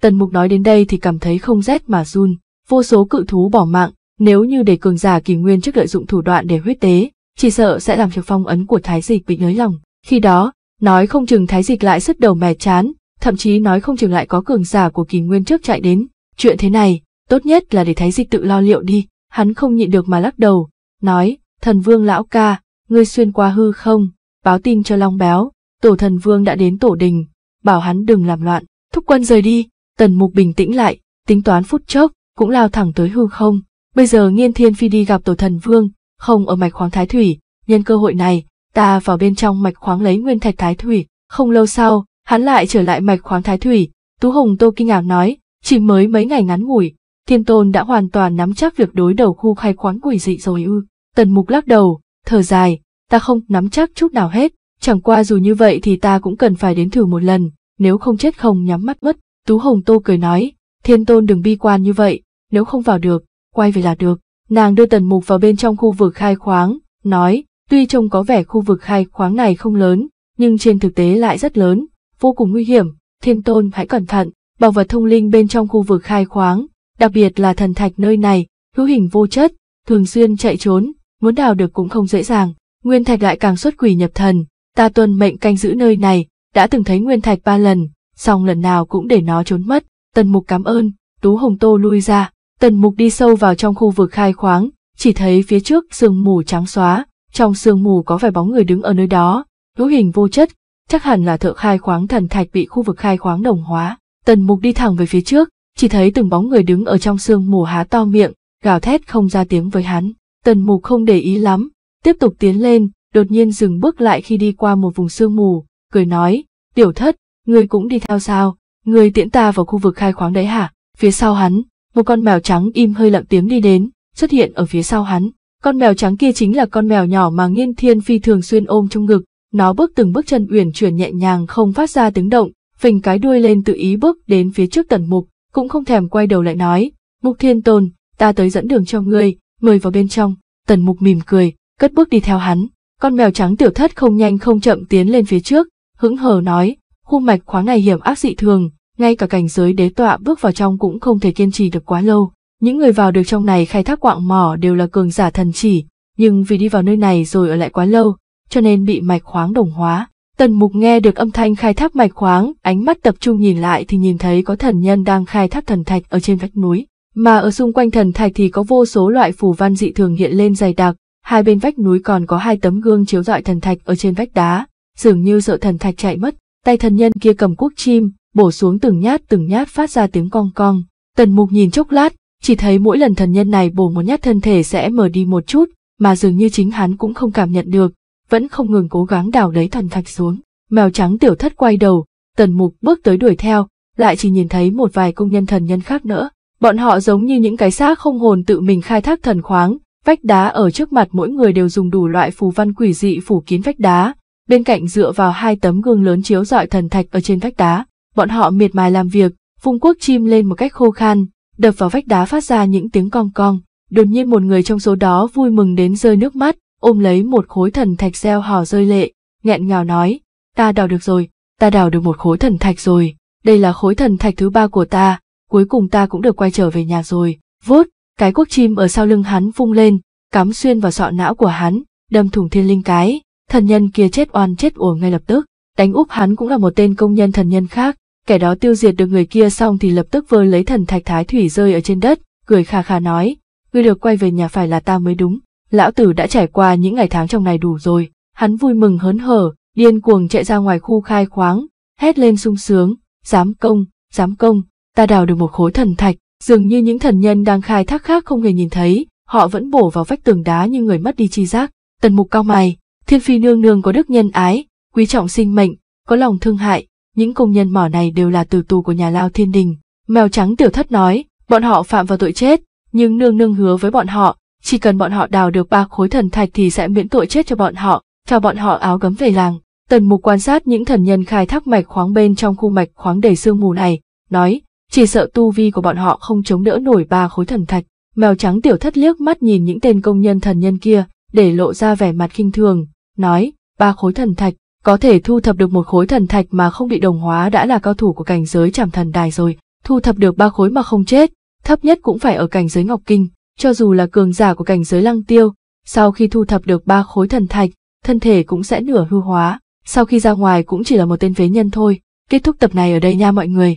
S1: Tần mục nói đến đây thì cảm thấy không rét mà run, vô số cự thú bỏ mạng, nếu như để cường giả kỳ nguyên trước lợi dụng thủ đoạn để huyết tế, chỉ sợ sẽ làm cho phong ấn của thái dịch bị nới lòng. Khi đó, nói không chừng thái dịch lại sứt đầu mè chán, thậm chí nói không chừng lại có cường giả của kỳ nguyên trước chạy đến. Chuyện thế này, tốt nhất là để thái dịch tự lo liệu đi, hắn không nhịn được mà lắc đầu, nói, thần vương lão ca, ngươi xuyên qua hư không, báo tin cho long béo, tổ thần vương đã đến tổ đình, bảo hắn đừng làm loạn, thúc quân rời đi, tần mục bình tĩnh lại, tính toán phút chốc, cũng lao thẳng tới hư không, bây giờ nghiên thiên phi đi gặp tổ thần vương, không ở mạch khoáng thái thủy, nhân cơ hội này, ta vào bên trong mạch khoáng lấy nguyên thạch thái thủy, không lâu sau, hắn lại trở lại mạch khoáng thái thủy, Tú Hồng Tô kinh ngạc nói, chỉ mới mấy ngày ngắn ngủi, Thiên Tôn đã hoàn toàn nắm chắc việc đối đầu khu khai khoáng quỷ dị rồi ư. Tần Mục lắc đầu, thở dài, ta không nắm chắc chút nào hết, Chẳng qua dù như vậy thì ta cũng cần phải đến thử một lần, nếu không chết không nhắm mắt mất. Tú Hồng Tô cười nói, thiên tôn đừng bi quan như vậy, nếu không vào được, quay về là được. Nàng đưa tần mục vào bên trong khu vực khai khoáng, nói, tuy trông có vẻ khu vực khai khoáng này không lớn, nhưng trên thực tế lại rất lớn, vô cùng nguy hiểm, thiên tôn hãy cẩn thận, bảo vật thông linh bên trong khu vực khai khoáng, đặc biệt là thần thạch nơi này, hữu hình vô chất, thường xuyên chạy trốn, muốn đào được cũng không dễ dàng, nguyên thạch lại càng xuất quỷ nhập thần, Ta tuân mệnh canh giữ nơi này, đã từng thấy Nguyên Thạch ba lần, song lần nào cũng để nó trốn mất. Tần Mục cảm ơn, Tú Hồng Tô lui ra, Tần Mục đi sâu vào trong khu vực khai khoáng, chỉ thấy phía trước sương mù trắng xóa, trong sương mù có vài bóng người đứng ở nơi đó, hữu hình vô chất, chắc hẳn là thợ khai khoáng thần thạch bị khu vực khai khoáng đồng hóa. Tần Mục đi thẳng về phía trước, chỉ thấy từng bóng người đứng ở trong sương mù há to miệng, gào thét không ra tiếng với hắn. Tần Mục không để ý lắm, tiếp tục tiến lên, đột nhiên dừng bước lại khi đi qua một vùng sương mù, cười nói, tiểu thất, ngươi cũng đi theo sao, ngươi tiễn ta vào khu vực khai khoáng đấy hả? Phía sau hắn, một con mèo trắng im hơi lặng tiếng đi đến, xuất hiện ở phía sau hắn. Con mèo trắng kia chính là con mèo nhỏ mà Nghiên Thiên Phi thường xuyên ôm trong ngực, nó bước từng bước chân uyển chuyển nhẹ nhàng không phát ra tiếng động, phình cái đuôi lên tự ý bước đến phía trước tần mục, cũng không thèm quay đầu lại nói, mục thiên tôn, ta tới dẫn đường cho ngươi, mời vào bên trong, tần mục mỉm cười, cất bước đi theo hắn, con mèo trắng tiểu thất không nhanh không chậm tiến lên phía trước, hững hờ nói, khu mạch khoáng này hiểm ác dị thường, ngay cả cảnh giới đế tọa bước vào trong cũng không thể kiên trì được quá lâu. Những người vào được trong này khai thác quạng mỏ đều là cường giả thần chỉ, nhưng vì đi vào nơi này rồi ở lại quá lâu, cho nên bị mạch khoáng đồng hóa. Tần Mục nghe được âm thanh khai thác mạch khoáng, ánh mắt tập trung nhìn lại thì nhìn thấy có thần nhân đang khai thác thần thạch ở trên vách núi, mà ở xung quanh thần thạch thì có vô số loại phù văn dị thường hiện lên dày đặc, Hai bên vách núi còn có hai tấm gương chiếu rọi thần thạch ở trên vách đá, dường như sợ thần thạch chạy mất, tay thần nhân kia cầm cuốc chim, bổ xuống từng nhát từng nhát phát ra tiếng cong cong. Tần mục nhìn chốc lát, chỉ thấy mỗi lần thần nhân này bổ một nhát thân thể sẽ mở đi một chút, mà dường như chính hắn cũng không cảm nhận được, vẫn không ngừng cố gắng đào lấy thần thạch xuống. Mèo trắng tiểu thất quay đầu, tần mục bước tới đuổi theo, lại chỉ nhìn thấy một vài công nhân thần nhân khác nữa. Bọn họ giống như những cái xác không hồn tự mình khai thác thần khoáng, Vách đá ở trước mặt mỗi người đều dùng đủ loại phù văn quỷ dị phủ kín vách đá, bên cạnh dựa vào hai tấm gương lớn chiếu dọi thần thạch ở trên vách đá. Bọn họ miệt mài làm việc, phung quốc chim lên một cách khô khan, đập vào vách đá phát ra những tiếng cong cong. Đột nhiên một người trong số đó vui mừng đến rơi nước mắt, ôm lấy một khối thần thạch gieo hò rơi lệ, nghẹn ngào nói, ta đào được rồi, ta đào được một khối thần thạch rồi, đây là khối thần thạch thứ ba của ta, cuối cùng ta cũng được quay trở về nhà rồi, vốt, cái quốc chim ở sau lưng hắn vung lên, cắm xuyên vào sọ não của hắn, đâm thủng thiên linh cái, thần nhân kia chết oan chết uổng ngay lập tức. Đánh úp hắn cũng là một tên công nhân thần nhân khác, kẻ đó tiêu diệt được người kia xong thì lập tức vơ lấy thần thạch thái thủy rơi ở trên đất, cười khà khà nói, ngươi được quay về nhà phải là ta mới đúng, lão tử đã trải qua những ngày tháng trong này đủ rồi, hắn vui mừng hớn hở, điên cuồng chạy ra ngoài khu khai khoáng, hét lên sung sướng, dám công, dám công, ta đào được một khối thần thạch, Dường như những thần nhân đang khai thác khác không hề nhìn thấy, họ vẫn bổ vào vách tường đá như người mất đi chi giác. Tần mục cao mày, thiên phi nương nương có đức nhân ái, quý trọng sinh mệnh, có lòng thương hại, những công nhân mỏ này đều là tử tù của nhà lao thiên đình. Mèo trắng tiểu thất nói, bọn họ phạm vào tội chết, nhưng nương nương hứa với bọn họ, chỉ cần bọn họ đào được ba khối thần thạch thì sẽ miễn tội chết cho bọn họ, cho bọn họ áo gấm về làng. Tần mục quan sát những thần nhân khai thác mạch khoáng bên trong khu mạch khoáng đầy sương mù này, nói, chỉ sợ tu vi của bọn họ không chống đỡ nổi ba khối thần thạch. Mèo trắng tiểu thất liếc mắt nhìn những tên công nhân thần nhân kia, để lộ ra vẻ mặt khinh thường, nói, ba khối thần thạch, có thể thu thập được một khối thần thạch mà không bị đồng hóa đã là cao thủ của cảnh giới chảm thần đài rồi, thu thập được ba khối mà không chết, thấp nhất cũng phải ở cảnh giới ngọc kinh, cho dù là cường giả của cảnh giới lăng tiêu, sau khi thu thập được ba khối thần thạch, thân thể cũng sẽ nửa hư hóa, sau khi ra ngoài cũng chỉ là một tên phế nhân thôi. Kết thúc tập này ở đây nha mọi người.